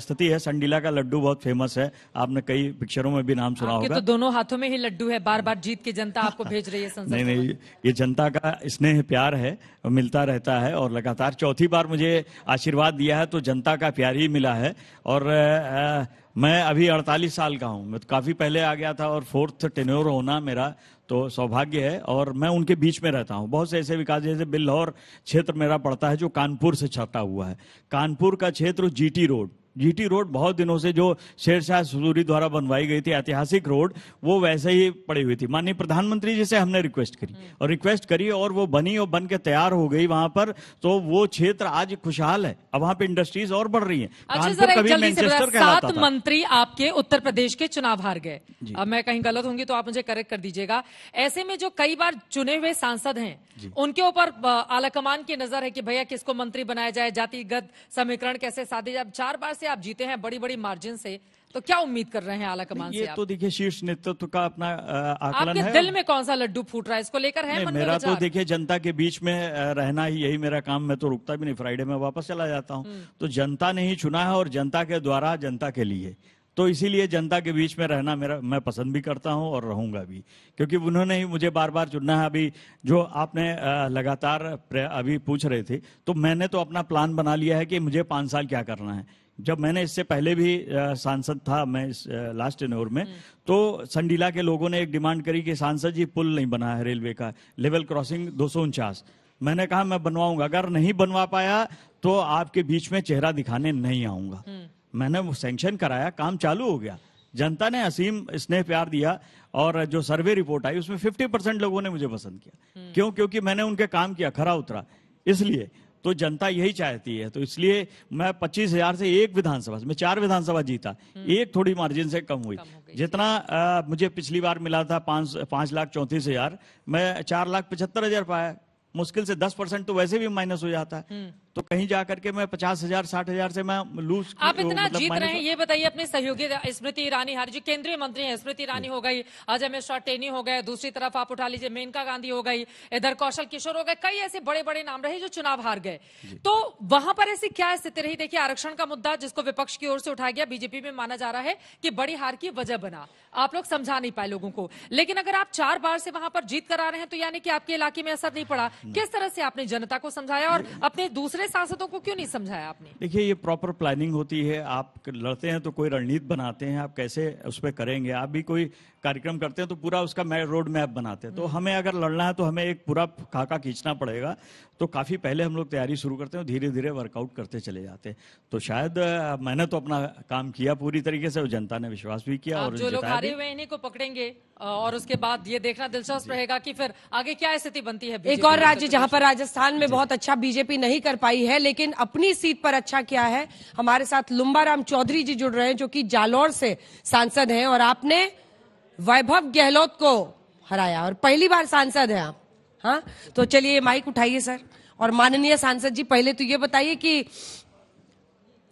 स्थिति है संडीला का लड्डू बहुत फेमस है आपने कई पिक्चरों में भी नाम सुना होगा तो दोनों हाथों में ही लड्डू है बार बार जीत कि जनता आपको भेज रही है संसद नहीं नहीं ये जनता का स्नेह प्यार है मिलता रहता है और लगातार चौथी बार मुझे आशीर्वाद दिया है तो जनता का प्यार ही मिला है और आ, मैं अभी 48 साल का हूँ मैं तो काफ़ी पहले आ गया था और फोर्थ टेन्योर होना मेरा तो सौभाग्य है और मैं उनके बीच में रहता हूँ बहुत से ऐसे विकास जैसे बिल्लौर क्षेत्र मेरा पड़ता है जो कानपुर से छटा हुआ है कानपुर का क्षेत्र जीटी रोड जीटी रोड बहुत दिनों से जो शेरशाह सूरी द्वारा बनवाई गई थी ऐतिहासिक रोड वो वैसे ही पड़ी हुई थी माननीय प्रधानमंत्री जी से हमने रिक्वेस्ट करी हम्म। और रिक्वेस्ट करी और वो बनी और बन के तैयार हो गई वहां पर तो वो क्षेत्र आज खुशहाल है अब वहां पे इंडस्ट्रीज और बढ़ रही है अच्छा सात मंत्री आपके उत्तर प्रदेश के चुनाव हार गए अब मैं कहीं गलत होंगी तो आप मुझे करेक्ट कर दीजिएगा ऐसे में जो कई बार चुने हुए सांसद हैं उनके ऊपर आलाकमान की नजर है कि भैया किसको मंत्री बनाया जाए जातिगत समीकरण कैसे साधे जाए चार बार से आप जीते हैं बड़ी बड़ी मार्जिन से तो क्या उम्मीद कर रहे हैं आला कमान ये से ये तो देखिए शीर्ष नेतृत्व का अपना आकलन आपके है दिल में कौन सा लड्डू फूट रहा है इसको लेकर है मन मेरा तो देखिए जनता के बीच में रहना ही यही मेरा काम मैं तो रुकता भी नहीं फ्राइडे में वापस चला जाता हूँ हम्म। तो जनता ने ही चुना है और जनता के द्वारा जनता के लिए तो इसीलिए जनता के बीच में रहना मेरा मैं पसंद भी करता हूं और रहूंगा भी क्योंकि उन्होंने ही मुझे बार बार चुनना है अभी जो आपने लगातार अभी पूछ रहे थे तो मैंने तो अपना प्लान बना लिया है कि मुझे पाँच साल क्या करना है जब मैंने इससे पहले भी सांसद था मैं इस लास्ट इनोर में हम्म। तो संडीला के लोगों ने एक डिमांड करी कि सांसद जी पुल नहीं बना है रेलवे का लेवल क्रॉसिंग दो मैंने कहा मैं बनवाऊंगा अगर नहीं बनवा पाया तो आपके बीच में चेहरा दिखाने नहीं आऊंगा हम्म। मैंने सेंक्शन कराया काम चालू हो गया जनता ने असीम स्नेह प्यार दिया और जो सर्वे रिपोर्ट आई उसमें 50 परसेंट लोगों ने मुझे पसंद किया हम्म। क्यों क्योंकि मैंने उनके काम किया खरा उतरा इसलिए तो जनता यही चाहती है तो इसलिए मैं पच्चीस हजार से एक विधानसभा मैं चार विधानसभा जीता हम्म। एक थोड़ी मार्जिन से कम हुई कम जितना आ, मुझे पिछली बार मिला था पांच पांच लाख चौंतीस हजार मैं चार लाख पचहत्तर हजार पाया मुश्किल से दस परसेंट तो वैसे भी माइनस हो जाता है हम्म। तो कहीं जा करके मैं पचास हजार साठ हजार से मैं लूज आप इतना मतलब जीत रहे हैं ये बताइए अपने सहयोगी स्मृति ईरानी हर जी केंद्रीय मंत्री हैं स्मृति ईरानी हो गई अजय मिश्रा टेनी हो गए दूसरी तरफ आप उठा लीजिए मेनका गांधी हो गई इधर कौशल किशोर हो गए कई ऐसे बड़े बड़े नाम रहे जो चुनाव हार गए तो वहां पर ऐसी क्या स्थिति रही देखिए आरक्षण का मुद्दा जिसको विपक्ष की ओर से उठाया गया बीजेपी में माना जा रहा है कि बड़ी हार की वजह बना आप लोग समझा नहीं पाए लोगों को लेकिन अगर आप चार बार से वहां पर जीत करा रहे हैं तो यानी कि आपके इलाके में असर नहीं पड़ा किस तरह से आपने जनता को समझाया और अपने दूसरे पिछले सांसदों को क्यों नहीं समझाया आपने देखिए ये प्रॉपर प्लानिंग होती है आप लड़ते हैं तो कोई रणनीति बनाते हैं आप कैसे उस पर करेंगे आप भी कोई कार्यक्रम करते हैं तो पूरा उसका रोड मैप बनाते हैं तो हम्म। हमें अगर लड़ना है तो हमें एक पूरा खाका खींचना पड़ेगा तो काफ़ी पहले हम लोग तैयारी शुरू करते हैं धीरे धीरे वर्कआउट करते चले जाते हैं तो शायद मैंने तो अपना काम किया पूरी तरीके से जनता ने विश्वास भी किया और जो लोग हारे हुए इन्हीं को पकड़ेंगे और उसके बाद ये देखना दिलचस्प रहेगा कि फिर आगे क्या स्थिति बनती है एक और राज्य तो जहां पर राजस्थान में बहुत अच्छा बीजेपी नहीं कर पाई है लेकिन अपनी सीट पर अच्छा क्या है हमारे साथ लुम्बाराम चौधरी जी जुड़ रहे हैं जो कि जालौर से सांसद हैं और आपने वैभव गहलोत को हराया और पहली बार सांसद है आप हाँ तो चलिए माइक उठाइए सर और माननीय सांसद जी पहले तो ये बताइए कि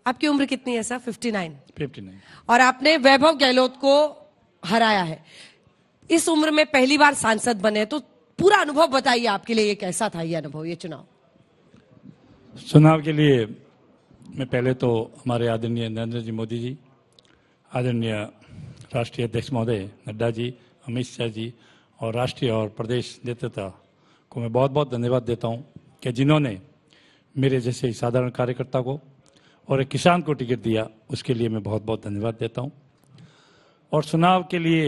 आपकी उम्र कितनी है सर फिफ्टी नाइन और आपने वैभव गहलोत को हराया है इस उम्र में पहली बार सांसद बने तो पूरा अनुभव बताइए आपके लिए ये कैसा था ये अनुभव ये चुनाव चुनाव के लिए मैं पहले तो हमारे आदरणीय नरेंद्र जी मोदी जी आदरणीय राष्ट्रीय अध्यक्ष महोदय नड्डा जी अमित शाह जी और राष्ट्रीय और प्रदेश नेतृत्व को मैं बहुत बहुत धन्यवाद देता हूँ कि जिन्होंने मेरे जैसे साधारण कार्यकर्ता को और एक किसान को टिकट दिया उसके लिए मैं बहुत बहुत धन्यवाद देता हूँ और चुनाव के लिए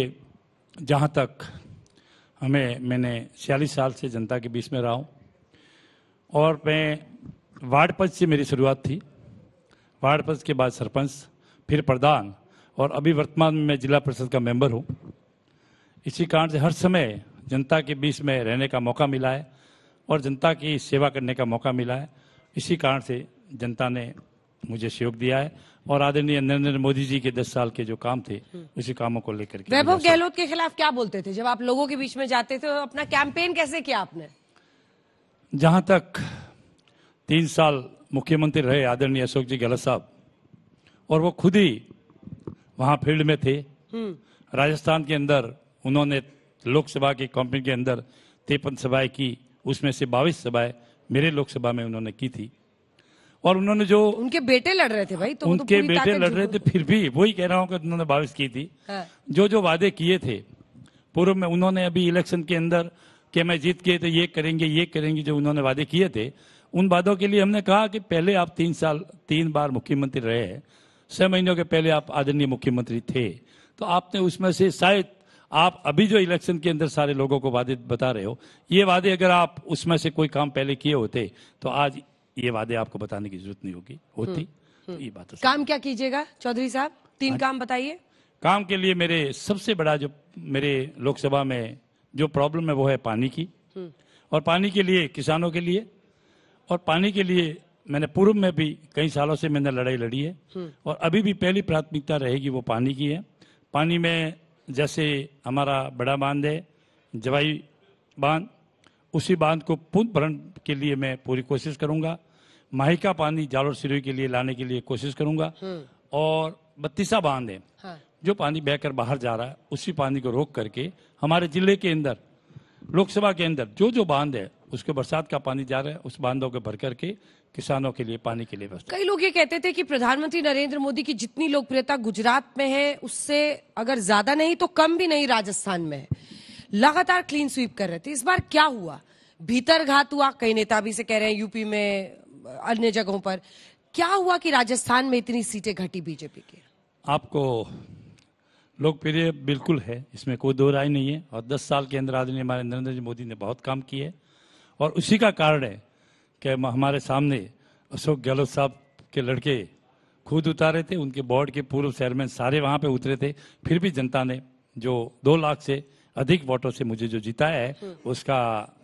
जहाँ तक हमें मैंने छियालीस साल से जनता के बीच में रहा हूँ और मैं वार्ड पंच से मेरी शुरुआत थी वार्ड पंच के बाद सरपंच फिर प्रधान और अभी वर्तमान में मैं जिला परिषद का मेंबर हूँ इसी कारण से हर समय जनता के बीच में रहने का मौका मिला है और जनता की सेवा करने का मौका मिला है इसी कारण से जनता ने मुझे सहयोग दिया है और आदरणीय नरेंद्र मोदी जी के दस साल के जो काम थे उसी कामों को लेकर के वैभव गहलोत के खिलाफ क्या बोलते थे जब आप लोगों के बीच में जाते थे अपना कैंपेन कैसे किया आपने जहां तक तीन साल मुख्यमंत्री रहे आदरणीय अशोक जी गहलोत साहब और वो खुद ही वहाँ फील्ड में थे हम्म। राजस्थान के अंदर उन्होंने लोकसभा की कंपनी के अंदर तिरपन सभाएं की उसमें से बाईस सभाएं मेरे लोकसभा में उन्होंने की थी और उन्होंने जो उनके बेटे लड़ रहे थे भाई तो उनके तो बेटे लड़ रहे थे फिर भी वही कह रहा हूँ कि उन्होंने बाविस की थी हाँ। जो जो वादे किए थे पूर्व में उन्होंने अभी इलेक्शन के अंदर कि मैं जीत के तो ये करेंगे ये करेंगे जो उन्होंने वादे किए थे उन वादों के लिए हमने कहा कि पहले आप तीन साल तीन बार मुख्यमंत्री रहे हैं छह महीनों के पहले आप आदरणीय मुख्यमंत्री थे तो आपने उसमें से शायद आप अभी जो इलेक्शन के अंदर सारे लोगों को वादे बता रहे हो ये वादे अगर आप उसमें से कोई काम पहले किए होते तो आज ये वादे आपको बताने की जरूरत नहीं होगी हम्म, होती हम्म। तो ये बात तो काम क्या कीजिएगा चौधरी साहब तीन काम बताइए काम के लिए मेरे सबसे बड़ा जो मेरे लोकसभा में जो प्रॉब्लम है वो है पानी की हम्म। और पानी के लिए किसानों के लिए और पानी के लिए मैंने पूर्व में भी कई सालों से मैंने लड़ाई लड़ी है हम्म। और अभी भी पहली प्राथमिकता रहेगी वो पानी की है पानी में जैसे हमारा बड़ा बांध है जवाई बांध उसी बांध को पुन भरण के लिए मैं पूरी कोशिश करूंगा माही का पानी जालोर सिरोही के लिए लाने के लिए कोशिश करूंगा हम्म। और बत्तीसा बांध है हाँ। जो पानी बहकर बाहर जा रहा है उसी पानी को रोक करके हमारे जिले के अंदर लोकसभा के अंदर जो जो बांध है उसके बरसात का पानी जा रहा है उस बांधों को भर करके किसानों के लिए पानी के लिए बस कई लोग ये कहते थे कि प्रधानमंत्री नरेंद्र मोदी की जितनी लोकप्रियता गुजरात में है उससे अगर ज्यादा नहीं तो कम भी नहीं राजस्थान में है लगातार क्लीन स्वीप कर रहे थे इस बार क्या हुआ भीतर घात हुआ कई नेता भी से कह रहे हैं यूपी में अन्य जगहों पर क्या हुआ कि राजस्थान में इतनी सीटें घटी बीजेपी की आपको लोकप्रिय बिल्कुल है इसमें कोई दो राय नहीं है और 10 साल के अंदर आदरणीय हमारे नरेंद्र मोदी ने बहुत काम किए और उसी का कारण है कि हमारे सामने अशोक गहलोत साहब के लड़के खुद उतारे थे उनके बोर्ड के पूर्व चेयरमैन सारे वहाँ पे उतरे थे फिर भी जनता ने जो दो लाख से अधिक वोटों से मुझे जो जीता है हम्म। उसका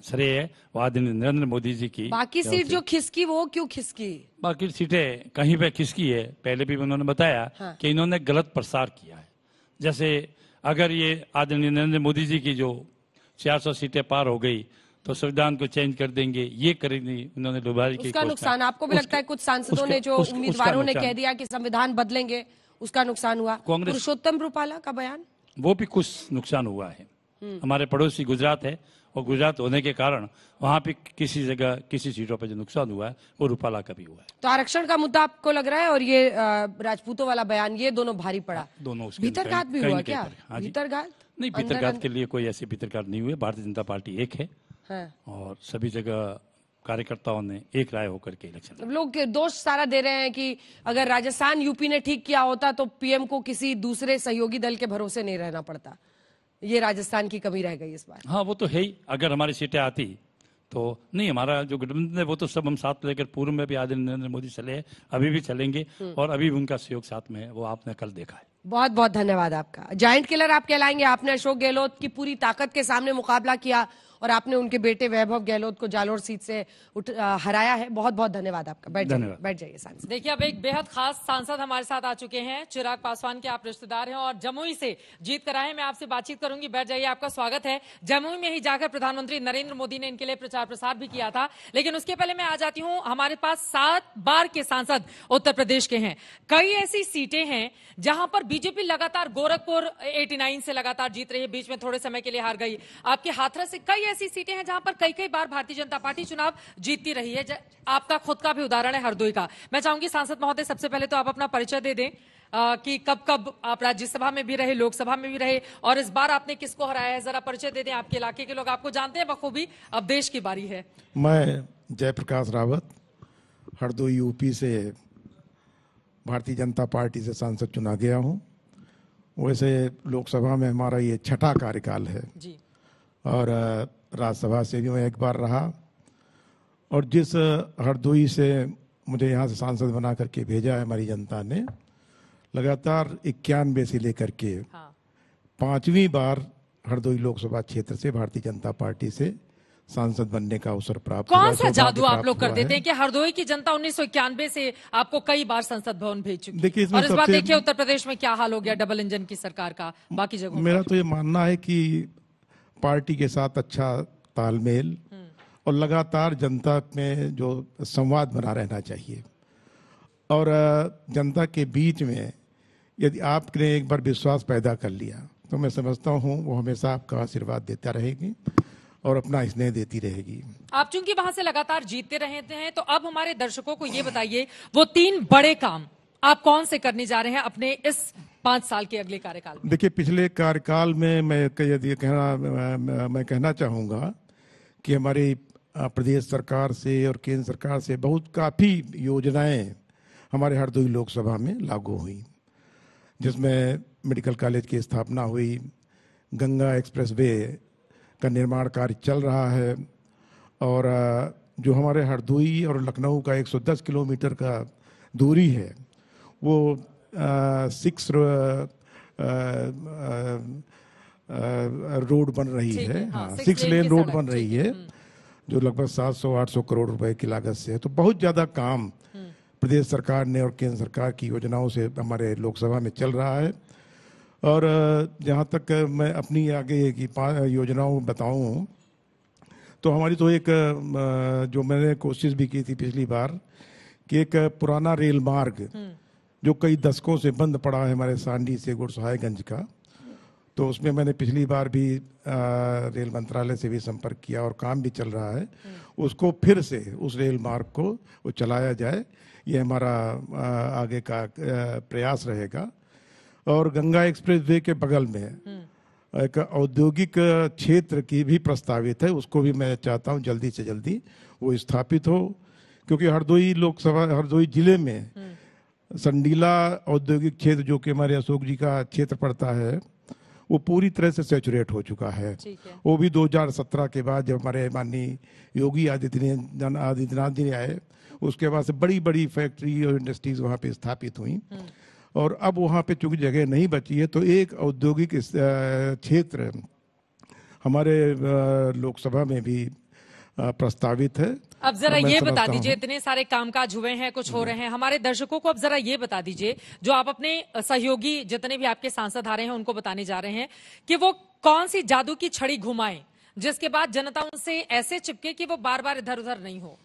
श्रेय है आदरणीय नरेंद्र मोदी जी की बाकी सीट जो खिसकी वो क्यों खिसकी बाकी सीटें कहीं पे खिसकी है पहले भी उन्होंने बताया हाँ। कि इन्होंने गलत प्रसार किया है जैसे अगर ये आदरणीय नरेंद्र मोदी जी की जो 400 सीटें पार हो गई तो संविधान को चेंज कर देंगे ये करेंगे उन्होंने डुबाल की उसका नुकसान आपको भी लगता है कुछ सांसदों ने जो उम्मीदवारों ने कह दिया कि संविधान बदलेंगे उसका नुकसान हुआ कांग्रेस पुरुषोत्तम रूपाला का बयान वो भी कुछ नुकसान हुआ है हम्म। हमारे पड़ोसी गुजरात है और गुजरात होने के कारण वहाँ पे किसी जगह किसी सीटों पर जो नुकसान हुआ है वो रूपाला का भी हुआ है तो आरक्षण का मुद्दा आपको लग रहा है और ये राजपूतों वाला बयान ये दोनों भारी पड़ा हाँ, दोनों भीतरघात भी हुआ क्या हाँ भीतरघात नहीं भीतरघात के लिए कोई ऐसी भीतरघात नहीं हुई भारतीय जनता पार्टी एक है हाँ। और सभी जगह कार्यकर्ताओं ने एक राय होकर के इलेक्शन लोग दोष सारा दे रहे हैं कि अगर राजस्थान यूपी ने ठीक किया होता तो पीएम को किसी दूसरे सहयोगी दल के भरोसे नहीं रहना पड़ता ये राजस्थान की कमी रह गई इस बार हाँ वो तो है ही अगर हमारी सीटें आती तो नहीं हमारा जो गठबंधन है वो तो सब हम साथ लेकर पूर्व में भी आदरणीय नरेंद्र मोदी चले अभी भी चलेंगे हम्म। और अभी भी उनका सहयोग साथ में है वो आपने कल देखा है बहुत बहुत धन्यवाद आपका जॉइंट किलर आप कहलाएंगे आपने अशोक गहलोत की पूरी ताकत के सामने मुकाबला किया और आपने उनके बेटे वैभव गहलोत को जालोर सीट से उठ, आ, हराया है बहुत बहुत धन्यवाद आपका बैठ जाइए बैठ जाइए सांसद देखिए अब एक बेहद खास सांसद हमारे साथ आ चुके हैं चिराग पासवान के आप रिश्तेदार हैं और जमुई से जीत कराए मैं आपसे बातचीत करूंगी बैठ जाइए आपका स्वागत है जमुई में ही जाकर प्रधानमंत्री नरेंद्र मोदी ने इनके लिए प्रचार प्रसार भी किया था लेकिन उसके पहले मैं आ जाती हूँ हमारे पास सात बार के सांसद उत्तर प्रदेश के हैं कई ऐसी सीटें हैं जहां पर बीजेपी लगातार गोरखपुर 89 से लगातार जीत रही है बीच में थोड़े समय के लिए हार गई आपके हाथरस से कई ऐसी सीटें हैं जहां पर कई कई बार भारतीय जनता पार्टी चुनाव जीतती रही है आपका खुद का भी उदाहरण है हरदोई का मैं चाहूंगी सांसद महोदय सबसे पहले तो आप अपना परिचय दे दें कि कब कब आप राज्यसभा में भी रहे लोकसभा में भी रहे और इस बार आपने किसको हराया है जरा परिचय दे दें आपके इलाके के लोग आपको जानते हैं बखूबी अब देश की बारी है मैं जयप्रकाश रावत हरदोई यूपी से भारतीय जनता पार्टी से सांसद चुना गया हूँ वैसे लोकसभा में हमारा ये छठा कार्यकाल है जी और राज्यसभा से भी मैं एक बार रहा और जिस हरदोई से मुझे यहाँ से सांसद बना करके भेजा है हमारी जनता ने लगातार इक्यानवे से लेकर के हाँ। पांचवी बार हरदोई लोकसभा क्षेत्र से भारतीय जनता पार्टी से सांसद बनने का अवसर प्राप्त कौन सा जादू आप लोग कर देते हैं कि हरदोई की जनता उन्नीस से आपको कई बार संसद भवन भेज चुकी देखिए और इस बार देखिए उत्तर प्रदेश में क्या हाल हो गया डबल इंजन की सरकार का बाकी जगह मेरा तो ये मानना है कि पार्टी के साथ अच्छा तालमेल और लगातार जनता में जो संवाद बना रहना चाहिए और जनता के बीच में यदि आपने एक बार विश्वास पैदा कर लिया तो मैं समझता हूँ वो हमेशा आपका आशीर्वाद देता रहेगी और अपना स्नेह देती रहेगी आप चूंकि वहां से लगातार जीतते रहते हैं तो अब हमारे दर्शकों को ये बताइए वो तीन बड़े काम आप कौन से करने जा रहे हैं अपने इस पांच साल के अगले कार्यकाल देखिए पिछले कार्यकाल में मैं यदि कहना मैं कहना चाहूँगा कि हमारी प्रदेश सरकार से और केंद्र सरकार से बहुत काफ़ी योजनाएं हमारे हरदोई लोकसभा में लागू हुई जिसमें मेडिकल कॉलेज की स्थापना हुई गंगा एक्सप्रेसवे का निर्माण कार्य चल रहा है और जो हमारे हरदोई और लखनऊ का 110 किलोमीटर का दूरी है वो सिक्स रोड बन रही है हाँ, सिक्स हाँ, लेन रोड बन रही है हम्म। जो लगभग 700-800 करोड़ रुपए की लागत से है तो बहुत ज़्यादा काम हम्म। प्रदेश सरकार ने और केंद्र सरकार की योजनाओं से हमारे लोकसभा में चल रहा है और जहाँ तक मैं अपनी आगे की योजनाओं बताऊँ तो हमारी तो एक जो मैंने कोशिश भी की थी पिछली बार कि एक पुराना रेल मार्ग हम्म। जो कई दशकों से बंद पड़ा है हमारे सांडी से गुड़सहायगंज का तो उसमें मैंने पिछली बार भी आ, रेल मंत्रालय से भी संपर्क किया और काम भी चल रहा है उसको फिर से उस रेल मार्ग को वो चलाया जाए ये हमारा आ, आगे का आ, प्रयास रहेगा और गंगा एक्सप्रेस वे के बगल में एक औद्योगिक क्षेत्र की भी प्रस्तावित है उसको भी मैं चाहता हूँ जल्दी से जल्दी वो स्थापित हो क्योंकि हरदोई लोकसभा हरदोई जिले में संडीला औद्योगिक क्षेत्र जो कि हमारे अशोक जी का क्षेत्र पड़ता है वो पूरी तरह से सेचुरेट हो चुका है, है। वो भी 2017 के बाद जब हमारे माननीय योगी आदित्यनाथ आदित्यनाथ जी आए उसके बाद से बड़ी बड़ी फैक्ट्री और इंडस्ट्रीज वहाँ पे स्थापित हुई हम्म। और अब वहाँ पे चूंकि जगह नहीं बची है तो एक औद्योगिक क्षेत्र हमारे लोकसभा में भी प्रस्तावित है अब जरा ये बता दीजिए इतने सारे कामकाज हुए हैं कुछ हो रहे हैं हमारे दर्शकों को अब जरा ये बता दीजिए जो आप अपने सहयोगी जितने भी आपके सांसद आ रहे हैं उनको बताने जा रहे हैं कि वो कौन सी जादू की छड़ी घुमाए जिसके बाद जनता उनसे ऐसे चिपके कि वो बार बार इधर उधर नहीं हो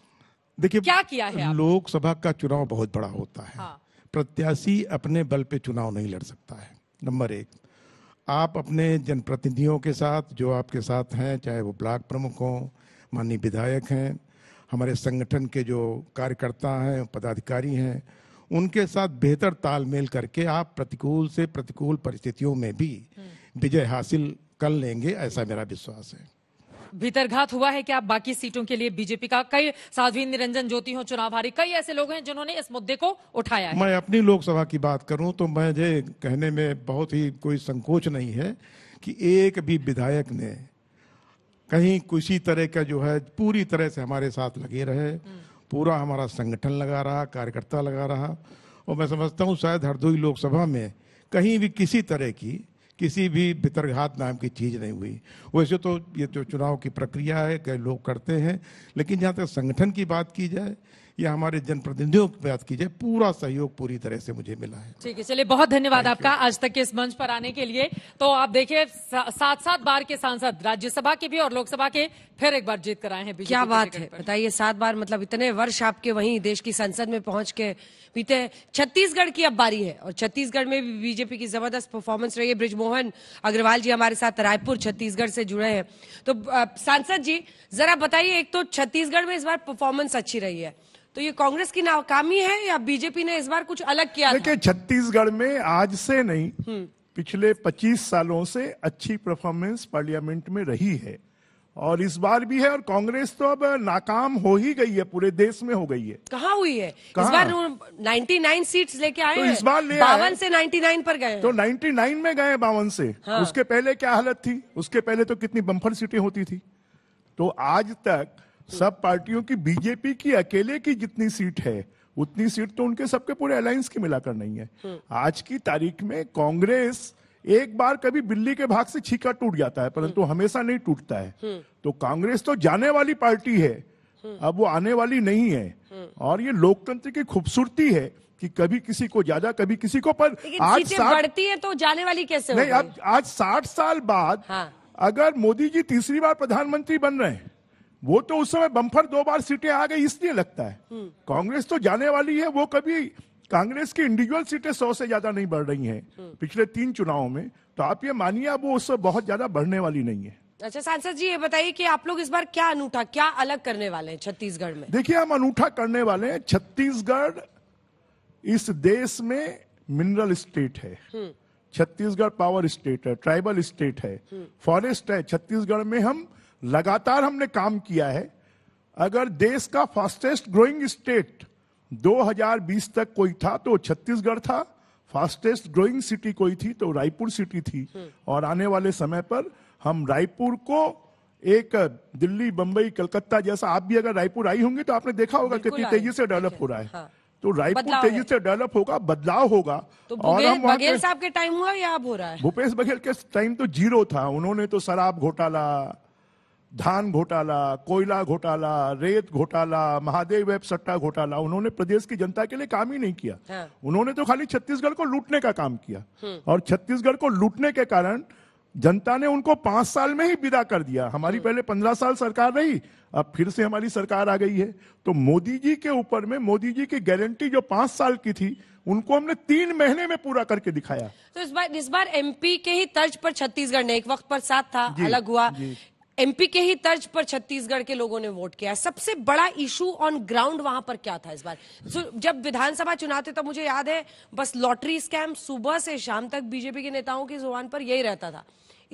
देखिए क्या किया है लोकसभा का चुनाव बहुत बड़ा होता है हाँ। प्रत्याशी अपने बल पे चुनाव नहीं लड़ सकता है नंबर एक आप अपने जनप्रतिनिधियों के साथ जो आपके साथ हैं चाहे वो ब्लॉक प्रमुख हों माननीय विधायक हैं हमारे संगठन के जो कार्यकर्ता हैं पदाधिकारी हैं उनके साथ बेहतर तालमेल करके आप प्रतिकूल से प्रतिकूल परिस्थितियों में भी हम्म। विजय हासिल कर लेंगे ऐसा मेरा विश्वास है भीतरघात हुआ है कि आप बाकी सीटों के लिए बीजेपी का कई साध्वी निरंजन ज्योति हो चुनाव हारी कई ऐसे लोग हैं जिन्होंने इस मुद्दे को उठाया है। मैं अपनी लोकसभा की बात करूं तो मैं ये कहने में बहुत ही कोई संकोच नहीं है कि एक भी विधायक ने कहीं किसी तरह का जो है पूरी तरह से हमारे साथ लगे रहे पूरा हमारा संगठन लगा रहा कार्यकर्ता लगा रहा और मैं समझता हूँ शायद हरदोई लोकसभा में कहीं भी किसी तरह की किसी भी भितरघात नाम की चीज़ नहीं हुई वैसे तो ये जो चुनाव की प्रक्रिया है कई लोग करते हैं लेकिन जहाँ तक संगठन की बात की जाए या हमारे जनप्रतिनिधियों को प्रयास कीजिए पूरा सहयोग पूरी तरह से मुझे मिला है ठीक है चलिए बहुत धन्यवाद आपका आज तक के इस मंच पर आने के लिए तो आप देखिए सात सात बार के सांसद राज्यसभा के भी और लोकसभा के फिर एक बार जीत कर आए हैं क्या बात है बताइए सात बार मतलब इतने वर्ष आपके वही देश की संसद में पहुंच के बीते छत्तीसगढ़ की अब बारी है और छत्तीसगढ़ में भी बीजेपी की जबरदस्त परफॉर्मेंस रही है ब्रिजमोहन अग्रवाल जी हमारे साथ रायपुर छत्तीसगढ़ से जुड़े हैं तो सांसद जी जरा बताइए एक तो छत्तीसगढ़ में इस बार परफॉर्मेंस अच्छी रही है तो ये कांग्रेस की नाकामी है या बीजेपी ने इस बार कुछ अलग किया देखिए छत्तीसगढ़ में आज से नहीं हम्म। पिछले 25 सालों से अच्छी परफॉर्मेंस पार्लियामेंट में रही है और इस बार भी है और कांग्रेस तो अब नाकाम हो ही गई है पूरे देश में हो गई है कहा हुई है कहां? इस बार 99 सीट्स लेके आए तो इस बार ले बावन से 99 पर गए तो 99 में गए बावन से हाँ। उसके पहले क्या हालत थी उसके पहले तो कितनी बम्फर सीटें होती थी तो आज तक सब पार्टियों की बीजेपी की अकेले की जितनी सीट है उतनी सीट तो उनके सबके पूरे अलायंस की मिलाकर नहीं है हम्म। आज की तारीख में कांग्रेस एक बार कभी बिल्ली के भाग से छीका टूट जाता है परंतु हम्म। हमेशा नहीं टूटता है हम्म। तो कांग्रेस तो जाने वाली पार्टी है अब वो आने वाली नहीं है और ये लोकतंत्र की खूबसूरती है कि कभी किसी को ज्यादा कभी किसी को पर आज साथ... बढ़ती है तो जाने वाली कैसे नहीं अब आज साठ साल बाद हाँ। अगर मोदी जी तीसरी बार प्रधानमंत्री बन रहे हैं वो तो उस समय बम्फर दो बार सीटें आ गई इसलिए लगता है हम्म। कांग्रेस तो जाने वाली है वो कभी कांग्रेस की इंडिविजुअल सीटें सौ से ज्यादा नहीं बढ़ रही हैं हम्म। पिछले तीन चुनावों में तो आप ये मानिए अब वो उससे बहुत ज्यादा बढ़ने वाली नहीं है अच्छा सांसद जी ये बताइए कि आप लोग इस बार क्या अनूठा क्या अलग करने वाले हैं छत्तीसगढ़ में देखिए हम अनूठा करने वाले हैं छत्तीसगढ़ इस देश में मिनरल स्टेट है हम्म। छत्तीसगढ़ पावर स्टेट है ट्राइबल स्टेट है फॉरेस्ट है छत्तीसगढ़ में हम लगातार हमने काम किया है अगर देश का फास्टेस्ट ग्रोइंग स्टेट 2020 तक कोई था तो छत्तीसगढ़ था फास्टेस्ट ग्रोइंग सिटी कोई थी तो रायपुर सिटी थी और आने वाले समय पर हम रायपुर को एक दिल्ली बंबई कलकत्ता जैसा आप भी अगर रायपुर आई होंगे तो आपने देखा होगा कितनी तेजी से डेवलप हो रहा है हाँ। तो रायपुर तेजी से डेवलप होगा बदलाव होगा तो और हम बघेल साहब के टाइम हुआ या अब हो रहा है भूपेश बघेल के टाइम तो जीरो था उन्होंने तो शराब घोटाला धान घोटाला कोयला घोटाला रेत घोटाला महादेव वेब सट्टा घोटाला उन्होंने प्रदेश की जनता के लिए काम ही नहीं किया हाँ। उन्होंने तो खाली छत्तीसगढ़ को लूटने का काम किया हम्म। और छत्तीसगढ़ को लूटने के कारण जनता ने उनको पांच साल में ही विदा कर दिया हमारी हम्म। पहले पंद्रह साल सरकार रही अब फिर से हमारी सरकार आ गई है तो मोदी जी के ऊपर में मोदी जी की गारंटी जो पांच साल की थी उनको हमने तीन महीने में पूरा करके दिखाया तो इस बार इस बार एमपी के ही तर्ज पर छत्तीसगढ़ ने एक वक्त पर साथ था अलग हुआ एमपी के ही तर्ज पर छत्तीसगढ़ के लोगों ने वोट किया सबसे बड़ा इशू ऑन ग्राउंड वहां पर क्या था इस बार so, जब विधानसभा चुनाव थे तब तो मुझे याद है बस लॉटरी स्कैम सुबह से शाम तक बीजेपी के नेताओं की जुबान पर यही रहता था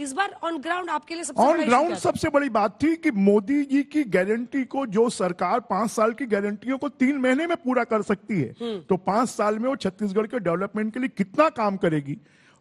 इस बार ऑन ग्राउंड आपके लिए सबसे ऑन ग्राउंड सबसे बड़ी बात थी कि मोदी जी की गारंटी को जो सरकार पांच साल की गारंटियों को तीन महीने में पूरा कर सकती है हम्म। तो पांच साल में वो छत्तीसगढ़ के डेवलपमेंट के लिए कितना काम करेगी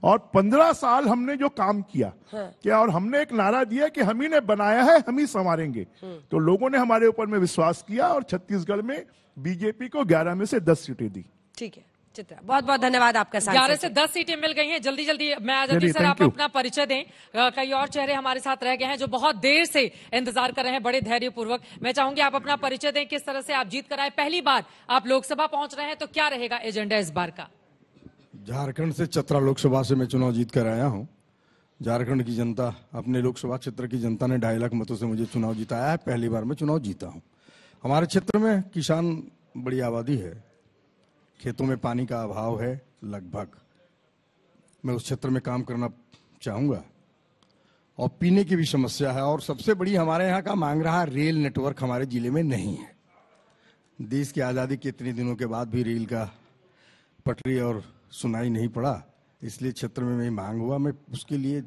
और पंद्रह साल हमने जो काम किया हाँ। क्या और हमने एक नारा दिया कि हम ही ने बनाया है हम ही संवारेंगे हाँ। तो लोगों ने हमारे ऊपर में विश्वास किया और छत्तीसगढ़ में बीजेपी को ग्यारह में से दस सीटें दी ठीक है चित्रा बहुत बहुत धन्यवाद आपका ग्यारह से दस सीटें मिल गई हैं जल्दी जल्दी मैं आजादी सर आप अपना परिचय दें कई और चेहरे हमारे साथ रह गए हैं जो बहुत देर से इंतजार कर रहे हैं बड़े धैर्य पूर्वक मैं चाहूंगी आप अपना परिचय दें किस तरह से आप जीत कर आए पहली बार आप लोकसभा पहुंच रहे हैं तो क्या रहेगा एजेंडा इस बार का झारखंड से चतरा लोकसभा से मैं चुनाव जीत कर आया हूं झारखंड की जनता अपने लोकसभा क्षेत्र की जनता ने ढाई लाख मतों से मुझे चुनाव जिताया है पहली बार मैं चुनाव जीता हूं हमारे क्षेत्र में किसान बड़ी आबादी है खेतों में पानी का अभाव है लगभग मैं उस क्षेत्र में काम करना चाहूँगा और पीने की भी समस्या है और सबसे बड़ी हमारे यहाँ का मांग रहा रेल नेटवर्क हमारे ज़िले में नहीं है देश की आज़ादी के इतने दिनों के बाद भी रेल का पटरी और सुनाई नहीं पड़ा इसलिए क्षेत्र में मेरी मांग हुआ मैं उसके लिए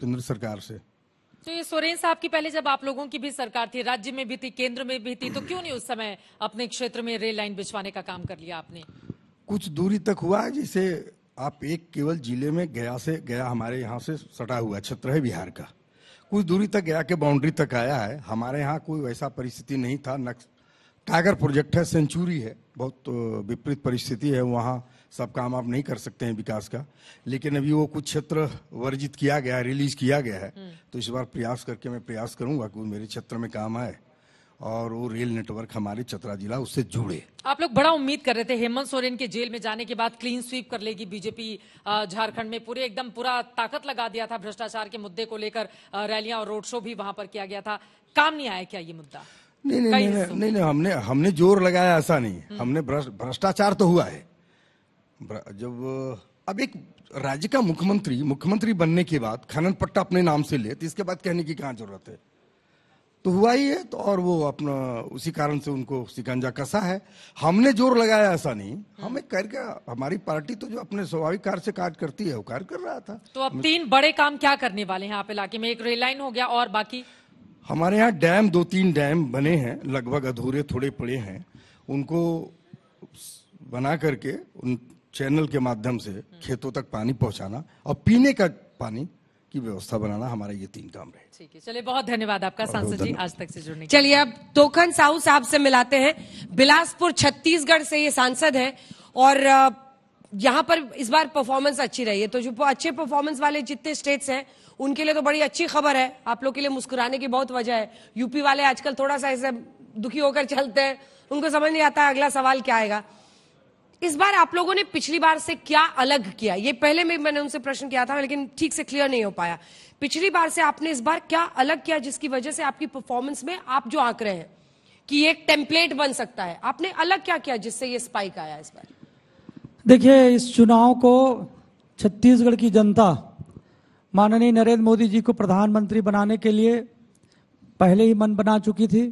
केंद्र सरकार से तो ये सोरेन साहब की पहले जब आप लोगों की भी सरकार थी राज्य में भी थी केंद्र में भी थी तो क्यों नहीं उस समय अपने क्षेत्र में रेल लाइन बिछवाने का काम कर लिया आपने कुछ दूरी तक हुआ है जिसे आप एक केवल जिले में गया से गया हमारे यहाँ से सटा हुआ क्षेत्र है बिहार का कुछ दूरी तक गया के बाउंड्री तक आया है हमारे यहाँ कोई वैसा परिस्थिति नहीं था नक्स टाइगर प्रोजेक्ट है सेंचुरी है बहुत विपरीत परिस्थिति है वहाँ सब काम आप नहीं कर सकते हैं विकास का लेकिन अभी वो कुछ क्षेत्र वर्जित किया गया है रिलीज किया गया है हम्म। तो इस बार प्रयास करके मैं प्रयास करूंगा कि मेरे क्षेत्र में काम आए और वो रेल नेटवर्क हमारे चतरा जिला उससे जुड़े आप लोग बड़ा उम्मीद कर रहे थे हेमंत सोरेन के जेल में जाने के बाद क्लीन स्वीप कर लेगी बीजेपी झारखंड में पूरे एकदम पूरा ताकत लगा दिया था भ्रष्टाचार के मुद्दे को लेकर रैलियां और रोड शो भी वहां पर किया गया था काम नहीं आया क्या ये मुद्दा नहीं नहीं नहीं, नहीं नहीं हमने हमने जोर लगाया ऐसा नहीं हम्म। हमने भ्रष्टाचार तो हुआ है जब अब एक राज्य का मुख्यमंत्री मुख्यमंत्री बनने के बाद खनन पट्टा अपने नाम से ले तो इसके बाद कहने की कहाँ जरूरत है तो हुआ ही है तो और वो अपना उसी कारण से उनको सिकंजा कसा है हमने जोर लगाया ऐसा नहीं हमें हम्म। गया हमारी पार्टी तो जो अपने स्वाभाविक कार्य से कार्य करती है वो कार्य कर रहा था तो अब तीन बड़े काम क्या करने वाले हैं आप इलाके में एक रेल लाइन हो गया और बाकी हमारे यहाँ डैम दो तीन डैम बने हैं लगभग अधूरे थोड़े पड़े हैं उनको बना करके उन चैनल के माध्यम से खेतों तक पानी पहुंचाना और पीने का पानी की व्यवस्था बनाना हमारा ये तीन काम रहे ठीक है चलिए बहुत धन्यवाद आपका सांसद जी आज तक से जुड़ने चलिए अब तोखन साहू साहब से मिलाते हैं बिलासपुर छत्तीसगढ़ से ये सांसद है और यहाँ पर इस बार परफॉर्मेंस अच्छी रही है तो जो अच्छे परफॉर्मेंस वाले जितने स्टेट्स हैं उनके लिए तो बड़ी अच्छी खबर है आप लोग के लिए मुस्कुराने की बहुत वजह है यूपी वाले आजकल थोड़ा सा ऐसे दुखी होकर चलते हैं उनको समझ नहीं आता अगला सवाल क्या आएगा इस बार आप लोगों ने पिछली बार से क्या अलग किया ये पहले में मैंने उनसे प्रश्न किया था लेकिन ठीक से क्लियर नहीं हो पाया पिछली बार से आपने इस बार क्या अलग किया जिसकी वजह से आपकी परफॉर्मेंस में आप जो आंक रहे हैं कि एक टेम्पलेट बन सकता है आपने अलग क्या किया जिससे ये स्पाइक आया इस बार देखिए इस चुनाव को छत्तीसगढ़ की जनता माननीय नरेंद्र मोदी जी को प्रधानमंत्री बनाने के लिए पहले ही मन बना चुकी थी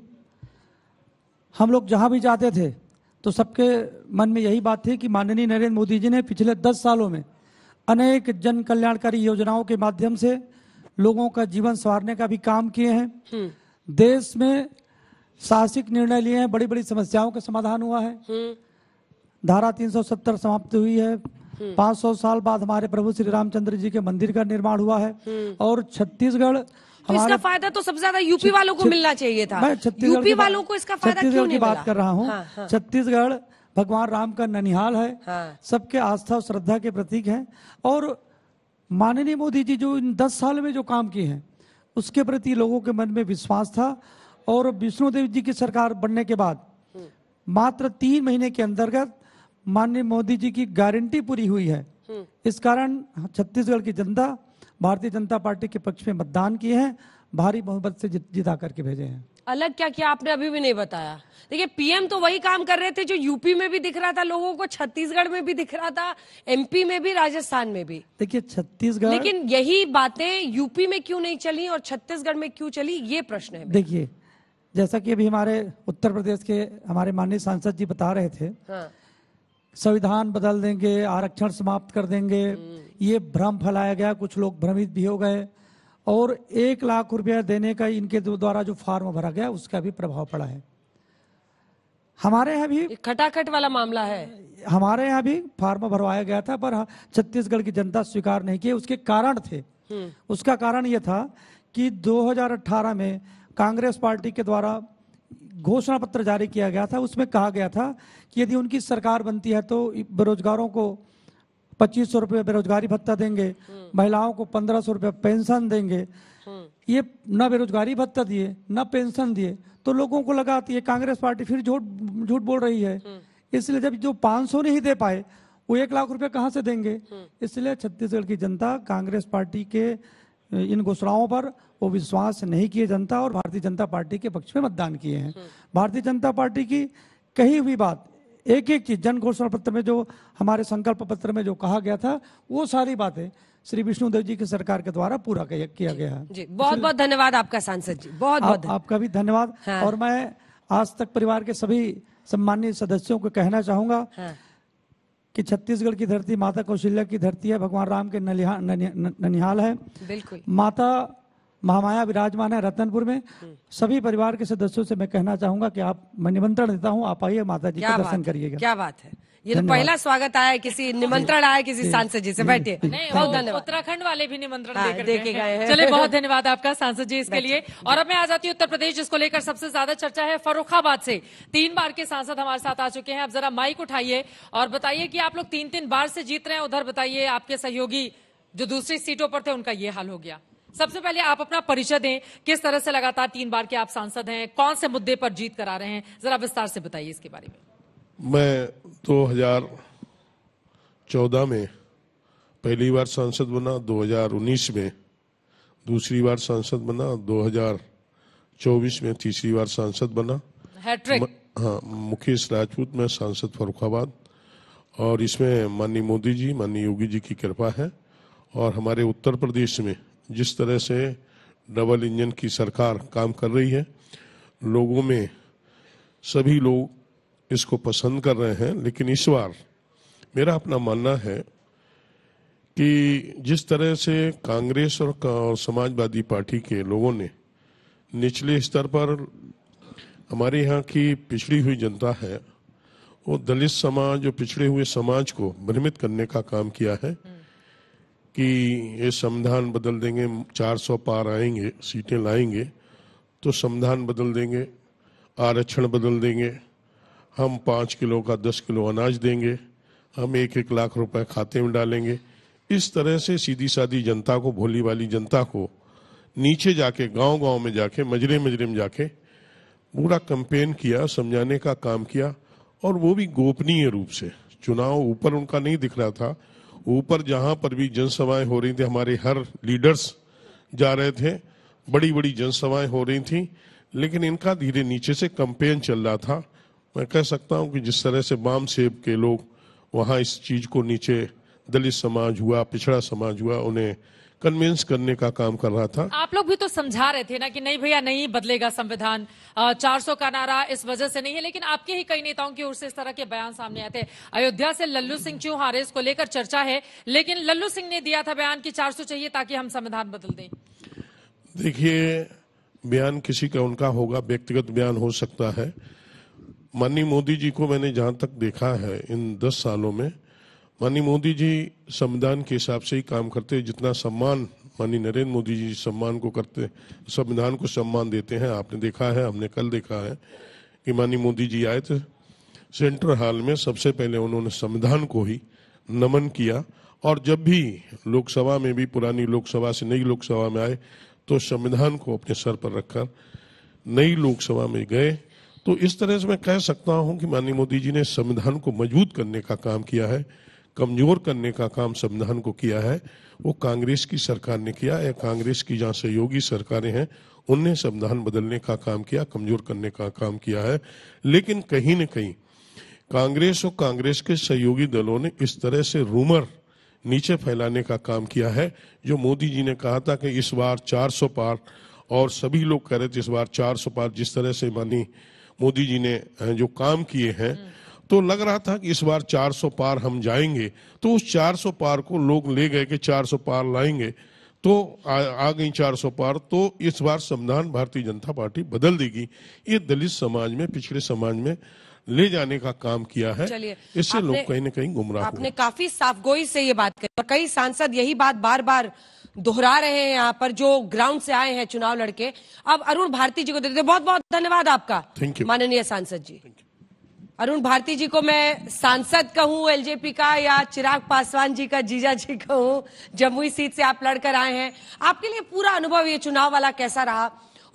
हम लोग जहां भी जाते थे तो सबके मन में यही बात थी कि माननीय नरेंद्र मोदी जी ने पिछले दस सालों में अनेक जन कल्याणकारी योजनाओं के माध्यम से लोगों का जीवन संवारने का भी काम किए हैं हम्म। देश में साहसिक निर्णय लिए हैं बड़ी बड़ी समस्याओं का समाधान हुआ है हम्म। धारा 370 समाप्त हुई है 500 हम्म। साल बाद हमारे प्रभु श्री रामचंद्र जी के मंदिर का निर्माण हुआ है और छत्तीसगढ़ तो इसका फायदा तो सबसे ज्यादा यूपी वालों को मिलना चाहिए था यूपी वालों को इसका फायदा क्यों नहीं बात कर रहा हूँ हाँ, हाँ। छत्तीसगढ़ भगवान राम का ननिहाल है हाँ। सबके आस्था और श्रद्धा के प्रतीक हैं और माननीय मोदी जी जो इन दस साल में जो काम किए हैं उसके प्रति लोगों के मन में विश्वास था और विष्णु देव जी की सरकार बनने के बाद मात्र तीन महीने के अंतर्गत माननीय मोदी जी की गारंटी पूरी हुई है हम्म। इस कारण छत्तीसगढ़ की जनता भारतीय जनता पार्टी के पक्ष में मतदान किए हैं भारी बहुमत से जिता करके भेजे हैं अलग क्या क्या आपने अभी भी नहीं बताया देखिए पीएम तो वही काम कर रहे थे जो यूपी में भी दिख रहा था लोगों को छत्तीसगढ़ में भी दिख रहा था एमपी में भी राजस्थान में भी देखिए छत्तीसगढ़ लेकिन यही बातें यूपी में क्यों नहीं चली और छत्तीसगढ़ में क्यों चली ये प्रश्न है देखिए जैसा कि अभी हमारे उत्तर प्रदेश के हमारे माननीय सांसद जी बता रहे थे हाँ। संविधान बदल देंगे आरक्षण समाप्त कर देंगे हम्म। ये भ्रम फैलाया गया कुछ लोग भ्रमित भी हो गए और एक लाख रुपया देने का इनके द्वारा जो फॉर्म भरा गया उसका भी प्रभाव पड़ा है हमारे यहाँ भी खटाखट वाला मामला है हमारे यहाँ भी फार्म भरवाया गया था पर हाँ, छत्तीसगढ़ की जनता स्वीकार नहीं किए उसके कारण थे हम्म। उसका कारण ये था कि 2018 में कांग्रेस पार्टी के द्वारा घोषणा पत्र जारी किया गया था उसमें कहा गया था कि यदि उनकी सरकार बनती है तो बेरोजगारों को पच्चीस सौ रुपये बेरोजगारी भत्ता देंगे हम्म। महिलाओं को पंद्रह सौ रुपये पेंशन देंगे हम्म। ये न बेरोजगारी भत्ता दिए न पेंशन दिए तो लोगों को लगा कि ये कांग्रेस पार्टी फिर झूठ झूठ बोल रही है हम्म। इसलिए जब जो पाँच सौ नहीं दे पाए वो एक लाख रुपये कहाँ से देंगे इसलिए छत्तीसगढ़ की जनता कांग्रेस पार्टी के इन घोषणाओं पर वो विश्वास नहीं किए जनता और भारतीय जनता पार्टी के पक्ष में मतदान किए हैं भारतीय जनता पार्टी की कही हुई बात एक एक चीज जन घोषणा पत्र में जो हमारे संकल्प पत्र में जो कहा गया था वो सारी बातें श्री विष्णुदेव जी की सरकार के द्वारा पूरा किया गया है जी बहुत बहुत धन्यवाद आपका सांसद जी बहुत बहुत आपका भी धन्यवाद हाँ। और मैं आज तक परिवार के सभी सम्मानित सदस्यों को कहना चाहूंगा हाँ। कि छत्तीसगढ़ की धरती माता कौशल्या की धरती है भगवान राम के ननिहाल है बिल्कुल माता महामाया विराजमान है रतनपुर में हम्म। सभी परिवार के सदस्यों से मैं कहना चाहूंगा कि आप मैं निमंत्रण देता हूँ आप आइए माता जी का दर्शन करिएगा क्या बात है ये तो पहला स्वागत आया किसी निमंत्रण आया किसी सांसद जी से बैठे बहुत धन्यवाद उत्तराखंड वाले भी निमंत्रण हाँ, देखे गए चले बहुत धन्यवाद आपका सांसद जी इसके लिए और अब मैं आ जाती हूँ उत्तर प्रदेश जिसको लेकर सबसे ज्यादा चर्चा है फरुखाबाद से तीन बार के सांसद हमारे साथ आ चुके हैं आप जरा माइक उठाइए और बताइए की आप लोग तीन तीन बार से जीत रहे हैं उधर बताइए आपके सहयोगी जो दूसरी सीटों पर थे उनका ये हाल हो गया सबसे पहले आप अपना परिचय दें किस तरह से लगातार तीन बार के आप सांसद हैं कौन से मुद्दे पर जीत करा रहे हैं जरा विस्तार से बताइए इसके बारे में मैं 2014 में पहली बार सांसद बना 2019 में दूसरी बार सांसद बना 2024 में तीसरी बार सांसद बना हैट्रिक हाँ मुकेश राजपूत में सांसद फरुखाबाद और इसमें माननीय मोदी जी माननीय योगी जी की कृपा है और हमारे उत्तर प्रदेश में जिस तरह से डबल इंजन की सरकार काम कर रही है लोगों में सभी लोग इसको पसंद कर रहे हैं लेकिन इस बार मेरा अपना मानना है कि जिस तरह से कांग्रेस और, और समाजवादी पार्टी के लोगों ने निचले स्तर पर हमारे यहाँ की पिछड़ी हुई जनता है वो दलित समाज और पिछड़े हुए समाज को भ्रमित करने का काम किया है कि ये संविधान बदल देंगे 400 पार आएंगे सीटें लाएंगे तो संविधान बदल देंगे आरक्षण बदल देंगे हम पाँच किलो का दस किलो अनाज देंगे हम एक एक लाख रुपए खाते में डालेंगे इस तरह से सीधी साधी जनता को भोली वाली जनता को नीचे जाके गांव गांव में जाके मजरे मजरे में जाके पूरा कंपेन किया समझाने का काम किया और वो भी गोपनीय रूप से चुनाव ऊपर उनका नहीं दिख रहा था ऊपर जहां पर भी जनसभाएं हो रही थी हमारे हर लीडर्स जा रहे थे बड़ी बड़ी जनसभाएं हो रही थी लेकिन इनका धीरे नीचे से कंपेन चल रहा था मैं कह सकता हूं कि जिस तरह से बाम सेब के लोग वहां इस चीज को नीचे दलित समाज हुआ पिछड़ा समाज हुआ उन्हें कन्विंस करने का काम कर रहा था आप लोग भी तो समझा रहे थे ना कि नहीं भैया नहीं बदलेगा संविधान 400 का नारा इस वजह से नहीं है लेकिन आपके ही कई नेताओं की ओर से इस तरह के बयान सामने आते अयोध्या से लल्लू सिंह क्यों हारे इसको लेकर चर्चा है लेकिन लल्लू सिंह ने दिया था बयान की चार चाहिए ताकि हम संविधान बदल दें देखिए बयान किसी का उनका होगा व्यक्तिगत बयान हो सकता है माननीय मोदी जी को मैंने जहां तक देखा है इन दस सालों में माननीय मोदी जी संविधान के हिसाब से ही काम करते जितना सम्मान माननीय नरेंद्र मोदी जी सम्मान को करते संविधान को सम्मान देते हैं आपने देखा है हमने कल देखा है कि माननीय मोदी जी आए थे सेंट्रल हॉल में सबसे पहले उन्होंने संविधान को ही नमन किया और जब भी लोकसभा में भी पुरानी लोकसभा से नई लोकसभा में आए तो संविधान को अपने सर पर रखकर नई लोकसभा में गए तो इस तरह से मैं कह सकता हूं कि माननीय मोदी जी ने संविधान को मजबूत करने का काम किया है कमजोर करने का काम संविधान को किया है वो कांग्रेस की सरकार ने किया या कांग्रेस की जहाँ सहयोगी सरकारें हैं उनने संविधान बदलने का काम किया कमजोर करने का काम किया है लेकिन कहीं न कहीं कांग्रेस और कांग्रेस के सहयोगी दलों ने इस तरह से रूमर नीचे फैलाने का काम किया है जो मोदी जी ने कहा था कि इस बार 400 पार और सभी लोग कह रहे थे इस बार 400 पार जिस तरह से मानी मोदी जी ने जो काम किए हैं तो लग रहा था कि इस बार 400 पार हम जाएंगे तो उस 400 पार को लोग ले गए कि 400 पार लाएंगे तो आ, आ गई 400 पार तो इस बार संविधान भारतीय जनता पार्टी बदल देगी ये दलित समाज में पिछड़े समाज में ले जाने का काम किया है इससे लोग कहीं ना कहीं गुमराह आपने काफी साफगोई से ये बात कही और कई सांसद यही बात बार बार दोहरा रहे हैं यहाँ पर जो ग्राउंड से आए हैं चुनाव लड़के अब अरुण भारती जी को देते बहुत बहुत धन्यवाद आपका माननीय सांसद जी अरुण भारती जी को मैं सांसद कहूं एलजेपी का या चिराग पासवान जी का जीजा जी कहूं जमुई सीट से आप लड़कर आए हैं आपके लिए पूरा अनुभव ये चुनाव वाला कैसा रहा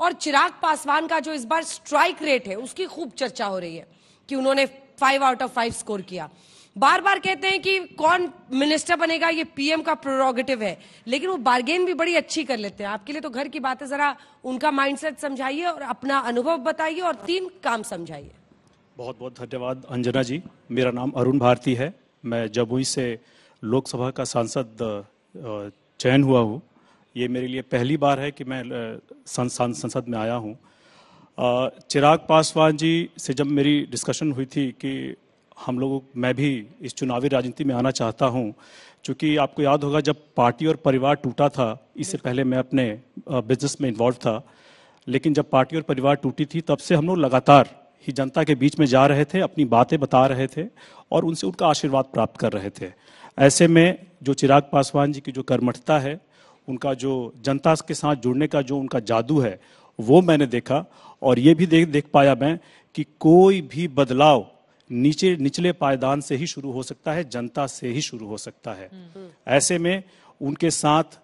और चिराग पासवान का जो इस बार स्ट्राइक रेट है उसकी खूब चर्चा हो रही है कि उन्होंने five out of five score किया बार बार कहते हैं कि कौन मिनिस्टर बनेगा ये पीएम का प्रोरोगेटिव है लेकिन वो बार्गेन भी बड़ी अच्छी कर लेते हैं आपके लिए तो घर की बात है जरा उनका माइंडसेट समझाइए और अपना अनुभव बताइए और तीन काम समझाइए बहुत बहुत धन्यवाद अंजना जी मेरा नाम अरुण भारती है मैं जमुई से लोकसभा का सांसद चयन हुआ हूँ ये मेरे लिए पहली बार है कि मैं संसद में आया हूँ चिराग पासवान जी से जब मेरी डिस्कशन हुई थी कि हम लोग मैं भी इस चुनावी राजनीति में आना चाहता हूँ क्योंकि आपको याद होगा जब पार्टी और परिवार टूटा था इससे पहले मैं अपने बिजनेस में इन्वॉल्व था लेकिन जब पार्टी और परिवार टूटी थी तब से हम लोग लगातार ही जनता के बीच में जा रहे थे अपनी बातें बता रहे थे और उनसे उनका आशीर्वाद प्राप्त कर रहे थे ऐसे में जो चिराग पासवान जी की जो कर्मठता है उनका जो जनता के साथ जुड़ने का जो उनका जादू है वो मैंने देखा और ये भी देख देख पाया मैं कि कोई भी बदलाव नीचे निचले पायदान से ही शुरू हो सकता है जनता से ही शुरू हो सकता है हम्म। ऐसे में उनके साथ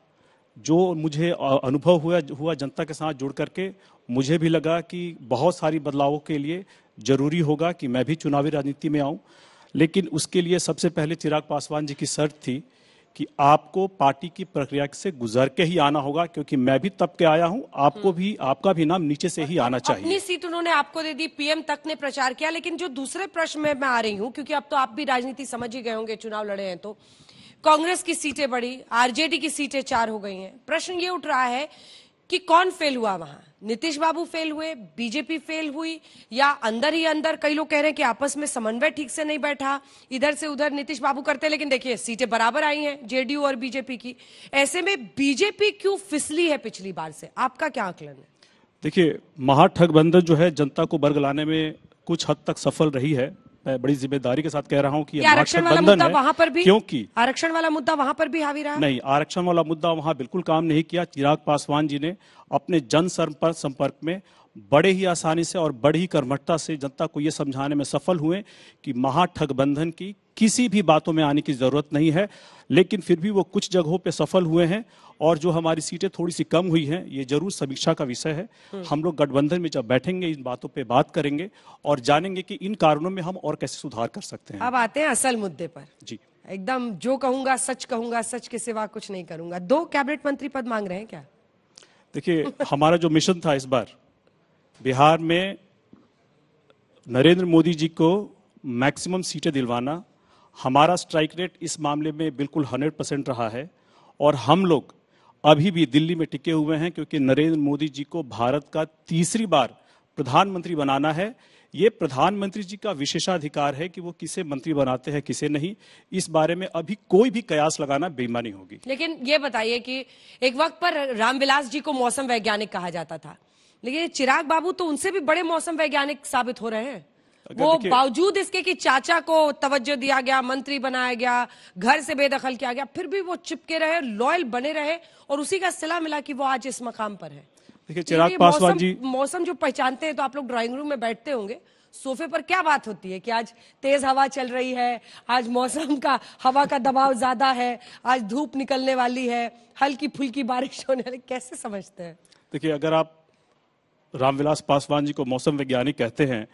जो मुझे अनुभव हुआ हुआ जनता के साथ जुड़ करके मुझे भी लगा कि बहुत सारी बदलावों के लिए जरूरी होगा कि मैं भी चुनावी राजनीति में आऊं लेकिन उसके लिए सबसे पहले चिराग पासवान जी की शर्त थी कि आपको पार्टी की प्रक्रिया से गुजर के ही आना होगा क्योंकि मैं भी तब के आया हूं आपको भी आपका भी नाम नीचे से ही अच्छा, आना चाहिए अपनी सीट उन्होंने आपको दे दी पीएम तक ने प्रचार किया लेकिन जो दूसरे प्रश्न में मैं आ रही हूं क्योंकि अब तो आप भी राजनीति समझ ही गए होंगे चुनाव लड़े हैं तो कांग्रेस की सीटें बढ़ी आरजेडी की सीटें चार हो गई हैं प्रश्न ये उठ रहा है कि कौन फेल हुआ वहां नीतीश बाबू फेल हुए बीजेपी फेल हुई या अंदर ही अंदर कई लोग कह रहे हैं कि आपस में समन्वय ठीक से नहीं बैठा इधर से उधर नीतीश बाबू करते लेकिन देखिए सीटें बराबर आई हैं जेडीयू और बीजेपी की ऐसे में बीजेपी क्यों फिसली है पिछली बार से आपका क्या आकलन है देखिए महाठगबंधन जो है जनता को बर्ग लाने में कुछ हद तक सफल रही है मैं बड़ी जिम्मेदारी के साथ कह रहा हूँ की आरक्षण वाला मुद्दा वहाँ पर भी क्योंकि आरक्षण वाला मुद्दा वहाँ पर भी हावी रहा नहीं आरक्षण वाला मुद्दा वहाँ बिल्कुल काम नहीं किया चिराग पासवान जी ने अपने जन संपर्क में बड़े ही आसानी से और बड़ी ही कर्मठता से जनता को यह समझाने में सफल हुए कि महाठगबंधन की किसी भी बातों में आने की ज़रूरत नहीं है लेकिन फिर भी वो कुछ जगहों पे सफल हुए हैं और जो हमारी सीटें थोड़ी सी कम हुई हैं ये जरूर समीक्षा का विषय है हम्म। हम लोग गठबंधन में जब बैठेंगे इन बातों पे बात करेंगे और जानेंगे कि इन कारणों में हम और कैसे सुधार कर सकते हैं अब आते हैं असल मुद्दे पर जी एकदम जो कहूंगा सच कहूंगा सच के सिवा कुछ नहीं करूंगा दो कैबिनेट मंत्री पद मांग रहे हैं क्या देखिए हमारा जो मिशन था इस बार बिहार में नरेंद्र मोदी जी को मैक्सिमम सीटें दिलवाना हमारा स्ट्राइक रेट इस मामले में बिल्कुल 100 परसेंट रहा है और हम लोग अभी भी दिल्ली में टिके हुए हैं क्योंकि नरेंद्र मोदी जी को भारत का तीसरी बार प्रधानमंत्री बनाना है ये प्रधानमंत्री जी का विशेषाधिकार है कि वो किसे मंत्री बनाते हैं किसे नहीं इस बारे में अभी कोई भी कयास लगाना बेईमानी होगी लेकिन ये बताइए कि एक वक्त पर रामविलास जी को मौसम वैज्ञानिक कहा जाता था लेकिन चिराग बाबू तो उनसे भी बड़े मौसम वैज्ञानिक साबित हो रहे हैं वो बावजूद इसके कि चाचा को तवज्जो दिया गया मंत्री बनाया गया घर से बेदखल किया गया फिर भी वो चिपके रहे लॉयल बने रहे और उसी का सिला मिला कि वो आज इस मकाम पर है देखिए चिराग पासवान जी मौसम जो पहचानते हैं तो आप लोग ड्राइंग रूम में बैठते होंगे सोफे पर क्या बात होती है कि आज तेज हवा चल रही है आज मौसम का हवा का दबाव ज्यादा है आज धूप निकलने वाली है हल्की फुल्की बारिश होने वाली कैसे समझते हैं देखिए अगर आप रामविलास पासवान जी को मौसम वैज्ञानिक कहते हैं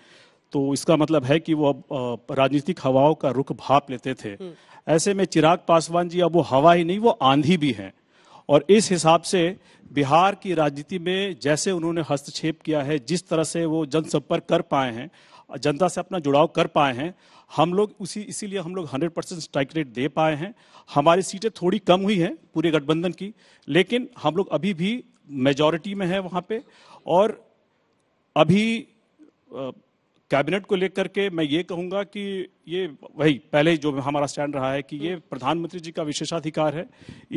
तो इसका मतलब है कि वो अब राजनीतिक हवाओं का रुख भाप लेते थे हम्म। ऐसे में चिराग पासवान जी अब वो हवा ही नहीं वो आंधी भी हैं और इस हिसाब से बिहार की राजनीति में जैसे उन्होंने हस्तक्षेप किया है जिस तरह से वो जनसंपर्क कर पाए हैं जनता से अपना जुड़ाव कर पाए हैं हम लोग उसी इसीलिए हम लोग 100 परसेंट स्ट्राइक रेट दे पाए हैं हमारी सीटें थोड़ी कम हुई हैं पूरे गठबंधन की लेकिन हम लोग अभी भी मेजॉरिटी में हैं वहाँ पे और अभी कैबिनेट को लेकर के मैं ये कहूंगा कि ये वही पहले जो हमारा स्टैंड रहा है कि ये प्रधानमंत्री जी का विशेषाधिकार है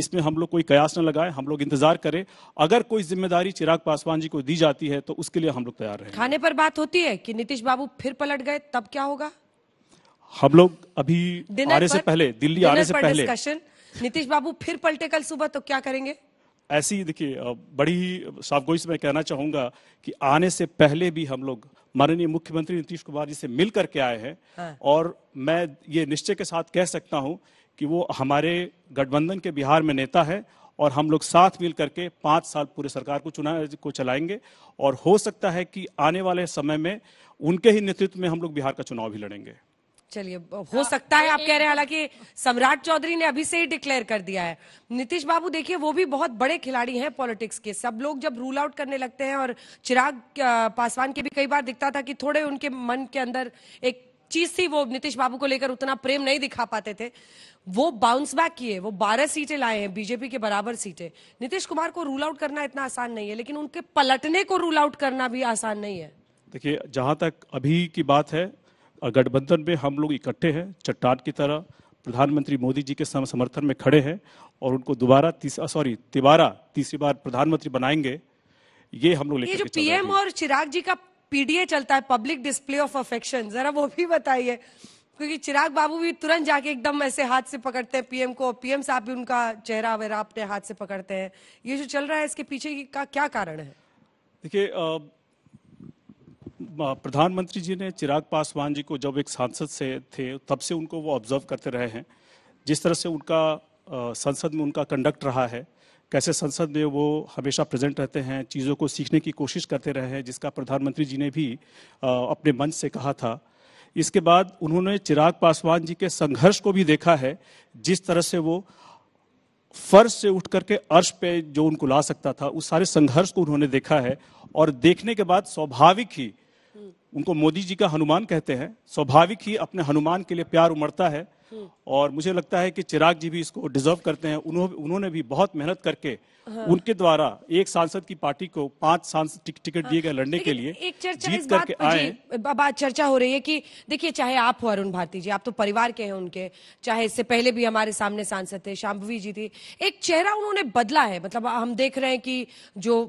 इसमें हम लोग कोई कयास न लगाए हम लोग इंतजार करें अगर कोई जिम्मेदारी चिराग पासवान जी को दी जाती है तो उसके लिए हम लोग तैयार रहे खाने पर बात होती है कि नीतीश बाबू फिर पलट गए तब क्या होगा हम लोग अभी आने से पहले दिल्ली आने से पहले नीतीश बाबू फिर पलटे कल सुबह तो क्या करेंगे ऐसी देखिए बड़ी साफगोई से मैं कहना चाहूंगा कि आने से पहले भी हम लोग माननीय मुख्यमंत्री नीतीश कुमार जी से मिल करके आए हैं हाँ। और मैं ये निश्चय के साथ कह सकता हूँ कि वो हमारे गठबंधन के बिहार में नेता है और हम लोग साथ मिल करके पाँच साल पूरे सरकार को चुना को चलाएंगे और हो सकता है कि आने वाले समय में उनके ही नेतृत्व में हम लोग बिहार का चुनाव भी लड़ेंगे चलिए हो हाँ, सकता है आप कह रहे हैं हालांकि सम्राट चौधरी ने अभी से ही डिक्लेयर कर दिया है नीतीश बाबू देखिए वो भी बहुत बड़े खिलाड़ी हैं पॉलिटिक्स के सब लोग जब रूल आउट करने लगते हैं और चिराग पासवान के भी कई बार दिखता था कि थोड़े उनके मन के अंदर एक चीज थी वो नीतीश बाबू को लेकर उतना प्रेम नहीं दिखा पाते थे वो बाउंस बैक किए वो बारह सीटें लाए हैं बीजेपी के बराबर सीटें नीतीश कुमार को रूल आउट करना इतना आसान नहीं है लेकिन उनके पलटने को रूल आउट करना भी आसान नहीं है देखिए जहां तक अभी की बात है गठबंधन में हम लोग इकट्ठे हैं चट्टान की तरह प्रधानमंत्री मोदी जी के समर्थन में खड़े हैं और उनको दोबारा सॉरी तिबारा तीसरी बार प्रधानमंत्री बनाएंगे ये हम लोग ये जो पीएम और चिराग जी का पीडीए चलता है पब्लिक डिस्प्ले ऑफ अफेक्शन जरा वो भी बताइए क्योंकि चिराग बाबू भी तुरंत जाके एकदम ऐसे हाथ से पकड़ते हैं पीएम को पीएम साहब भी उनका चेहरा वगैरह अपने हाथ से पकड़ते हैं ये जो चल रहा है इसके पीछे का क्या कारण है देखिए प्रधानमंत्री जी ने चिराग पासवान जी को जब एक सांसद से थे तब से उनको वो ऑब्जर्व करते रहे हैं जिस तरह से उनका संसद में उनका कंडक्ट रहा है कैसे संसद में वो हमेशा प्रेजेंट रहते हैं चीज़ों को सीखने की कोशिश करते रहे हैं जिसका प्रधानमंत्री जी ने भी अपने मंच से कहा था इसके बाद उन्होंने चिराग पासवान जी के संघर्ष को भी देखा है जिस तरह से वो फर्श से उठ करके अर्श पे जो उनको ला सकता था उस सारे संघर्ष को उन्होंने देखा है और देखने के बाद स्वाभाविक ही उनको मोदी जी का हनुमान कहते हैं स्वाभाविक ही अपने हनुमान के लिए प्यार उमड़ता है और मुझे लगता है कि चिराग जी भी इसको डिजर्व करते हैं उन्हों, उन्होंने भी बहुत मेहनत करके हाँ। उनके द्वारा एक सांसद की पार्टी को पांच सांसद टिक, टिकट हाँ। दिए गए लड़ने के लिए एक चर्चा जीत करके आए बात चर्चा हो रही है कि देखिए चाहे आप हो अरुण भारती जी आप तो परिवार के हैं उनके चाहे इससे पहले भी हमारे सामने सांसद थे शाम्भवी जी थी एक चेहरा उन्होंने बदला है मतलब हम देख रहे हैं कि जो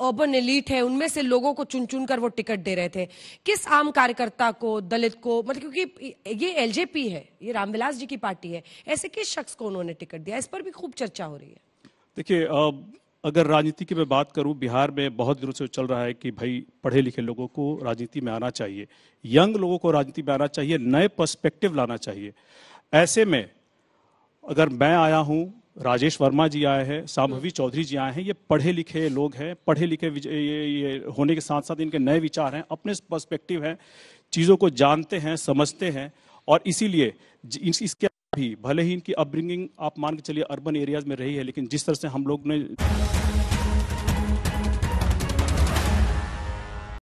अर्बन एलिट है उनमें से लोगों को चुन चुन कर वो टिकट दे रहे थे किस आम कार्यकर्ता को दलित को मतलब क्योंकि ये एलजेपी है ये रामविलास जी की पार्टी है ऐसे किस शख्स को उन्होंने टिकट दिया इस पर भी खूब चर्चा हो रही है देखिए अगर राजनीति की मैं बात करूं बिहार में बहुत दिनों से चल रहा है कि भाई पढ़े लिखे लोगों को राजनीति में आना चाहिए यंग लोगों को राजनीति में आना चाहिए नए पर्सपेक्टिव लाना चाहिए ऐसे में अगर मैं आया हूं राजेश वर्मा जी आए हैं साम्भवी चौधरी जी आए हैं ये पढ़े लिखे लोग हैं पढ़े लिखे ये ये होने के साथ साथ इनके नए विचार हैं अपने पर्सपेक्टिव हैं चीज़ों को जानते हैं समझते हैं और इसीलिए इस, इसके भी भले ही इनकी अपब्रिंगिंग आप मान के चलिए अर्बन एरियाज में रही है लेकिन जिस तरह से हम लोग ने